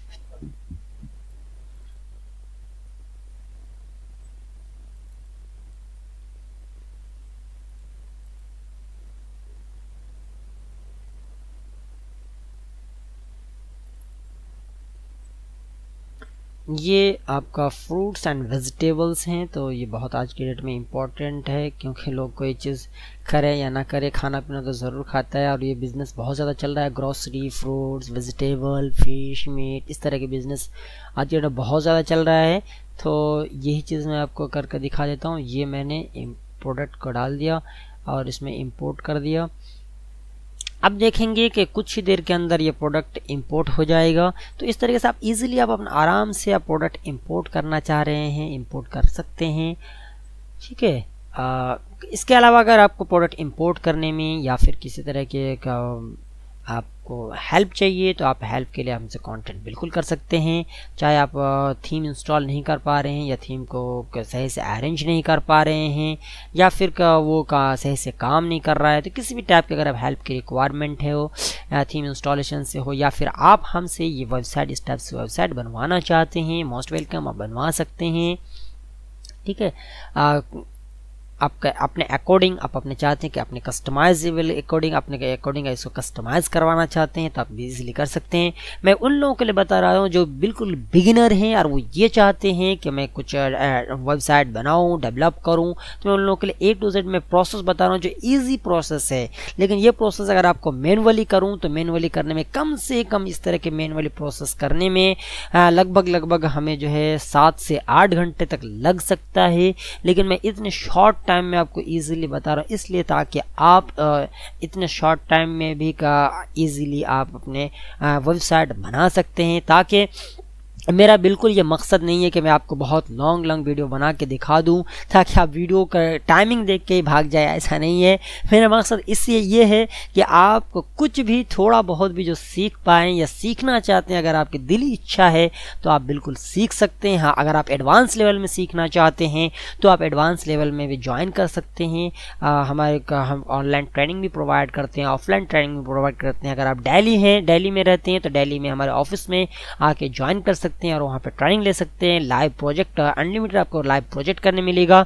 ये आपका फ्रूट्स एंड वेजिटेबल्स हैं तो ये बहुत आज के डेट में इम्पॉर्टेंट है क्योंकि लोग कोई चीज़ करे या ना करे खाना पीना तो ज़रूर खाता है और ये बिज़नेस बहुत ज़्यादा चल रहा है grocery fruits vegetable fish meat इस तरह के बिज़नेस आज के डेट में बहुत ज़्यादा चल रहा है तो यही चीज़ मैं आपको करके कर दिखा देता हूँ ये मैंने प्रोडक्ट को डाल दिया और इसमें इम्पोर्ट कर दिया अब देखेंगे कि कुछ ही देर के अंदर ये प्रोडक्ट इंपोर्ट हो जाएगा तो इस तरीके से आप इजीली आप अपना आराम से आप प्रोडक्ट इंपोर्ट करना चाह रहे हैं इंपोर्ट कर सकते हैं ठीक है इसके अलावा अगर आपको प्रोडक्ट इंपोर्ट करने में या फिर किसी तरह के आपको हेल्प चाहिए तो आप हेल्प के लिए हमसे कांटेक्ट बिल्कुल कर सकते हैं चाहे आप थीम इंस्टॉल नहीं कर पा रहे हैं या थीम को सही से अरेंज नहीं कर पा रहे हैं या फिर वो का सही से काम नहीं कर रहा है तो किसी भी टाइप की अगर आप हेल्प की रिक्वायरमेंट है हो थीम इंस्टॉलेशन से हो या फिर आप हमसे ये वेबसाइट इस टाइप से वेबसाइट बनवाना चाहते हैं मोस्ट वेलकम आप बनवा सकते हैं ठीक है आपका अपने अकॉर्डिंग आप अपने चाहते हैं कि अपने कस्टमाइजेबल अकॉर्डिंग अपने अकॉर्डिंग इसको कस्टमाइज़ करवाना चाहते हैं तो आप इजीली कर सकते हैं मैं उन लोगों के लिए बता रहा हूँ जो बिल्कुल बिगिनर हैं और वो ये चाहते हैं कि मैं कुछ वेबसाइट बनाऊँ डेवलप करूँ तो मैं उन लोगों के लिए ए टू जेड मैं प्रोसेस बता रहा हूँ जो ईजी प्रोसेस है लेकिन ये प्रोसेस अगर आपको मैनुअली करूँ तो मैनुअली करने में कम से कम इस तरह के मैनुअली प्रोसेस करने में लगभग लगभग हमें जो है सात से आठ घंटे तक लग सकता है लेकिन मैं इतने शॉर्ट टाइम टाइम में आपको ईजिली बता रहा हूँ इसलिए ताकि आप इतने शॉर्ट टाइम में भी का ईजिली आप अपने वेबसाइट बना सकते हैं ताकि मेरा बिल्कुल ये मकसद नहीं है कि मैं आपको बहुत लॉन्ग लॉन्ग वीडियो बना के दिखा दूं ताकि आप वीडियो का टाइमिंग देख के ही भाग जाए ऐसा नहीं है मेरा मकसद इसलिए ये है कि आपको कुछ भी थोड़ा बहुत भी जो सीख पाएँ या सीखना चाहते हैं अगर आपकी दिली इच्छा है तो आप बिल्कुल सीख सकते हैं हाँ अगर आप एडवांस लेवल में सीखना चाहते हैं तो आप एडवांस लेवल में भी ज्वाइन कर सकते हैं आ, हमारे हम ऑनलाइन ट्रेनिंग भी प्रोवाइड करते हैं ऑफलाइन ट्रेनिंग भी प्रोवाइड करते हैं अगर आप डेली हैं डेली में रहते हैं तो डेली में हमारे ऑफिस में आके ज्वाइन कर सकते सकते हैं और वहाँ पर ट्रेनिंग ले सकते हैं लाइव प्रोजेक्ट अनलिमिटेड आपको लाइव प्रोजेक्ट करने मिलेगा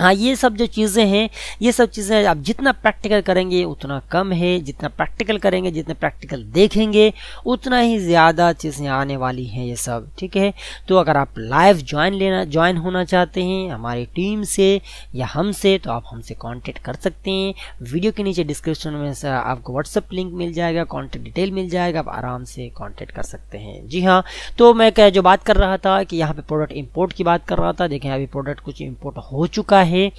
हाँ ये सब जो चीज़ें हैं ये सब चीज़ें आप जितना प्रैक्टिकल करेंगे उतना कम है जितना प्रैक्टिकल करेंगे जितना प्रैक्टिकल देखेंगे उतना ही ज़्यादा चीज़ें आने वाली हैं ये सब ठीक है तो अगर आप लाइव ज्वाइन लेना ज्वाइन होना चाहते हैं हमारी टीम से या हमसे तो आप हमसे कॉन्टेक्ट कर सकते हैं वीडियो के नीचे डिस्क्रिप्शन में आपको व्हाट्सअप लिंक मिल जाएगा कॉन्टैक्ट डिटेल मिल जाएगा आप आराम से कॉन्टेक्ट कर सकते हैं जी हाँ तो मैं जो बात कर रहा था कि यहाँ पर प्रोडक्ट इम्पोर्ट की बात कर रहा था देखें अभी प्रोडक्ट कुछ इम्पोर्ट हो चुका है है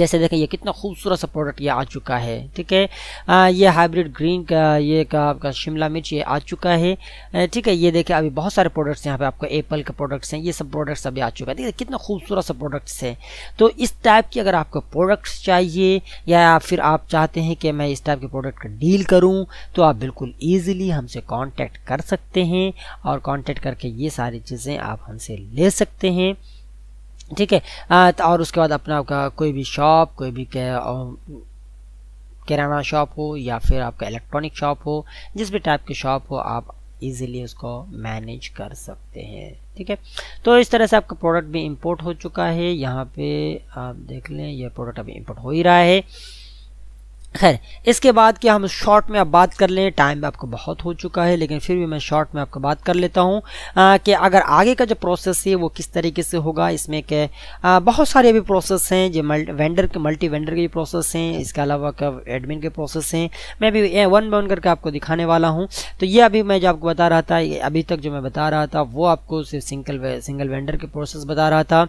जैसे देखें ये कितना खूबसूरत सा प्रोडक्ट ये आ चुका है ठीक है ये हाइब्रिड ग्रीन का ये का आपका शिमला मिर्च ये आ चुका है ठीक है ये देखें अभी बहुत सारे प्रोडक्ट्स यहाँ पे आपको एप्पल के प्रोडक्ट्स हैं ये सब प्रोडक्ट्स अभी आ चुका है देखिए कितना खूबसूरत सा प्रोडक्ट्स है तो इस टाइप की अगर आपको प्रोडक्ट्स चाहिए या फिर आप चाहते हैं कि मैं इस टाइप के प्रोडक्ट का डील करूँ तो आप बिल्कुल ईजिली हमसे कॉन्टैक्ट कर सकते हैं और कॉन्टैक्ट करके ये सारी चीज़ें आप हमसे ले सकते हैं ठीक है और उसके बाद अपना आपका कोई भी शॉप कोई भी किराना शॉप हो या फिर आपका इलेक्ट्रॉनिक शॉप हो जिस भी टाइप की शॉप हो आप इजीली उसको मैनेज कर सकते हैं ठीक है तो इस तरह से आपका प्रोडक्ट भी इंपोर्ट हो चुका है यहाँ पे आप देख लें यह प्रोडक्ट अभी इंपोर्ट हो ही रहा है खैर इसके बाद क्या हम शॉर्ट में आप बात कर लें टाइम आपको बहुत हो चुका है लेकिन फिर भी मैं शॉर्ट में आपको बात कर लेता हूँ कि अगर आगे का जो प्रोसेस है वो किस तरीके से होगा इसमें के आ, बहुत सारे अभी प्रोसेस हैं जो वेंडर के मल्टी वेंडर के प्रोसेस हैं इसके अलावा कब एडमिन के प्रोसेस हैं मैं भी वन बाय वन करके आपको दिखाने वाला हूँ तो ये अभी मैं जो आपको बता रहा था अभी तक जो मैं बता रहा था वो आपको सिर्फ सिंगल सिंगल वेंडर के प्रोसेस बता रहा था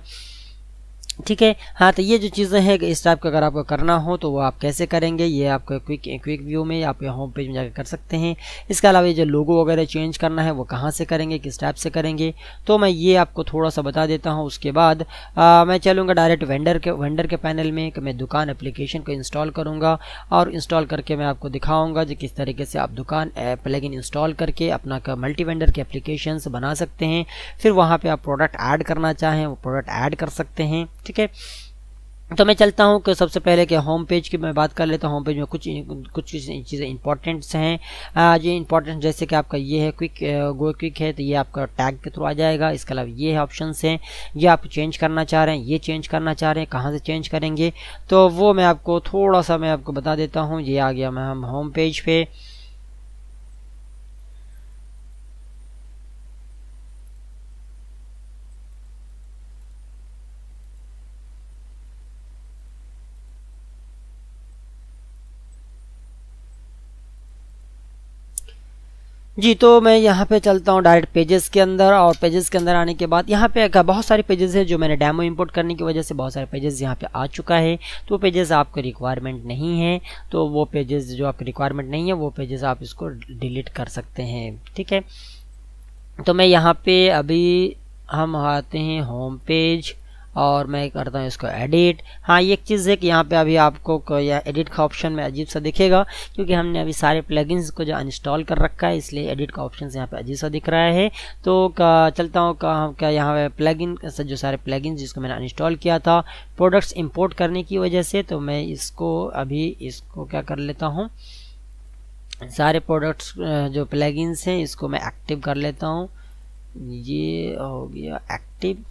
ठीक है हाँ तो ये जो चीज़ें हैं इस टाइप का अगर आपको करना हो तो वो आप कैसे करेंगे ये आपको क्विक क्विक व्यू में आप होम पेज में जाकर कर सकते हैं इसके अलावा ये जो लोगो वगैरह चेंज करना है वो कहाँ से करेंगे किस टाइप से करेंगे तो मैं ये आपको थोड़ा सा बता देता हूँ उसके बाद आ, मैं चलूँगा डायरेक्ट वेंडर के वेंडर के पैनल में कि मैं दुकान एप्लीकेशन को इंस्टॉल करूँगा और इंस्टॉल करके मैं आपको दिखाऊँगा जो किस तरीके से आप दुकान ऐप लेकिन इंस्टॉल करके अपना मल्टी वेंडर के अप्लीकेशन बना सकते हैं फिर वहाँ पर आप प्रोडक्ट ऐड करना चाहें वो प्रोडक्ट ऐड कर सकते हैं ठीक ठीक है तो मैं चलता हूँ कि सबसे पहले कि होम पेज की मैं बात कर लेता हूँ होम पेज में कुछ कुछ चीज़ें इंपॉर्टेंट्स हैं ये इंपॉर्टेंट जैसे कि आपका ये है क्विक गो क्विक है तो ये आपका टैग के थ्रू आ जाएगा इसके अलावा ये ऑप्शन हैं ये आप चेंज करना चाह रहे हैं ये चेंज करना चाह रहे हैं कहाँ से चेंज करेंगे तो वो मैं आपको थोड़ा सा मैं आपको बता देता हूँ ये आ गया मैं हम होम पेज पर पे, जी तो मैं यहाँ पे चलता हूँ डायरेक्ट पेजेस के अंदर और पेजेस के अंदर आने के बाद यहाँ पे बहुत सारे पेजेस है जो मैंने डैमो इंपोर्ट करने की वजह से बहुत सारे पेजेस यहाँ पे आ चुका है तो पेजेस आपके रिक्वायरमेंट नहीं है तो वो पेजेस जो आपके रिक्वायरमेंट नहीं है वो पेजेस आप इसको डिलीट कर सकते हैं ठीक है तो मैं यहाँ पे अभी हम आते हैं होम पेज और मैं करता हूँ इसको एडिट हाँ ये एक चीज़ है कि यहाँ पे अभी आपको या एडिट का ऑप्शन में अजीब सा दिखेगा क्योंकि हमने अभी सारे प्लगइन्स को जो इंस्टॉल कर रखा है इसलिए एडिट का ऑप्शन यहाँ पे अजीब सा दिख रहा है तो का, चलता हूँ क्या यहाँ पे प्लगइन जो सारे प्लगइन्स जिसको मैंने इंस्टॉल किया था प्रोडक्ट्स इम्पोर्ट करने की वजह से तो मैं इसको अभी इसको क्या कर लेता हूँ सारे प्रोडक्ट्स जो प्लगइन्स हैं इसको मैं एक्टिव कर लेता हूँ ये हो गया एक्टिव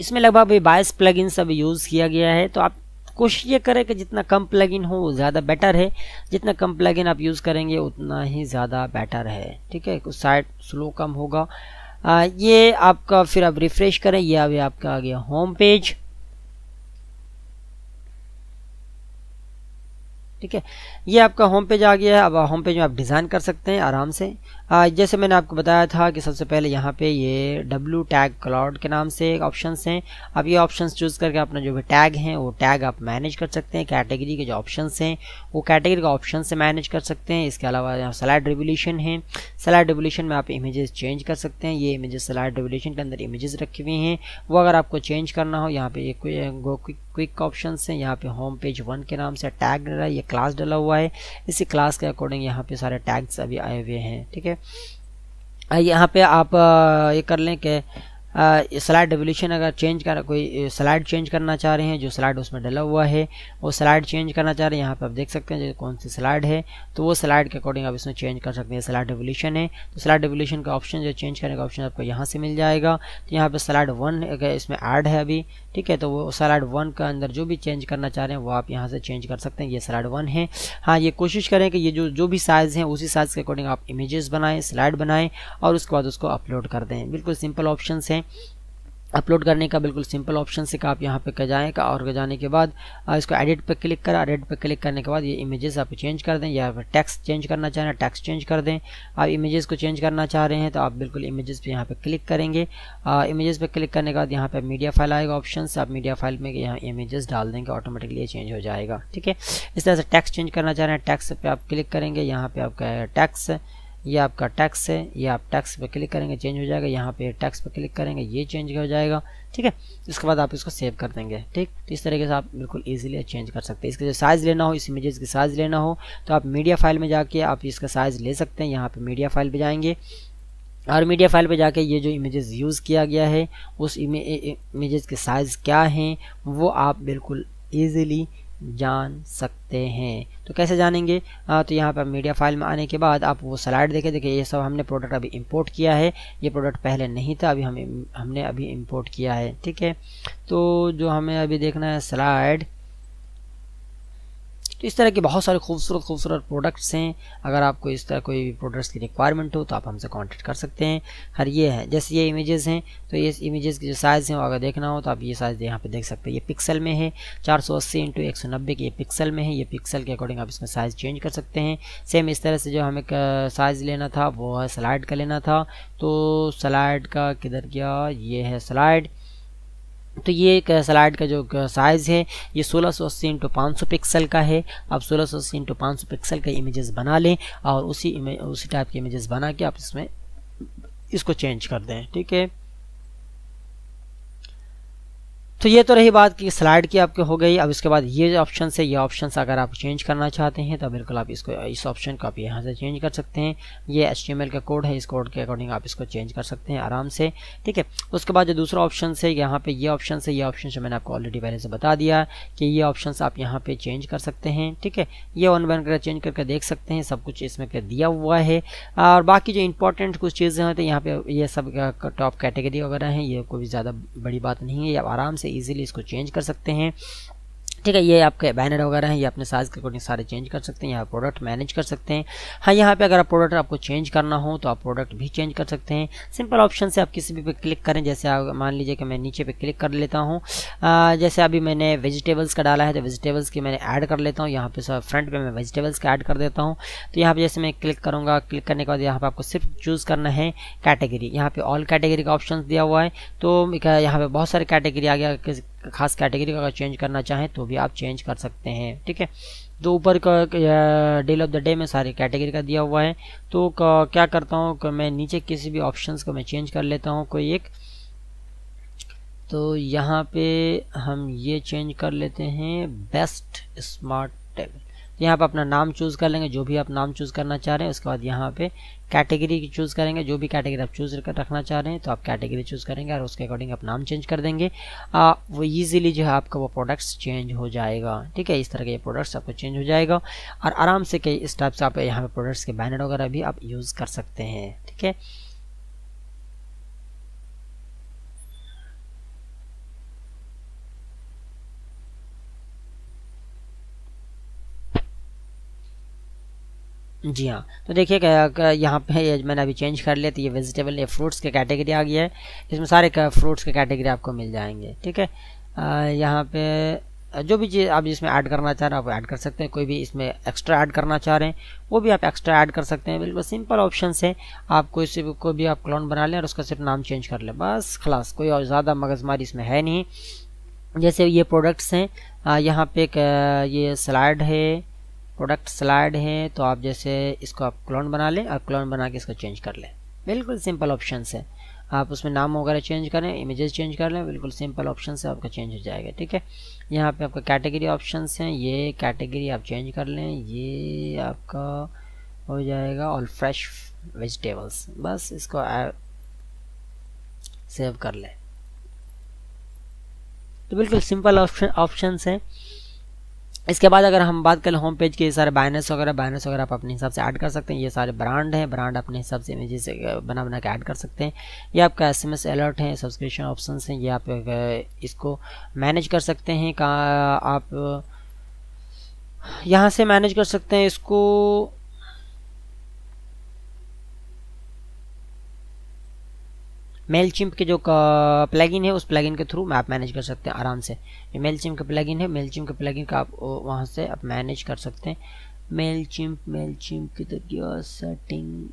इसमें लगभग बाईस प्लगइन सब यूज़ किया गया है तो आप कोशिश ये करें कि जितना कम प्लगइन हो ज़्यादा बेटर है जितना कम प्लगइन आप यूज़ करेंगे उतना ही ज़्यादा बेटर है ठीक है कुछ साइड स्लो कम होगा आ, ये आपका फिर आप रिफ़्रेश करें यह अभी आपका आ गया होम पेज ठीक है ये आपका होम पेज आ गया है अब होम पेज में आप डिज़ाइन कर सकते हैं आराम से जैसे मैंने आपको बताया था कि सबसे पहले यहाँ पे ये डब्ल्यू टैग क्लाउड के नाम से ऑप्शन हैं आप ये ऑप्शन चूज़ करके अपना जो भी टैग हैं वो टैग आप मैनेज कर सकते हैं कैटेगरी के जो ऑप्शन हैं वो कैटेगरी के ऑप्शन से मैनेज कर सकते हैं इसके अलावा यहाँ सलाइड रेवोल्यूशन है सलाइड रेवोल्यूशन में आप इमेजेस चेंज कर सकते हैं ये इमेजेस सलाइड रेवोल्यूशन के अंदर इमेजेस रखी हुई हैं वो अगर आपको चेंज करना हो यहाँ पे ये गो क्विक क्विक ऑप्शन हैं यहाँ पे होम पेज वन के नाम से टैग डाला ये क्लास डला हुआ है इसी क्लास के अकॉर्डिंग यहाँ पे सारे टैग्स अभी आए हुए हैं ठीक है यहाँ पे आप ये कर लें कि स्लाइड रेवोल्यूशन अगर चेंज कर कोई स्लाइड चेंज करना चाह रहे हैं जो स्लाइड उसमें डला हुआ है वो स्लाइड चेंज करना चाह रहे हैं यहाँ पर आप देख सकते हैं जो कौन सी स्लाइड है तो वो स्लाइड के अकॉर्डिंग आप इसमें चेंज कर सकते हैं स्लाइड रेवोल्यूशन है तो स्लाइड रेवोल्यूशन का ऑप्शन जो चेंज करने का ऑप्शन आपको यहाँ से मिल जाएगा तो यहाँ पर स्लाइड वन इसमें ऐड है अभी ठीक है तो वो स्लाइड वन का अंदर जो भी चेंज करना चाह रहे हैं वो आप यहाँ से चेंज कर सकते हैं ये स्लाइड वन है हाँ ये कोशिश करें कि ये जो जो भी साइज़ है उसी साइज़ के अकॉर्डिंग आप इमेजेस बनाएं स्लाइड बनाएं और उसके बाद उसको अपलोड कर दें बिल्कुल सिंपल ऑप्शन हैं अपलोड करने का बिल्कुल सिंपल ऑप्शन से का आप यहाँ पे जाएँ का और जाने के बाद इसको एडिट पर क्लिक करें एडिट पर क्लिक करने के बाद ये इमेजेस आप चेंज कर दें या फिर टैक्स चेंज करना चाह रहे हैं टैक्स चेंज कर दें आप इमेजेस को चेंज करना चाह रहे हैं तो आप बिल्कुल इमेजेस पे यहाँ पे क्लिक करेंगे इमेजेस पर क्लिक करने के बाद यहाँ पे मीडिया फाइल आएगा ऑप्शन आप मीडिया फाइल में यहाँ इमेजेस डाल देंगे ऑटोमेटिकली ये चेंज हो जाएगा ठीक है इस तरह से टैक्स चेंज करना चाह रहे हैं टैक्स पर आप क्लिक करेंगे यहाँ पर आपका टैक्स ये आपका टैक्स है ये आप टैक्स पे क्लिक करेंगे चेंज हो जाएगा यहाँ पे टैक्स पे क्लिक करेंगे ये चेंज हो जाएगा ठीक है इसके बाद आप इसको सेव कर देंगे ठीक तो इस तरीके से आप बिल्कुल इजीली चेंज कर सकते हैं इसका जो साइज़ लेना हो इस इमेजेस की साइज़ लेना हो तो आप मीडिया फाइल में जाके आप इसका साइज़ ले सकते हैं यहाँ पर मीडिया फाइल पर जाएंगे और मीडिया फाइल पे जाके ये जो इमेजेस यूज़ किया गया है उस इमेज के साइज़ क्या हैं वो आप बिल्कुल ईजिली जान सकते हैं तो कैसे जानेंगे आ, तो यहाँ पर मीडिया फाइल में आने के बाद आप वो स्लाइड देखें देखिए ये सब हमने प्रोडक्ट अभी इंपोर्ट किया है ये प्रोडक्ट पहले नहीं था अभी हम हमने अभी इंपोर्ट किया है ठीक है तो जो हमें अभी देखना है स्लाइड तो इस तरह के बहुत सारे खूबसूरत खूबसूरत प्रोडक्ट्स हैं अगर आपको इस तरह कोई भी प्रोडक्ट्स की रिक्वायरमेंट हो तो आप हमसे कॉन्टेक्ट कर सकते हैं हर ये है जैसे ये इमेजेस हैं तो ये इमेजेस के जो साइज़ हैं वो अगर देखना हो तो आप ये साइज़ यहाँ पर देख सकते हैं ये पिक्सल में है चार सौ अस्सी इंटू एक सौ नब्बे के ये पिक्सल में है ये पिक्सल के अकॉर्डिंग आप इसमें साइज़ चेंज कर सकते हैं सेम इस तरह से जो हमें साइज़ लेना था वो है स्लाइड का लेना था तो स्लाइड का किधर गया ये है स्लाइड तो ये एक स्लाइड का जो साइज़ है ये 1680 सौ अस्सी इंटू पाँच पिक्सल का है आप 1680 सौ अस्सी इंटू पाँच पिक्सल का इमेजेस बना लें और उसी उसी टाइप के इमेजेस बना के आप इसमें इसको चेंज कर दें ठीक है तो ये तो रही बात कि स्लाइड की आपकी हो गई अब इसके बाद ये ऑप्शन है ये ऑप्शन अगर आप चेंज करना चाहते हैं तो बिल्कुल आप इसको इस ऑप्शन को आप यहाँ से चेंज कर सकते हैं ये एच का कोड है इस कोड के अकॉर्डिंग आप इसको चेंज कर सकते हैं आराम से ठीक है उसके बाद जो दूसरा ऑप्शन है यहाँ पे ये ऑप्शन है ये ऑप्शन मैंने आपको ऑलरेडी पहले से बता दिया कि ये ऑप्शन आप यहाँ पे चेंज कर सकते हैं ठीक है ये वन वन कर चेंज करके देख सकते हैं सब कुछ इसमें दिया हुआ है और बाकी जो इंपॉर्टेंट कुछ चीज़ें हैं तो यहाँ पे ये सब टॉप कैटेगरी वगैरह हैं ये कोई ज़्यादा बड़ी बात नहीं है आराम से इजीली इसको चेंज कर सकते हैं ठीक है ये आपके बैनर वगैरह हैं ये अपने साइज़ के अकॉर्डिंग सारे चेंज कर सकते हैं यहाँ प्रोडक्ट मैनेज कर सकते हैं हाँ यहाँ पे अगर आप प्रोडक्ट आपको चेंज करना हो तो आप प्रोडक्ट भी चेंज कर सकते हैं सिंपल ऑप्शन से आप किसी भी पे क्लिक करें जैसे आप मान लीजिए कि मैं नीचे पे क्लिक कर लेता हूँ जैसे अभी मैंने वेजिटेबल्स का डाला है तो वेजिटेबल्स की मैंने ऐड कर लेता हूँ यहाँ पे सब फ्रंट पर मैं वेजिटेबल्स का ऐड कर देता हूँ तो यहाँ पर जैसे मैं क्लिक करूँगा क्लिक करने के बाद यहाँ पर आपको सिर्फ चूज़ करना है कैटेगरी यहाँ पर ऑल कैटेगरी का ऑप्शन दिया हुआ है तो यहाँ पर बहुत सारे कैटेगरी आ गया खास कैटेगरी का अगर चेंज करना चाहें तो भी आप चेंज कर सकते हैं ठीक है तो ऊपर का डेल ऑफ द डे में सारे कैटेगरी का दिया हुआ है तो क्या करता हूँ कि मैं नीचे किसी भी ऑप्शंस को मैं चेंज कर लेता हूँ कोई एक तो यहाँ पे हम ये चेंज कर लेते हैं बेस्ट स्मार्ट टेबल तो यहाँ पर अपना नाम चूज़ कर लेंगे जो भी आप नाम चूज़ करना चाह रहे हैं उसके बाद यहाँ पे कैटेगरी चूज़ करेंगे जो भी कैटेगरी आप चूज़ रखना चाह रहे हैं तो आप कैटेगरी चूज़ करेंगे और उसके अकॉर्डिंग आप नाम चेंज कर देंगे आ, वो ईजिली जो है आपका वो प्रोडक्ट्स चेंज हो जाएगा ठीक है इस तरह के प्रोडक्ट्स आपको चेंज हो जाएगा और आराम से कई इस टाइप से आप यहाँ पर प्रोडक्ट्स के बैनर वगैरह भी आप यूज़ कर सकते हैं ठीक है जी हाँ तो देखिए यहाँ पे मैंने अभी चेंज कर लिया तो ये वेजिटेबल ये फ्रूट्स के कैटेगरी आ गई है इसमें सारे फ्रूट्स के कैटेगरी आपको मिल जाएंगे ठीक है यहाँ पे जो भी चीज़ आप जिसमें ऐड करना चाह रहे हैं आप ऐड कर सकते हैं कोई भी इसमें एक्स्ट्रा ऐड करना चाह रहे हैं वो भी आप एक्स्ट्रा ऐड कर सकते हैं बिल्कुल सिंपल ऑप्शन है आप कोई से कोई भी आप क्लाउन बना लें और उसका सिर्फ नाम चेंज कर लें बस खलास कोई और ज़्यादा मगजमारी इसमें है नहीं जैसे ये प्रोडक्ट्स हैं यहाँ पे एक ये सलाड है प्रोडक्ट स्लाइड है तो आप जैसे इसको आप क्लोन बना लें और क्लोन बना के इसको चेंज कर लें बिल्कुल सिंपल ऑप्शन है आप उसमें नाम वगैरह चेंज करें इमेजेस चेंज कर लें बिल्कुल सिंपल ऑप्शन से आपका चेंज हो जाएगा ठीक है यहाँ पे आपका कैटेगरी ऑप्शन हैं ये कैटेगरी आप चेंज कर लें ये आपका हो जाएगा ऑल फ्रेश वेजिटेबल्स बस इसको सेव कर लें तो बिल्कुल सिंपल ऑप्शन ऑप्शन हैं इसके बाद अगर हम बात करें होम पेज के सारे बैनर्स वगैरह बैनर्स वगैरह आप अपने हिसाब से ऐड कर सकते हैं ये सारे ब्रांड हैं ब्रांड अपने हिसाब से इमेजेस बना बना के ऐड कर सकते हैं ये आपका एस एम एस अलर्ट है सब्सक्रिप्शन ऑप्शन हैं ये आप इसको मैनेज कर सकते हैं का आप यहाँ से मैनेज कर सकते हैं इसको मेल चिम्प के जो प्लगइन है उस प्लगइन के थ्रू आप मैनेज कर सकते हैं आराम से ये मेल चिम्प का प्लगइन है मेल चिम्प के प्लगइन का आप वहाँ से आप मैनेज कर सकते हैं मेल चिम्प मेल चिम्प की तो गया सेटिंग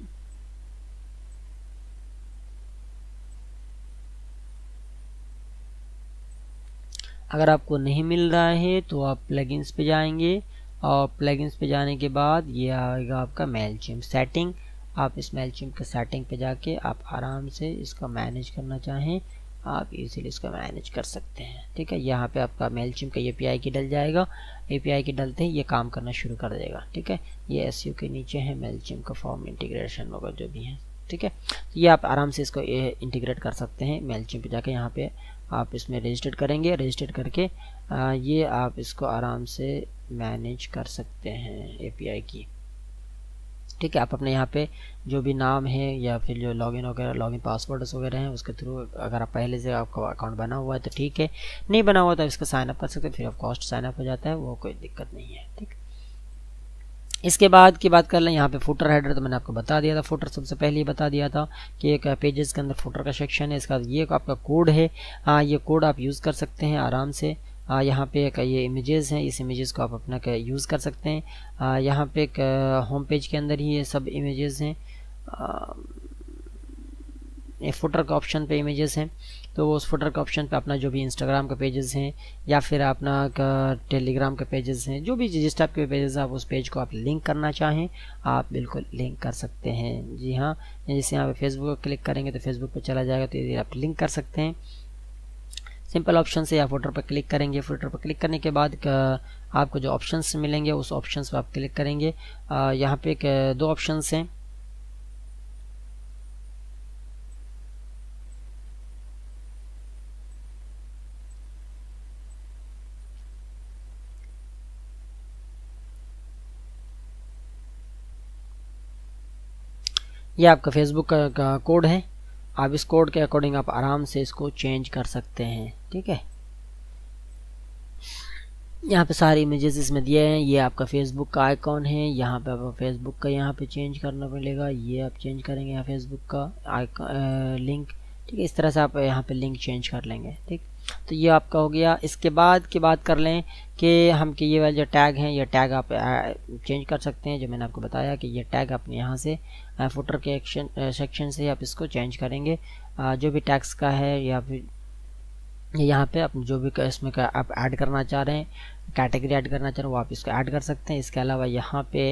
अगर आपको नहीं मिल रहा है तो आप प्लगइन्स पे जाएंगे और प्लगइन्स पे जाने के बाद ये आएगा आपका मेल चिम्प सेटिंग आप इस मेलचिम के सेटिंग पे जाके आप आराम से इसका मैनेज करना चाहें आप इजीली इसका मैनेज कर सकते हैं ठीक है यहाँ पे आपका मेलचिम का ए पी की डल जाएगा ए पी की डलते ही ये काम करना शुरू कर देगा ठीक है ये एस के नीचे है मेलचिम का फॉर्म इंटीग्रेशन वगैरह जो भी है ठीक है तो ये आप आराम से इसको इंटीग्रेट कर सकते हैं मेलचिम पर जाके यहाँ पे आप इसमें रजिस्टर्ड करेंगे रजिस्टर्ड करके आ, ये आप इसको आराम से मैनेज कर सकते हैं एपीआई की ठीक है आप अपने यहाँ पे जो भी नाम है या फिर जो लॉगिन वगैरह लॉगिन पासवर्ड वगैरह हैं उसके थ्रू अगर आप पहले से आपका अकाउंट बना हुआ है तो ठीक है नहीं बना हुआ तो इसका साइनअप कर सकते हैं फिर ऑफ कॉस्ट साइनअप हो जाता है वो कोई दिक्कत नहीं है ठीक इसके बाद की बात कर लें यहाँ पे फुटर हेडर तो मैंने आपको बता दिया था फुटर सबसे पहले ही बता दिया था कि एक पेजेस के अंदर फुटर का सेक्शन है इसका ये आपका कोड है हाँ ये कोड आप यूज़ कर सकते हैं आराम से यहाँ पे एक ये इमेजेस हैं इस इमेजेस को आप अपना यूज़ कर सकते हैं यहाँ पे एक होम पेज के अंदर ही ये सब इमेजेस हैं फुटर का ऑप्शन पे इमेजेस हैं तो वो उस फुटर का ऑप्शन पे अपना जो भी इंस्टाग्राम का पेजेस हैं या फिर अपना टेलीग्राम के पेजेस हैं जो भी जिस टाइप के पेजेस आप उस पेज को आप लिंक करना चाहें आप बिल्कुल लिंक कर सकते हैं जी हाँ जैसे यहाँ पे फेसबुक क्लिक करेंगे तो फेसबुक पे चला जाएगा तो ये आप लिंक कर सकते हैं सिंपल ऑप्शन से या फोटर पर क्लिक करेंगे फोटर पर क्लिक करने के बाद आपको जो ऑप्शंस मिलेंगे उस ऑप्शंस पर आप क्लिक करेंगे यहाँ पे दो ऑप्शंस हैं ये आपका फेसबुक का कोड है आप इस कोड के अकॉर्डिंग आप आराम से इसको चेंज कर सकते हैं ठीक है यहाँ पे सारे इमेजेस इसमें दिए हैं ये आपका फेसबुक का आइकॉन है यहाँ पे आपको फेसबुक का यहाँ पे चेंज करना पड़ेगा ये आप चेंज करेंगे यहाँ फेसबुक का आइकॉन लिंक ठीक है इस तरह से आप यहाँ पे लिंक चेंज कर लेंगे ठीक तो ये आपका हो गया इसके बाद की बात कर लें कि हम कि ये वाले जो टैग हैं ये टैग आप चेंज कर सकते हैं जो मैंने आपको बताया कि ये टैग आप यहाँ से फुटर के एक्शन सेक्शन से आप इसको चेंज करेंगे जो भी टैक्स का है या फिर यहाँ पे आप जो भी इसमें का आप ऐड करना चाह रहे हैं कैटेगरी ऐड करना चाह रहे हैं वो आप इसको ऐड कर सकते हैं इसके अलावा यहाँ पे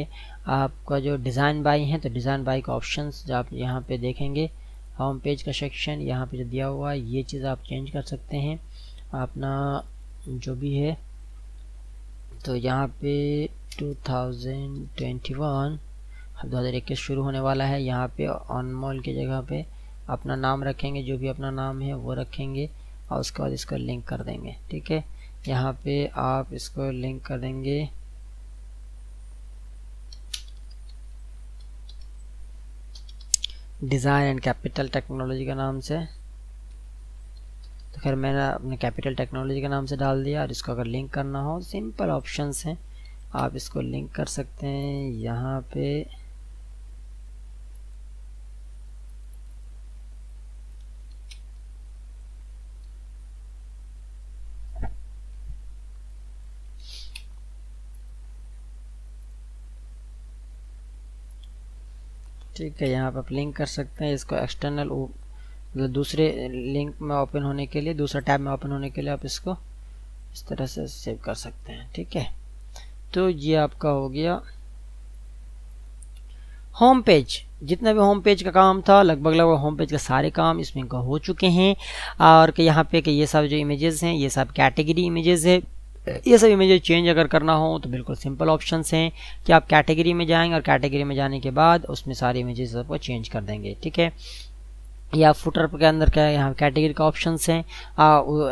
आपका जो डिज़ाइन बाई है तो डिज़ाइन बाई का ऑप्शन जो आप यहाँ पे देखेंगे होम पेज का सेक्शन यहाँ पे जो दिया हुआ है ये चीज़ आप चेंज कर सकते हैं अपना जो भी है तो यहाँ पे टू दो हज़ार इक्कीस शुरू होने वाला है यहाँ पे ऑन मॉल की जगह पे अपना नाम रखेंगे जो भी अपना नाम है वो रखेंगे और उसके बाद इसको लिंक कर देंगे ठीक है यहाँ पे आप इसको लिंक कर देंगे डिज़ाइन एंड कैपिटल टेक्नोलॉजी के नाम से तो खैर मैंने अपने कैपिटल टेक्नोलॉजी के नाम से डाल दिया और इसको अगर लिंक करना हो सिंपल ऑप्शन हैं आप इसको लिंक कर सकते हैं यहाँ पे ठीक है यहाँ पर आप लिंक कर सकते हैं इसको एक्सटर्नल मतलब दूसरे लिंक में ओपन होने के लिए दूसरा टैब में ओपन होने के लिए आप इसको इस तरह से सेव कर सकते हैं ठीक है तो ये आपका हो गया होम पेज जितना भी होम पेज का काम था लगभग लगभग होम पेज का सारे काम इसमें हो चुके हैं और कि यहाँ पे कि ये सब जो इमेजेस हैं ये सब कैटेगरी इमेजेस है ये सब इमेज चेंज अगर करना हो तो बिल्कुल सिंपल ऑप्शंस हैं कि आप कैटेगरी में जाएंगे और कैटेगरी में जाने के बाद उसमें सारी इमेजेस सबको चेंज कर देंगे ठीक है या फुटर के अंदर क्या यहाँ कैटेगरी का ऑप्शंस हैं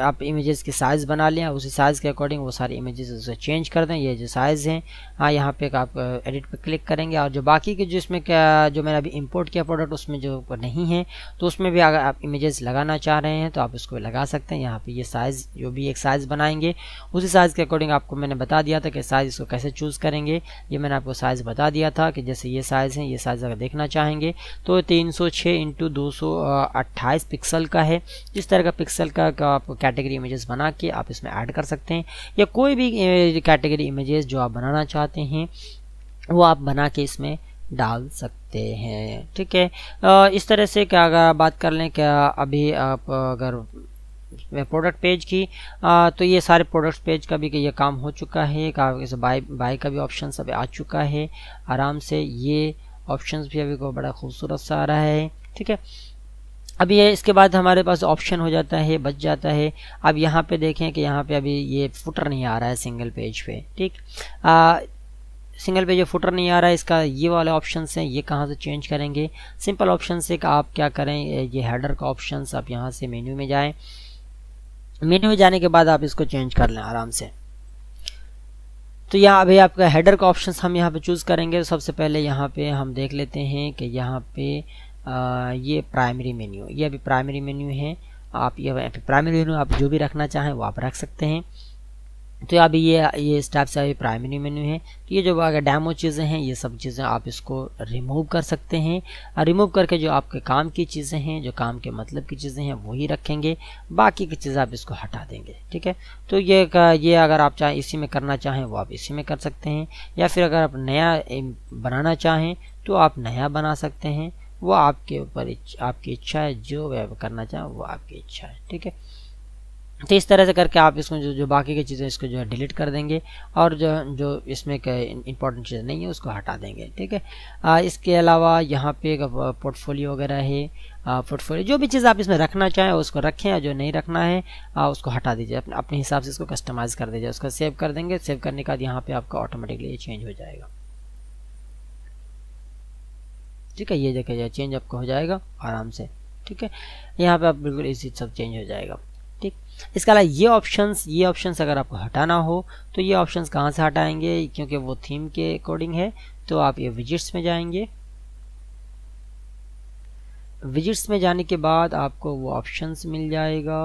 आप इमेजेस की साइज़ बना लें उसी साइज़ के अकॉर्डिंग वो सारी इमेजेस उसे चेंज कर दें ये जो साइज़ हैं हाँ यहाँ पे आप एडिट पे क्लिक करेंगे और जो बाकी के जो इसमें क्या जो मैंने अभी इंपोर्ट किया प्रोडक्ट उसमें जो नहीं है तो उसमें भी अगर आप इमेजेस लगाना चाह रहे हैं तो आप उसको लगा सकते हैं यहाँ पर ये साइज़ जो भी एक साइज़ बनाएंगे उसी साइज़ के अकॉर्डिंग आपको मैंने बता दिया था कि साइज़ इसको कैसे चूज़ करेंगे ये मैंने आपको साइज़ बता दिया था कि जैसे ये साइज़ हैं ये साइज़ अगर देखना चाहेंगे तो तीन सौ छः इंटू दो सौ अट्ठाईस पिक्सल का है इस तरह का पिक्सल का, का आप कैटेगरी इमेजेस बना के आप इसमें ऐड कर सकते हैं या कोई भी कैटेगरी इमेजेस जो आप बनाना चाहते हैं वो आप बना के इसमें डाल सकते हैं ठीक है इस तरह से क्या अगर बात कर लें क्या अभी आप अगर प्रोडक्ट पेज की आ, तो ये सारे प्रोडक्ट पेज का भी ये काम हो चुका है बाय बाय का भी ऑप्शन सब आ चुका है आराम से ये ऑप्शंस भी अभी को बड़ा खूबसूरत सा आ रहा है ठीक है अब ये इसके बाद हमारे पास ऑप्शन हो जाता है बच जाता है अब यहाँ पे देखें कि यहाँ पे अभी ये फुटर नहीं आ रहा है सिंगल पेज पे ठीक आ, सिंगल पेज फुटर नहीं आ रहा है इसका ये वाले ऑप्शन हैं ये कहाँ से चेंज करेंगे सिंपल ऑप्शन से आप क्या करें ये हेडर का ऑप्शन आप यहाँ से मेन्यू में जाएँ मेन्यू में जाने के बाद आप इसको चेंज कर लें आराम से तो यहाँ अभी आपका हेडर का ऑप्शन हम यहाँ पे चूज़ करेंगे सबसे पहले यहाँ पे हम देख लेते हैं कि यहाँ पे ये प्राइमरी मेन्यू ये अभी प्राइमरी मेन्यू है आप ये प्राइमरी मेन्यू आप जो भी रखना चाहें वो आप रख सकते हैं तो अभी ये ये स्टाइप से अभी प्राइमरी मेन्यू है तो ये जो अगर डैमो चीज़ें हैं ये सब चीज़ें आप इसको रिमूव कर सकते हैं और रिमूव करके जो आपके काम की चीज़ें हैं जो काम के मतलब की चीज़ें हैं वही रखेंगे बाकी की चीज़ें आप इसको हटा देंगे ठीक है तो ये ये अगर आप चाहें इसी में करना चाहें वो आप इसी में कर सकते हैं या फिर अगर आप नया बनाना चाहें तो आप नया बना सकते हैं वो आपके ऊपर आपकी इच्छा है जो वह करना चाहें वो आपकी इच्छा है ठीक है तो इस तरह से करके आप इसको जो जो बाकी की चीज़ें इसको जो है डिलीट कर देंगे और जो जो इसमें इंपॉर्टेंट चीज़ नहीं है उसको हटा देंगे ठीक है इसके अलावा यहाँ पे पोर्टफोलियो वगैरह है पोर्टफोलियो जो भी चीज़ आप इसमें रखना चाहें उसको रखें और जो नहीं रखना है आ, उसको हटा दीजिए अपने अपने हिसाब से इसको कस्टमाइज़ कर दीजिए उसका सेव कर देंगे सेव करने के बाद यहाँ पर आपका ऑटोमेटिकली चेंज हो जाएगा ठीक है ये देखा चेंज आपका हो जाएगा आराम से ठीक है यहाँ पे आप बिल्कुल इसी सब चेंज हो जाएगा ठीक इसके अलावा ये ऑप्शंस ये ऑप्शंस अगर आपको हटाना हो तो ये ऑप्शंस कहाँ से हटाएंगे क्योंकि वो थीम के अकॉर्डिंग है तो आप ये विजिट्स में जाएंगे विजिट्स में जाने के बाद आपको वो ऑप्शंस मिल जाएगा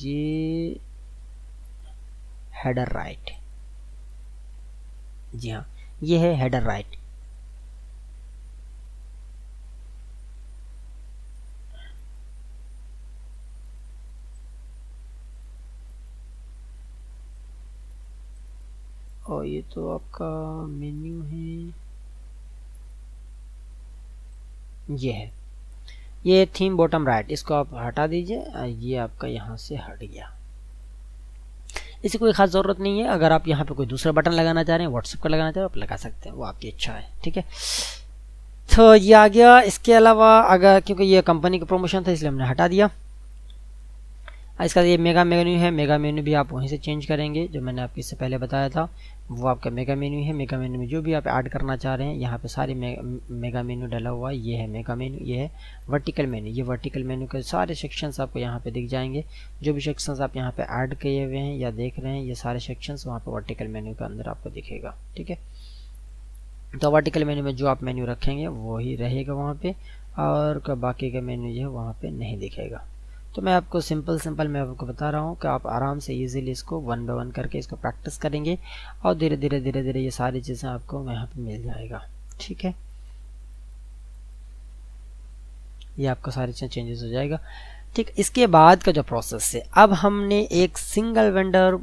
ये हेडर राइट जी हाँ ये है हेडर राइट और ये तो आपका मेन्यू है ये है ये थीम बॉटम राइट इसको आप हटा दीजिए ये आपका यहाँ से हट गया इसकी कोई खास ज़रूरत नहीं है अगर आप यहाँ पे कोई दूसरा बटन लगाना चाह रहे हैं व्हाट्सएप का लगाना चाह रहे हैं आप लगा सकते हैं वो आपकी इच्छा है ठीक है तो ये आ गया इसके अलावा अगर क्योंकि ये कंपनी का प्रमोशन था इसलिए हमने हटा दिया इसके बाद ये मेगा मेन्यू है मेगा मेन्यू भी आप वहीं से चेंज करेंगे जो मैंने आपके इससे पहले बताया था वो आपका मेगा मेन्यू है मेगा मेन्यू में जो भी आप ऐड करना चाह रहे हैं यहाँ पे सारे मेगा मेन्यू डला हुआ है ये है मेगा मेन्यू ये है वर्टिकल मेन्यू ये वर्टिकल मेन्यू के सारे सेक्शंस आपको यहाँ पे दिख जाएंगे जो भी सेक्शंस आप यहाँ पे ऐड किए हुए हैं या देख रहे हैं ये सारे सेक्शंस वहाँ पर वर्टिकल मेन्यू के अंदर आपको दिखेगा ठीक है तो वर्टिकल मेन्यू में जो आप मेन्यू रखेंगे वही रहेगा वहाँ पर और बाकी का मेन्यू जो है वहाँ पर नहीं दिखेगा तो मैं आपको सिंपल सिंपल मैं आपको बता रहा हूँ कि आप आराम से इजीली इसको वन बाय वन करके इसको प्रैक्टिस करेंगे और धीरे धीरे धीरे धीरे ये सारी चीज़ें आपको यहाँ पर मिल जाएगा ठीक है ये आपको सारी चीज़ें चेंजेस हो जाएगा ठीक इसके बाद का जो प्रोसेस है अब हमने एक सिंगल वेंडर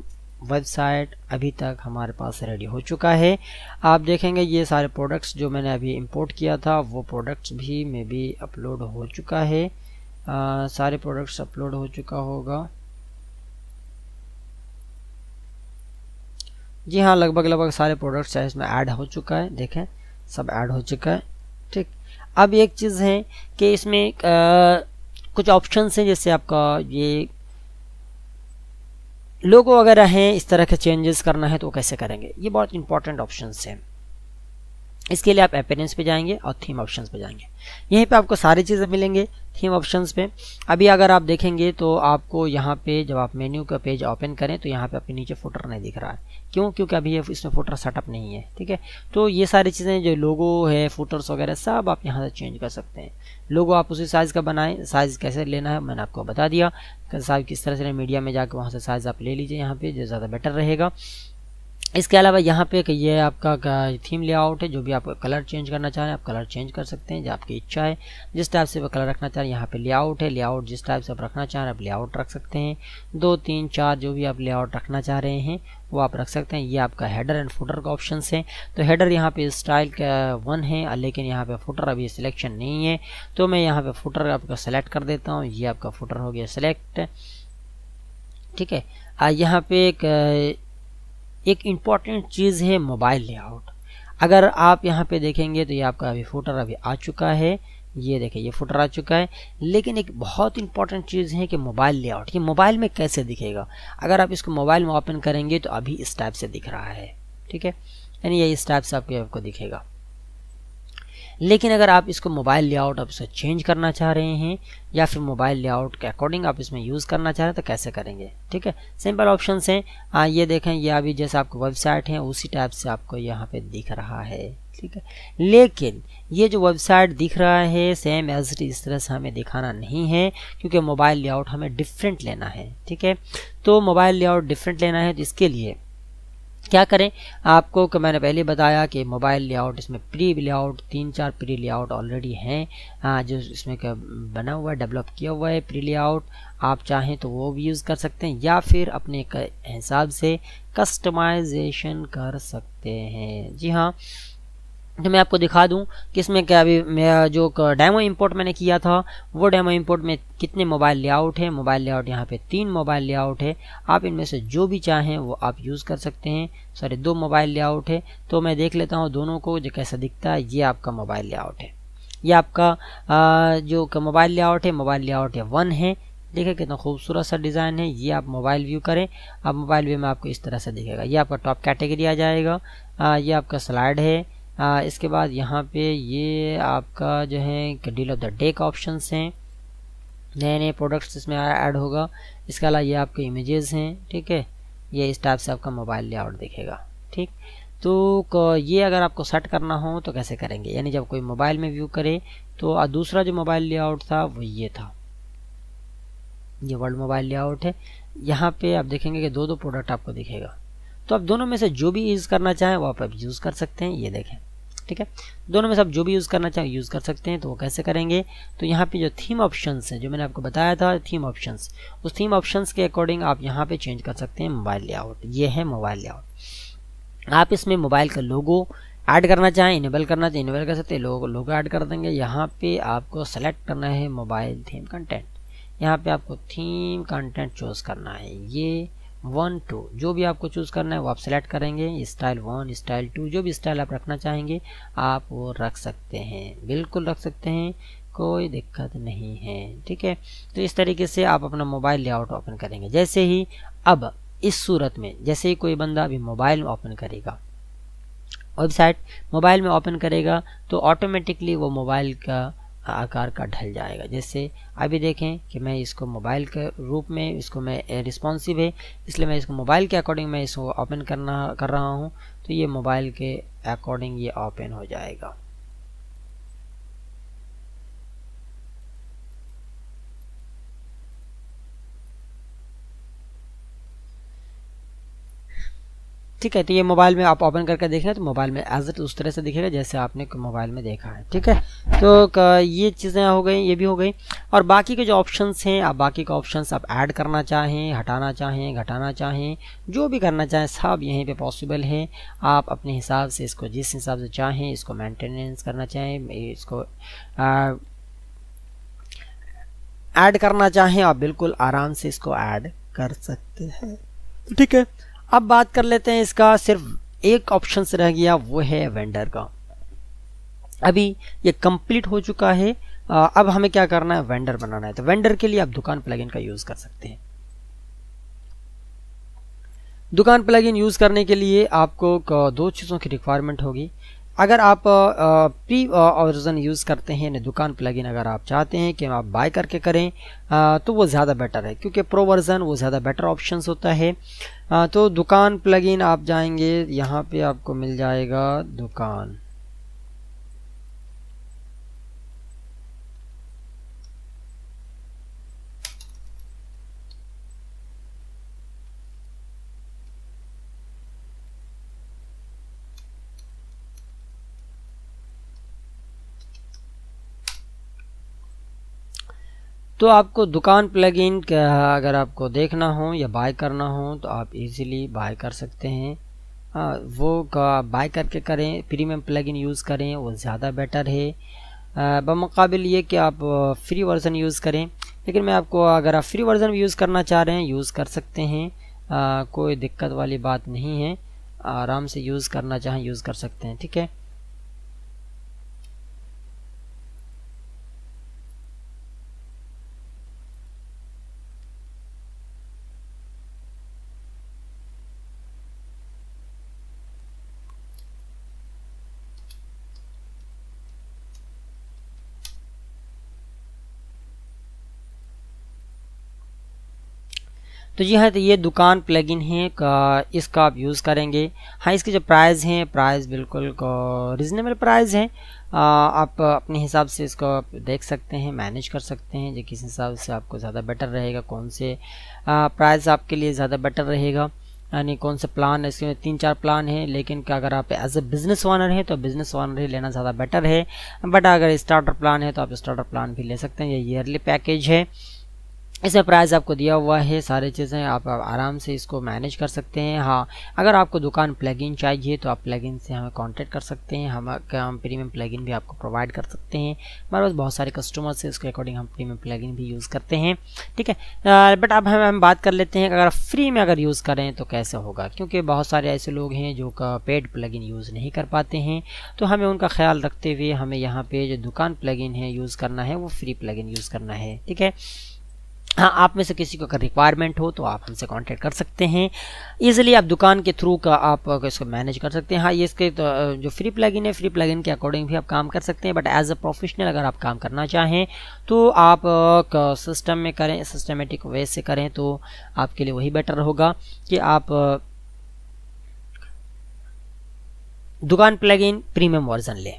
वेबसाइट अभी तक हमारे पास रेडी हो चुका है आप देखेंगे ये सारे प्रोडक्ट्स जो मैंने अभी इंपोर्ट किया था वो प्रोडक्ट्स भी मे भी अपलोड हो चुका है आ, सारे प्रोडक्ट्स अपलोड हो चुका होगा जी हाँ लगभग लगभग सारे प्रोडक्ट्स है इसमें ऐड हो चुका है देखें सब ऐड हो चुका है ठीक अब एक चीज़ है कि इसमें आ, कुछ ऑप्शंस हैं जैसे आपका ये लोगो वगैरह हैं इस तरह के चेंजेस करना है तो कैसे करेंगे ये बहुत इंपॉर्टेंट ऑप्शन हैं इसके लिए आप अपेरेंस पे जाएंगे और थीम ऑप्शंस पे जाएंगे यहीं पे आपको सारी चीज़ें मिलेंगे थीम ऑप्शंस पे अभी अगर आप देखेंगे तो आपको यहाँ पे जब आप मेन्यू का पेज ओपन करें तो यहाँ पे आपके नीचे फोटर नहीं दिख रहा है क्यों क्योंकि अभी ये इसमें फोटर सेटअप नहीं है ठीक है तो ये सारी चीज़ें जो लोगो है फोटर्स वगैरह सब आप यहाँ से चेंज कर सकते हैं लोगो आप उसी साइज़ का बनाएं साइज़ कैसे लेना है मैंने आपको बता दिया साइज किस तरह से मीडिया में जाकर वहाँ से साइज़ आप ले लीजिए यहाँ पर जो ज़्यादा बेटर रहेगा इसके अलावा यहाँ पे ये आपका थीम लेआउट है जो भी आप कलर चेंज करना चाह रहे हैं आप कलर चेंज कर सकते हैं जो आपकी इच्छा है जिस टाइप से आप कलर रखना चाह रहे हैं यहाँ पे लेआउट है लेआउट जिस टाइप से आप रखना चाह रहे हैं आप लेआउट रख सकते हैं दो तीन चार जो भी आप लेआउट रखना चाह रहे हैं वो आप रख सकते हैं ये आपका हेडर एंड फुटर का ऑप्शन है तो हेडर यहाँ पे स्टाइल का वन है लेकिन यहाँ पे फुटर अभी सिलेक्शन नहीं है तो मैं यहाँ पे फुटर आपका सेलेक्ट कर देता हूँ ये आपका फुटर हो गया सेलेक्ट ठीक है यहाँ पे एक एक इम्पॉर्टेंट चीज़ है मोबाइल लेआउट अगर आप यहाँ पे देखेंगे तो ये आपका अभी फोटर अभी आ चुका है ये देखिए ये फोटर आ चुका है लेकिन एक बहुत इंपॉर्टेंट चीज़ है कि मोबाइल लेआउट ये मोबाइल में कैसे दिखेगा अगर आप इसको मोबाइल में ओपन करेंगे तो अभी इस टाइप से दिख रहा है ठीक है यानी ये इस टाइप से आपके आपको दिखेगा लेकिन अगर आप इसको मोबाइल लेआउट आप इसको चेंज करना चाह रहे हैं या फिर मोबाइल लेआउट के अकॉर्डिंग आप इसमें यूज़ करना चाह रहे हैं तो कैसे करेंगे ठीक है सिंपल ऑप्शन हैं ये देखें ये अभी जैसे आपको वेबसाइट है उसी टाइप से आपको यहाँ पे दिख रहा है ठीक है लेकिन ये जो वेबसाइट दिख रहा है सेम एज इस तरह से हमें दिखाना नहीं है क्योंकि मोबाइल लेआउट हमें डिफरेंट लेना है ठीक है तो मोबाइल लेआउट डिफरेंट लेना है जिसके तो लिए क्या करें आपको कि मैंने पहले बताया कि मोबाइल लेआउट इसमें प्री लेआउट तीन चार प्री लेआउट ऑलरेडी हैं जो इसमें बना हुआ है डेवलप किया हुआ है प्री लेआउट आप चाहें तो वो भी यूज़ कर सकते हैं या फिर अपने हिसाब से कस्टमाइजेशन कर सकते हैं जी हाँ तो मैं आपको दिखा दूं कि इसमें क्या अभी मेरा जो डेमो इंपोर्ट मैंने किया था वो डेमो इंपोर्ट में कितने मोबाइल लेआउट है मोबाइल लेआउट यहाँ पे तीन मोबाइल लेआउट है आप इनमें से जो भी चाहें वो आप यूज़ कर सकते हैं सॉरी दो मोबाइल लेआउट है तो मैं देख लेता हूँ दोनों को जो कैसा दिखता है ये आपका मोबाइल लेआउट है ये आपका आ, जो मोबाइल लेआउट है मोबाइल लेआउट है वन है देखिए कितना खूबसूरत सा डिज़ाइन है ये आप मोबाइल व्यू करें अब मोबाइल व्यू में आपको इस तरह से दिखेगा ये आपका टॉप कैटेगरी आ जाएगा ये आपका स्लाइड है आ, इसके बाद यहाँ पे ये आपका जो है डील ऑफ द डे का ऑप्शन हैं नए नए प्रोडक्ट्स इसमें ऐड होगा इसके अलावा ये आपके इमेजेस हैं ठीक है ये इस टाइप से आपका मोबाइल लेआउट दिखेगा ठीक तो ये अगर आपको सेट करना हो तो कैसे करेंगे यानी जब कोई मोबाइल में व्यू करे तो दूसरा जो मोबाइल लेआउट था वो ये था ये वर्ल्ड मोबाइल लेआउट है यहाँ पे आप देखेंगे कि दो दो प्रोडक्ट आपको दिखेगा तो आप दोनों में से जो भी यूज़ करना चाहें वो आप यूज़ कर सकते हैं ये देखें ठीक है दोनों में से आप जो भी यूज़ करना चाहें यूज़ कर सकते हैं तो वो कैसे करेंगे तो यहाँ पे जो थीम ऑप्शंस है जो मैंने आपको बताया था थीम ऑप्शंस उस थीम ऑप्शंस के अकॉर्डिंग आप यहाँ पे चेंज कर सकते हैं मोबाइल लेआउट ये है मोबाइल लेआउट आप इसमें मोबाइल का लोगो ऐड करना चाहें इनेबल करना चाहें इनेबल कर सकते हैं लोगो लोगो ऐड कर देंगे यहाँ पे आपको सेलेक्ट करना है मोबाइल थीम कंटेंट यहाँ पे आपको थीम कंटेंट चूज़ करना है ये वन टू जो भी आपको चूज़ करना है वो आप सेलेक्ट करेंगे स्टाइल वन स्टाइल टू जो भी स्टाइल आप रखना चाहेंगे आप वो रख सकते हैं बिल्कुल रख सकते हैं कोई दिक्कत नहीं है ठीक है तो इस तरीके से आप अपना मोबाइल लेआउट ओपन करेंगे जैसे ही अब इस सूरत में जैसे ही कोई बंदा अभी मोबाइल में ओपन करेगा वेबसाइट मोबाइल में ओपन करेगा तो ऑटोमेटिकली वो मोबाइल का आकार का ढल जाएगा जैसे अभी देखें कि मैं इसको मोबाइल के रूप में इसको मैं रिस्पॉन्सिव है इसलिए मैं इसको मोबाइल के अकॉर्डिंग मैं इसको ओपन करना कर रहा हूँ तो ये मोबाइल के अकॉर्डिंग ये ओपन हो जाएगा ठीक है तो ये मोबाइल में आप ओपन करके हैं तो मोबाइल में एज इट उस तरह से दिखेगा जैसे आपने मोबाइल में देखा है ठीक है तो ये चीज़ें हो गई ये भी हो गई और बाकी के जो ऑप्शंस हैं आप बाकी के ऑप्शंस आप ऐड करना चाहें हटाना चाहें घटाना चाहें जो भी करना चाहें सब यहीं पे पॉसिबल है आप अपने हिसाब से इसको जिस हिसाब से चाहें इसको मैंटेनेंस करना चाहें इसको ऐड करना चाहें आप बिल्कुल आराम से इसको ऐड कर सकते हैं ठीक है अब बात कर लेते हैं इसका सिर्फ एक ऑप्शन रह गया वो है वेंडर का अभी ये कंप्लीट हो चुका है अब हमें क्या करना है वेंडर बनाना है तो वेंडर के लिए आप दुकान प्लगइन का यूज़ कर सकते हैं दुकान प्लगइन यूज़ करने के लिए आपको दो चीज़ों की रिक्वायरमेंट होगी अगर आप प्री वर्जन यूज़ करते हैं यानी दुकान प्लगइन अगर आप चाहते हैं कि आप बाय करके करें तो वो ज़्यादा बेटर है क्योंकि प्रो वर्ज़न वो ज़्यादा बेटर ऑप्शन होता है हाँ, तो दुकान प्लगइन आप जाएंगे यहाँ पे आपको मिल जाएगा दुकान तो आपको दुकान प्लगइन का अगर आपको देखना हो या बाय करना हो तो आप इजीली बाय कर सकते हैं आ, वो का बाय करके करें प्रीमियम प्लगइन यूज़ करें वो ज़्यादा बेटर है बमकाबिल ये कि आप फ्री वर्ज़न यूज़ करें लेकिन मैं आपको अगर आप फ्री वर्ज़न भी यूज़ करना चाह रहे हैं यूज़ कर सकते हैं आ, कोई दिक्कत वाली बात नहीं है आराम से यूज़ करना चाहें यूज़ कर सकते हैं ठीक है तो जी हाँ तो ये दुकान प्लगइन है का इसका आप यूज़ करेंगे हाँ इसके जो प्राइस हैं प्राइस बिल्कुल रिजनेबल प्राइस हैं आप अपने हिसाब से इसको आप देख सकते हैं मैनेज कर सकते हैं जो किस हिसाब से आपको ज़्यादा बेटर रहेगा कौन से प्राइस आपके लिए ज़्यादा बेटर रहेगा यानी कौन से प्लान है इसके तीन चार प्लान हैं लेकिन अगर आप एज ए बिज़नेस ऑनर हैं तो बिज़नेस ऑनर ही लेना ज़्यादा बेटर है बट अगर स्टार्टर प्लान है तो आप स्टार्टर प्लान भी ले सकते हैं ये ईयरली पैकेज है इसे प्राइस आपको दिया हुआ है सारे चीज़ें आप, आराम से इसको मैनेज कर सकते हैं हाँ अगर आपको दुकान प्लगइन चाहिए तो आप प्लगइन से हमें कांटेक्ट कर सकते हैं हम हम प्रीमियम प्लगइन भी आपको प्रोवाइड कर सकते हैं हमारे पास बहुत सारे कस्टमर्स हैं उसके अकॉर्डिंग हम प्रीमियम प्लगइन भी यूज़ करते हैं ठीक है बट अब हम हम बात कर लेते हैं अगर फ्री में अगर यूज़ करें तो कैसे होगा क्योंकि बहुत सारे ऐसे लोग हैं जो पेड इन यूज़ नहीं कर पाते हैं तो हमें उनका ख्याल रखते हुए हमें यहाँ पर जो दुकान इन है यूज़ करना है वो फ्री इन यूज़ करना है ठीक है हाँ आप में से किसी को अगर रिक्वायरमेंट हो तो आप हमसे कांटेक्ट कर सकते हैं इजीली आप दुकान के थ्रू का आप इसको मैनेज कर सकते हैं हाँ ये इसके तो जो फ्री प्लगइन है फ्री प्लगइन के अकॉर्डिंग भी आप काम कर सकते हैं बट एज अ प्रोफेशनल अगर आप काम करना चाहें तो आप सिस्टम में करें सिस्टमेटिक वे से करें तो आपके लिए वही बेटर होगा कि आप दुकान प्लग प्रीमियम वर्जन लें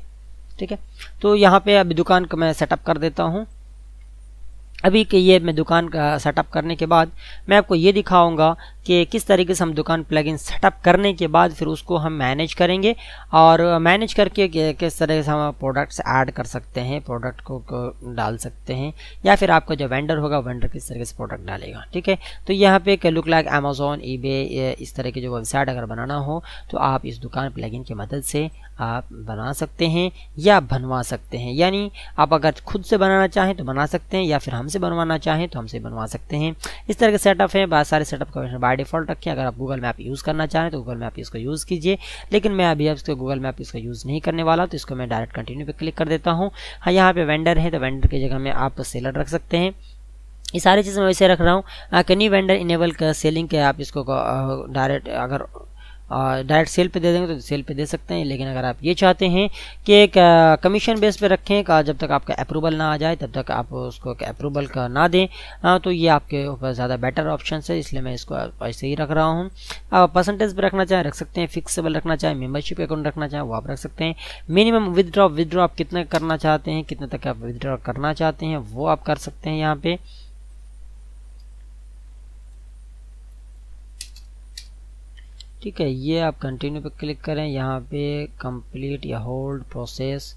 ठीक है तो यहाँ पे अभी दुकान को मैं सेटअप कर देता हूँ अभी के ये मैं दुकान का सेटअप करने के बाद मैं आपको ये दिखाऊंगा कि किस तरीके से हम दुकान प्लगइन सेटअप करने के बाद फिर उसको हम मैनेज करेंगे और मैनेज करके किस तरह से हम प्रोडक्ट्स ऐड कर सकते हैं प्रोडक्ट को, को डाल सकते हैं या फिर आपका जो वेंडर होगा वेंडर किस तरीके से प्रोडक्ट डालेगा ठीक है तो यहाँ पे लुक लाइक अमेजोन ई इस तरह की जो वेबसाइट अगर बनाना हो तो आप इस दुकान इन की मदद से आप बना सकते हैं या बनवा सकते हैं यानी आप अगर खुद से बनाना चाहें तो बना सकते हैं या फिर हमसे बनवाना चाहें तो हमसे बनवा सकते हैं इस तरह के सेटअप है बहुत सारे सेटअप का डिफ़ॉल्ट रखें अगर आप गूगल मैप यूज़ करना चाहें तो गूगल मैप इसको यूज़ कीजिए लेकिन मैं अभी आपको गूगल मैप इसको यूज़ नहीं करने वाला तो इसको मैं डायरेक्ट कंटिन्यू पर क्लिक कर देता हूँ हाँ यहाँ पर वेंडर है तो वेंडर की जगह में आप सेलर रख सकते हैं ये सारी चीज़ें मैं वैसे रख रहा हूँ can you vendor enable selling के आप इसको डायरेक्ट अगर डायरेक्ट सेल पे दे देंगे तो सेल पे दे सकते हैं लेकिन अगर आप ये चाहते हैं कि एक कमीशन बेस पे रखें का जब तक आपका अप्रूवल ना आ जाए तब तक आप उसको अप्रूवल का ना दें आ, तो ये आपके ऊपर ज़्यादा बेटर ऑप्शन है इसलिए मैं इसको ऐसे ही रख रहा हूँ आप परसेंटेज पर रखना चाहें रख सकते हैं फिक्सेबल रखना चाहें मेम्बरशिप अकाउंट रखना चाहें वो आप रख सकते हैं मिनिमम विदड्रॉ विदड्रॉ आप कितना करना चाहते हैं कितने तक आप विदड्रॉ करना चाहते हैं वो आप कर सकते हैं यहाँ पर ठीक है ये आप कंटिन्यू पे क्लिक करें यहाँ पे कंप्लीट या होल्ड प्रोसेस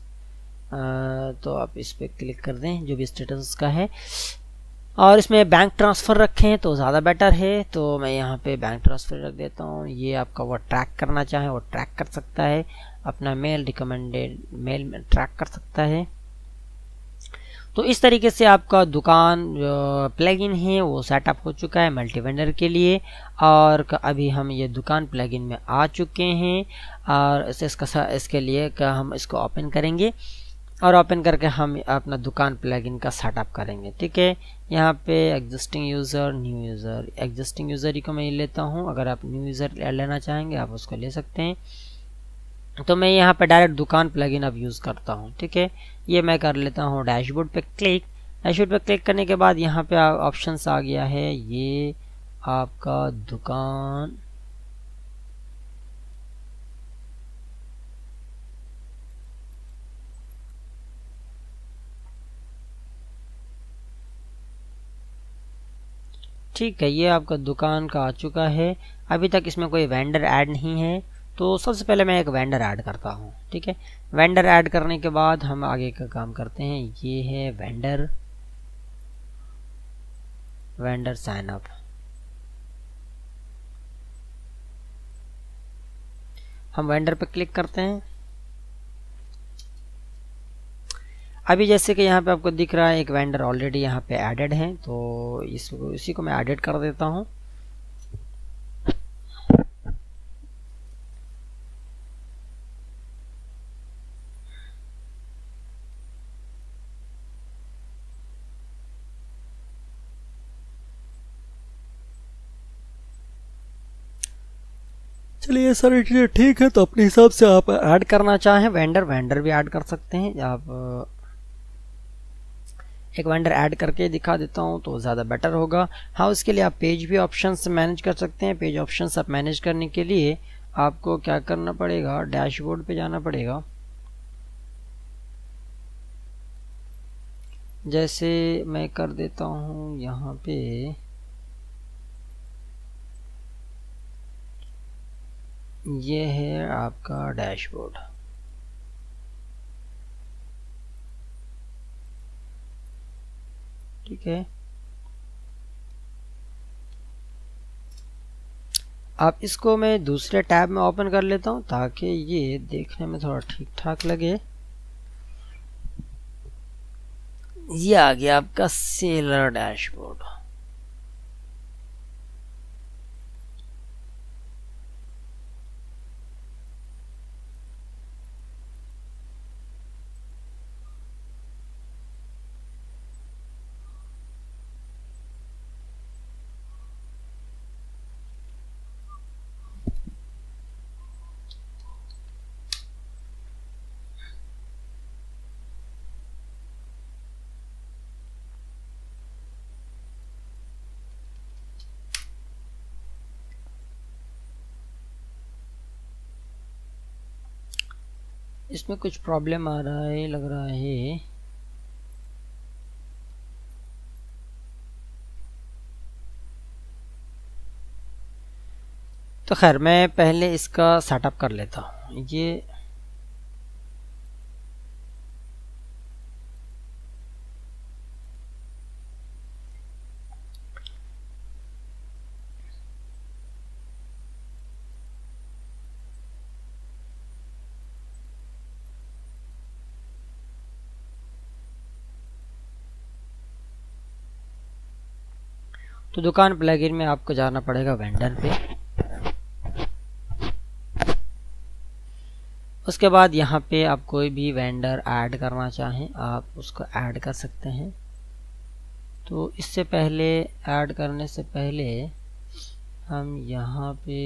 तो आप इस पर क्लिक कर दें जो भी स्टेटस का है और इसमें बैंक ट्रांसफ़र रखें तो ज़्यादा बेटर है तो मैं यहाँ पे बैंक ट्रांसफ़र रख देता हूँ ये आपका वो ट्रैक करना चाहे वो ट्रैक कर सकता है अपना मेल रिकमेंडेड मेल ट्रैक कर सकता है तो इस तरीके से आपका दुकान प्लग इन है वो सेटअप हो चुका है मल्टी वेंडर के लिए और अभी हम ये दुकान इन में आ चुके हैं और इसका इसके लिए हम इसको ओपन करेंगे और ओपन करके हम अपना दुकान प्लगइन का सेटअप करेंगे ठीक है यहाँ पे existing user new user existing user ही को मैं लेता हूँ अगर आप न्यू यूज़र लेना चाहेंगे आप उसको ले सकते हैं तो मैं यहाँ पे डायरेक्ट दुकान प्लगइन अब यूज़ करता हूँ ठीक है ये मैं कर लेता हूँ डैशबोर्ड पे क्लिक डैशबोर्ड पे क्लिक करने के बाद यहाँ पे ऑप्शन आ गया है ये आपका दुकान ठीक है ये आपका दुकान का आ चुका है अभी तक इसमें कोई वेंडर ऐड नहीं है तो सबसे पहले मैं एक वेंडर ऐड करता हूँ ठीक है वेंडर ऐड करने के बाद हम आगे का काम करते हैं ये है वेंडर वेंडर साइन अप हम वेंडर पे क्लिक करते हैं अभी जैसे कि यहाँ पे आपको दिख रहा है एक वेंडर ऑलरेडी यहाँ पे एडेड है तो इस इसी को मैं एडिट कर देता हूँ लिए सारी चीज़ें ठीक है तो अपने हिसाब से आप ऐड करना चाहें वेंडर वेंडर भी ऐड कर सकते हैं आप एक वेंडर ऐड करके दिखा देता हूं तो ज़्यादा बेटर होगा हाँ उसके लिए आप पेज भी ऑप्शन मैनेज कर सकते हैं पेज ऑप्शन आप मैनेज करने के लिए आपको क्या करना पड़ेगा डैशबोर्ड पर जाना पड़ेगा जैसे मैं कर देता हूँ यहाँ पे ये है आपका डैशबोर्ड ठीक है आप इसको मैं दूसरे टैब में ओपन कर लेता हूं ताकि ये देखने में थोड़ा ठीक ठाक लगे ये आ गया आपका सेलर डैशबोर्ड इसमें कुछ प्रॉब्लम आ रहा है लग रहा है तो खैर मैं पहले इसका सेटअप कर लेता हूँ ये तो दुकान प्लग में आपको जाना पड़ेगा वेंडर पे उसके बाद यहाँ पे आप कोई भी वेंडर ऐड करना चाहें आप उसको ऐड कर सकते हैं तो इससे पहले ऐड करने से पहले हम यहाँ पे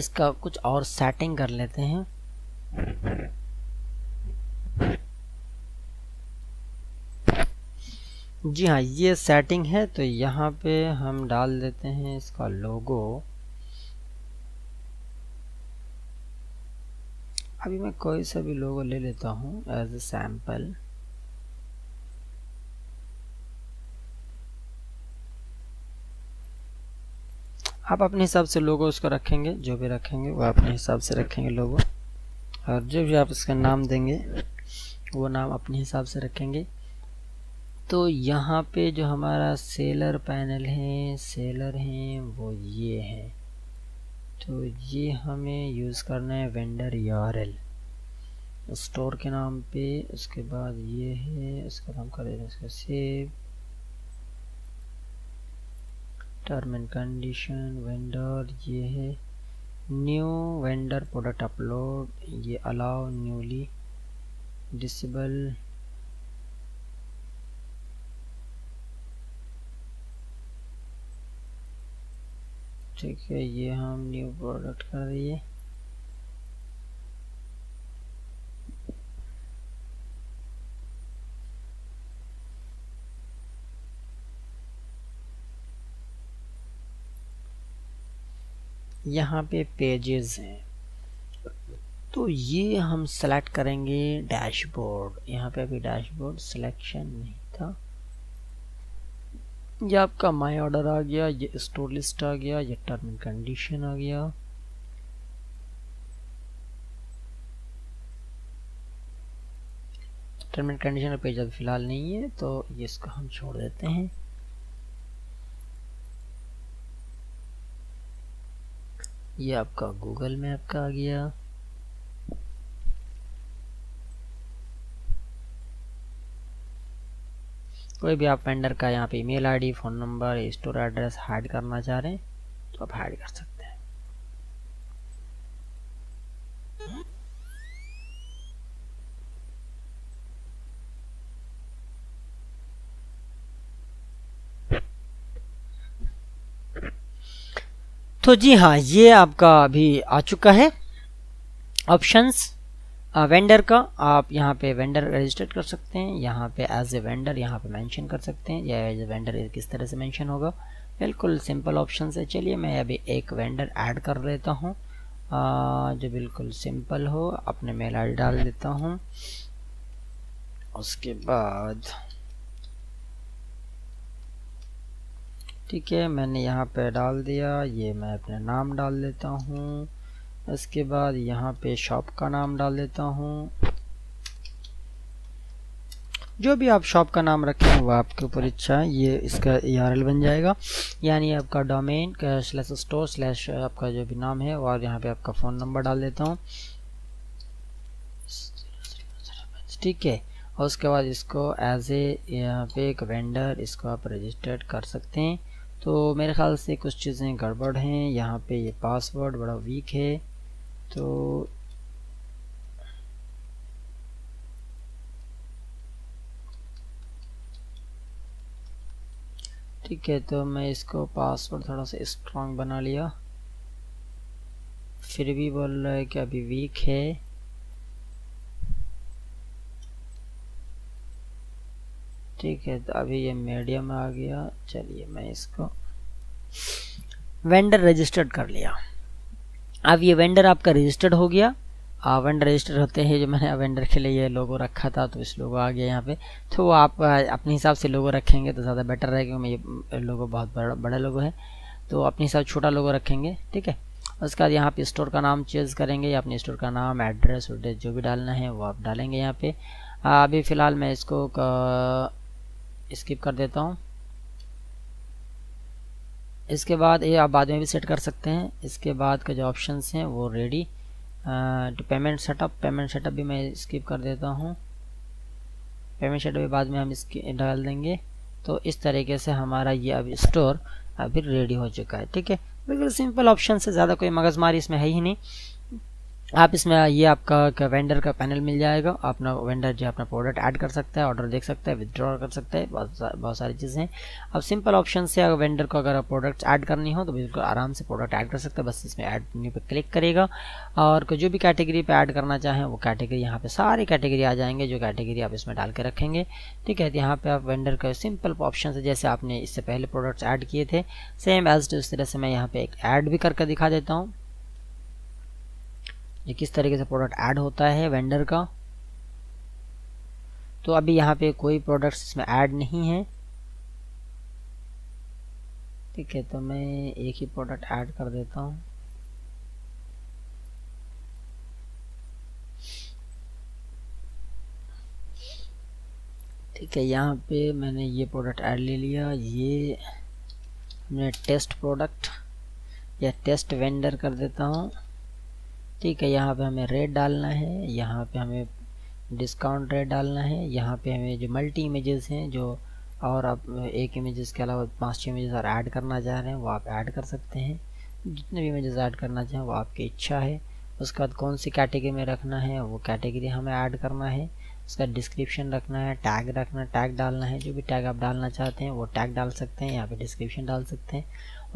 इसका कुछ और सेटिंग कर लेते हैं जी हाँ ये सेटिंग है तो यहाँ पे हम डाल देते हैं इसका लोगो अभी मैं कोई सा भी लोगो ले लेता हूँ एज ए सैम्पल आप अपने हिसाब से लोगो उसको रखेंगे जो भी रखेंगे वो अपने हिसाब से रखेंगे लोगो और जो भी आप इसका नाम देंगे वो नाम अपने हिसाब से रखेंगे तो यहाँ पे जो हमारा सेलर पैनल है सेलर हैं वो ये हैं तो ये हमें यूज़ करना है वेंडर यूआरएल स्टोर के नाम पे उसके बाद ये है उसका नाम कर देना उसका save term and condition vendor ये है न्यू वेंडर प्रोडक्ट अपलोड ये अलाउ न्यूली डिसेबल ठीक है ये हम न्यू प्रोडक्ट कर दिए यहाँ पे पेजेस हैं तो ये हम सेलेक्ट करेंगे डैशबोर्ड यहाँ पे अभी डैशबोर्ड सिलेक्शन नहीं था ये आपका माय ऑर्डर आ गया ये स्टोर लिस्ट आ गया ये टर्म एंड कंडीशन आ गया टर्म एंड कंडीशन पेज अभी फ़िलहाल नहीं है तो ये इसको हम छोड़ देते हैं ये आपका गूगल मैप का आ गया कोई भी आप वेंडर का यहाँ पे email ID, phone number store address hide करना चाह रहे हैं तो आप हाइड कर सकते हैं तो जी हाँ ये आपका अभी आ चुका है ऑप्शंस वेंडर का आप यहाँ पे वेंडर रजिस्टर्ड कर सकते हैं यहाँ पे एज ए वेंडर यहाँ पे मेंशन कर सकते हैं या एज ए वेंडर किस तरह से मेंशन होगा बिल्कुल सिंपल ऑप्शन है चलिए मैं अभी एक वेंडर ऐड कर लेता हूँ जो बिल्कुल सिंपल हो अपने मेल आई डाल देता हूँ उसके बाद ठीक है मैंने यहाँ पे डाल दिया ये मैं अपने नाम डाल लेता हूँ इसके बाद यहाँ पे शॉप का नाम डाल लेता हूँ जो भी आप शॉप का नाम रखें वो आपके ऊपर इच्छा है ये इसका एल बन जाएगा यानी आपका डोमेन स्लैश स्टोर स्लैश आपका जो भी नाम है और यहाँ पे आपका फ़ोन नंबर डाल देता हूँ ठीक है और उसके बाद इसको एज ए यहाँ पे एक वेंडर इसको आप रजिस्टर्ड कर सकते हैं तो मेरे ख्याल से कुछ चीज़ें गड़बड़ हैं यहाँ पे ये पासवर्ड बड़ा वीक है तो ठीक है तो मैं इसको पासवर्ड थोड़ा सा स्ट्रांग बना लिया फिर भी बोल रहा है कि अभी वीक है ठीक है तो अभी ये मीडियम आ गया चलिए मैं इसको वेंडर रजिस्टर्ड कर लिया अब ये वेंडर आपका रजिस्टर्ड हो गया वेंडर रजिस्टर होते हैं जो मैंने वेंडर के लिए ये लोगो रखा था तो इस लोगो आ गया यहाँ पे तो आप अपने हिसाब से लोगो रखेंगे तो ज़्यादा बेटर रहेगा क्योंकि ये लोगो बहुत बड़ा बड़ा लोगो है तो अपने हिसाब छोटा लोगो रखेंगे ठीक है उसके बाद यहाँ पे स्टोर का नाम चेंज करेंगे या अपने स्टोर का नाम एड्रेस उड्रेस जो भी डालना है वो आप डालेंगे यहाँ पे अभी फ़िलहाल मैं इसको स्किप कर देता हूँ इसके बाद ये आप बाद में भी सेट कर सकते हैं इसके बाद के जो ऑप्शंस हैं वो ready to payment setup payment setup भी मैं स्किप कर देता हूँ पेमेंट सेटअप भी बाद में हम इसकी डाल देंगे तो इस तरीके से हमारा ये अब स्टोर अभी रेडी हो चुका है ठीक है बिल्कुल सिंपल ऑप्शन से ज़्यादा कोई मगजमारी इसमें है ही नहीं आप इसमें ये आपका वेंडर का पैनल मिल जाएगा अपना वेंडर जो अपना प्रोडक्ट ऐड कर सकता है ऑर्डर देख सकता है विदड्रॉ कर सकता है बहुत बहुत सारी चीज़ें हैं अब सिंपल ऑप्शन से अगर वेंडर को अगर प्रोडक्ट्स ऐड करनी हो तो बिल्कुल आराम से प्रोडक्ट ऐड कर सकते हैं बस इसमें ऐड न्यू पर क्लिक करेगा और जो भी कैटेगरी पर ऐड करना चाहें वो कैटेगरी यहाँ पर सारी कैटेगरी आ जाएंगे जो कैटेगरी आप इसमें डाल के रखेंगे ठीक है तो यहाँ पर आप वेंडर का सिंपल ऑप्शन से जैसे आपने इससे पहले प्रोडक्ट्स ऐड किए थे सेम एज उस तरह से मैं यहाँ पर एक ऐड भी करके दिखा देता हूँ ये किस तरीके से प्रोडक्ट ऐड होता है वेंडर का तो अभी यहाँ पे कोई प्रोडक्ट्स इसमें ऐड नहीं है ठीक है तो मैं एक ही प्रोडक्ट ऐड कर देता हूँ ठीक है यहाँ पे मैंने ये प्रोडक्ट ऐड ले लिया ये हमने टेस्ट प्रोडक्ट या टेस्ट वेंडर कर देता हूँ ठीक है यहाँ पे हमें रेट डालना है यहाँ पे हमें डिस्काउंट रेट डालना है यहाँ पे हमें जो मल्टी इमेजेस हैं जो और आप एक इमेजेस के अलावा पाँच छः इमेजेस और ऐड करना चाह रहे हैं वो आप ऐड कर सकते हैं जितने भी इमेजेस ऐड करना चाहें वो आपकी इच्छा है उसके बाद कौन सी कैटेगरी में रखना है वो कैटेगरी हमें ऐड करना है उसका डिस्क्रिप्शन रखना है टैग रखना टैग डालना है जो भी टैग आप डालना चाहते हैं वो टैग डाल सकते हैं यहाँ पे डिस्क्रिप्शन डाल सकते हैं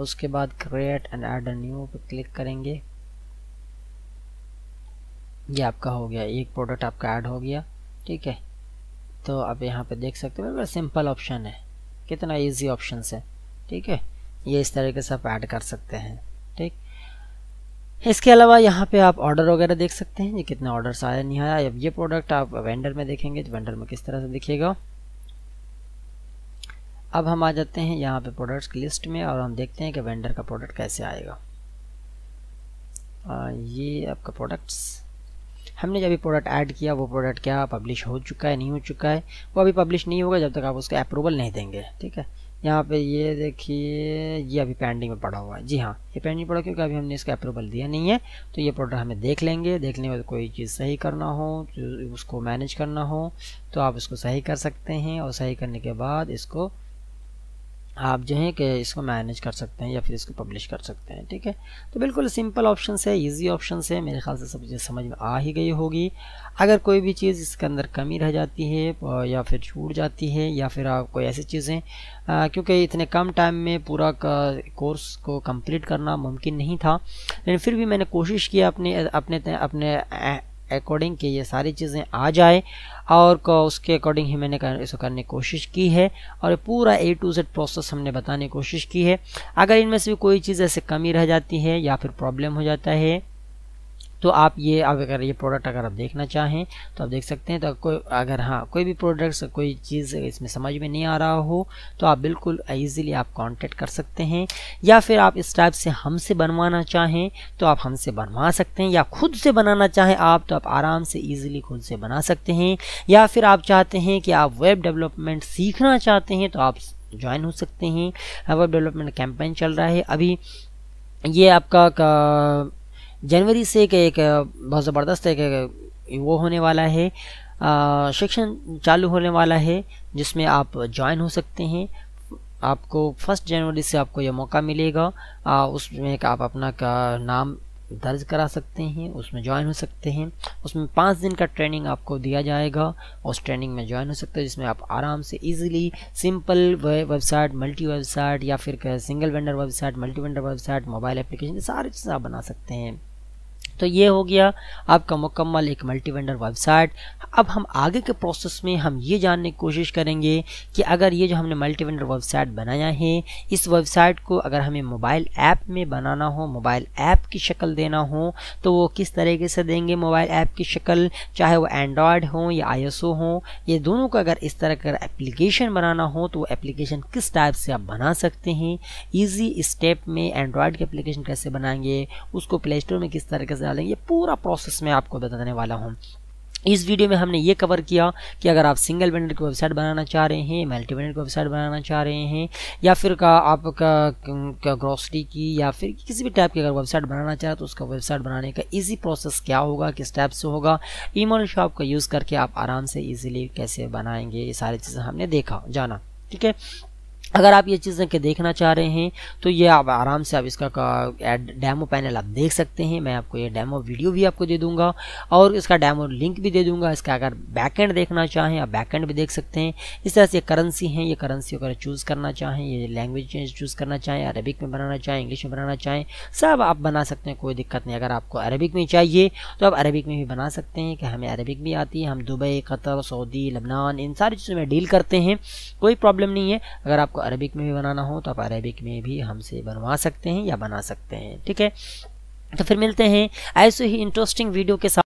उसके बाद create and add a new पर क्लिक करेंगे ये आपका हो गया एक प्रोडक्ट आपका ऐड हो गया ठीक है तो आप यहाँ पे देख सकते हो बिल्कुल सिंपल ऑप्शन है कितना इजी ऑप्शन है ठीक है ये इस तरीके से आप ऐड कर सकते हैं ठीक इसके अलावा यहाँ पे आप ऑर्डर वगैरह देख सकते हैं ये कितने ऑर्डर आया नहीं आया अब ये प्रोडक्ट आप वेंडर में देखेंगे तो वेंडर में किस तरह से दिखेगा अब हम आ जाते हैं यहाँ पे प्रोडक्ट्स की लिस्ट में और हम देखते हैं कि वेंडर का प्रोडक्ट कैसे आएगा आ, ये आपका प्रोडक्ट्स हमने जब भी प्रोडक्ट ऐड किया वो प्रोडक्ट क्या पब्लिश हो चुका है नहीं हो चुका है वो अभी पब्लिश नहीं होगा जब तक आप उसका अप्रूवल नहीं देंगे ठीक है यहाँ पे ये देखिए ये अभी पेंडिंग में पड़ा हुआ है जी हाँ ये पेंडिंग पड़ा क्योंकि अभी हमने इसका अप्रूवल दिया नहीं है तो ये प्रोडक्ट हमें देख लेंगे देखने के बाद कोई चीज़ सही करना हो उसको मैनेज करना हो तो आप इसको सही कर सकते हैं और सही करने के बाद इसको आप जो है कि इसको मैनेज कर सकते हैं या फिर इसको पब्लिश कर सकते हैं ठीक है तो बिल्कुल सिंपल ऑप्शन है ईजी ऑप्शन है मेरे ख्याल से सब चीज़ समझ में आ ही गई होगी अगर कोई भी चीज़ इसके अंदर कमी रह जाती है या फिर छूट जाती है या फिर आप कोई ऐसी चीज़ें क्योंकि इतने कम टाइम में पूरा कोर्स को कंप्लीट करना मुमकिन नहीं था लेकिन फिर भी मैंने कोशिश की अपने अपने अपने अकॉर्डिंग कि ये सारी चीज़ें आ जाए और उसके अकॉर्डिंग ही मैंने कर, इसको करने की कोशिश की है और पूरा ए टू जेड प्रोसेस हमने बताने की कोशिश की है अगर इनमें से कोई चीज़ ऐसे कमी रह जाती है या फिर प्रॉब्लम हो जाता है तो आप ये आप अगर ये प्रोडक्ट अगर आप देखना चाहें तो आप देख सकते हैं तो कोई अगर हाँ कोई भी प्रोडक्ट्स कोई चीज़ इसमें समझ में नहीं आ रहा हो तो आप बिल्कुल ईजिली आप कांटेक्ट कर सकते हैं या फिर आप इस टाइप से हमसे बनवाना चाहें तो आप हमसे बनवा सकते हैं या खुद से बनाना चाहें आप तो आप आराम से ईजिली खुद से बना सकते हैं या फिर आप चाहते हैं कि आप वेब डेवलपमेंट सीखना चाहते हैं तो आप ज्वाइन हो सकते हैं वेब डेवलपमेंट कैंपेन चल रहा है अभी ये आपका जनवरी से एक एक बहुत ज़बरदस्त एक, वो होने वाला है शिक्षण चालू होने वाला है जिसमें आप ज्वाइन हो सकते हैं आपको फर्स्ट जनवरी से आपको यह मौका मिलेगा आ, उसमें आप अपना का नाम दर्ज करा सकते हैं उसमें ज्वाइन हो सकते हैं उसमें पाँच दिन का ट्रेनिंग आपको दिया जाएगा उस ट्रेनिंग में ज्वाइन हो सकते हैं जिसमें आप आराम से easily simple website multi website या फिर single vendor website multi vendor website mobile application सारी चीज़ें आप बना सकते हैं तो ये हो गया आपका मुकम्मल एक मल्टी वेंडर वेबसाइट अब हम आगे के प्रोसेस में हम ये जानने की कोशिश करेंगे कि अगर ये जो हमने मल्टी वेंडर वेबसाइट बनाया है इस वेबसाइट को अगर हमें मोबाइल ऐप में बनाना हो मोबाइल ऐप की शक्ल देना हो तो वो किस तरीके से देंगे मोबाइल ऐप की शक्ल चाहे वो एंड्रॉयड हो या आई एस हो ये दोनों का अगर इस तरह का एप्लीकेशन बनाना हो तो वो एप्लीकेशन किस टाइप से आप बना सकते हैं ईजी स्टेप में एंड्रॉयड की एप्लीकेशन कैसे बनाएंगे उसको प्ले स्टोर में किस तरीके से डालेंगे ये पूरा प्रोसेस मैं आपको बताने वाला हूँ इस वीडियो में हमने ये कवर किया कि अगर आप सिंगल वेंडर की वेबसाइट बनाना चाह रहे हैं मल्टी वेंडर की वेबसाइट बनाना चाह रहे हैं या फिर का आपका का ग्रॉसरी की या फिर किसी भी टाइप की अगर वेबसाइट बनाना चाह रहे तो उसका वेबसाइट बनाने का इजी प्रोसेस क्या होगा किस टाइप से होगा ईमेल शॉप का यूज़ करके आप आराम से ईजिली कैसे बनाएंगे ये सारी चीज़ें हमने देखा जाना ठीक है अगर आप ये चीज़ें के देखना चाह रहे हैं तो ये आप आराम से आप इसका डेमो डैमो पैनल आप देख सकते हैं मैं आपको ये डैमो वीडियो भी आपको दे दूंगा और इसका डैमो लिंक भी दे दूंगा इसका अगर बैकएंड देखना चाहें आप बैकएंड भी देख सकते हैं इस तरह से करेंसी हैं ये करेंसी अगर चूज़ करना चाहें ये लैंग्वेज चूज़ करना चाहें अरबिक में बनाना चाहें इंग्लिश में बनाना चाहें सब आप बना सकते हैं कोई दिक्कत नहीं अगर आपको अरबिक में चाहिए तो आप अरबिक में भी बना सकते हैं कि हमें अरबिक भी आती है हम दुबई कतर सऊदी लबनान इन सारी चीज़ों में डील करते हैं कोई प्रॉब्लम नहीं है अगर आपको अरबिक में भी बनाना हो तो आप अरबिक में भी हमसे बनवा सकते हैं या बना सकते हैं ठीक है तो फिर मिलते हैं ऐसे ही इंटरेस्टिंग वीडियो के साथ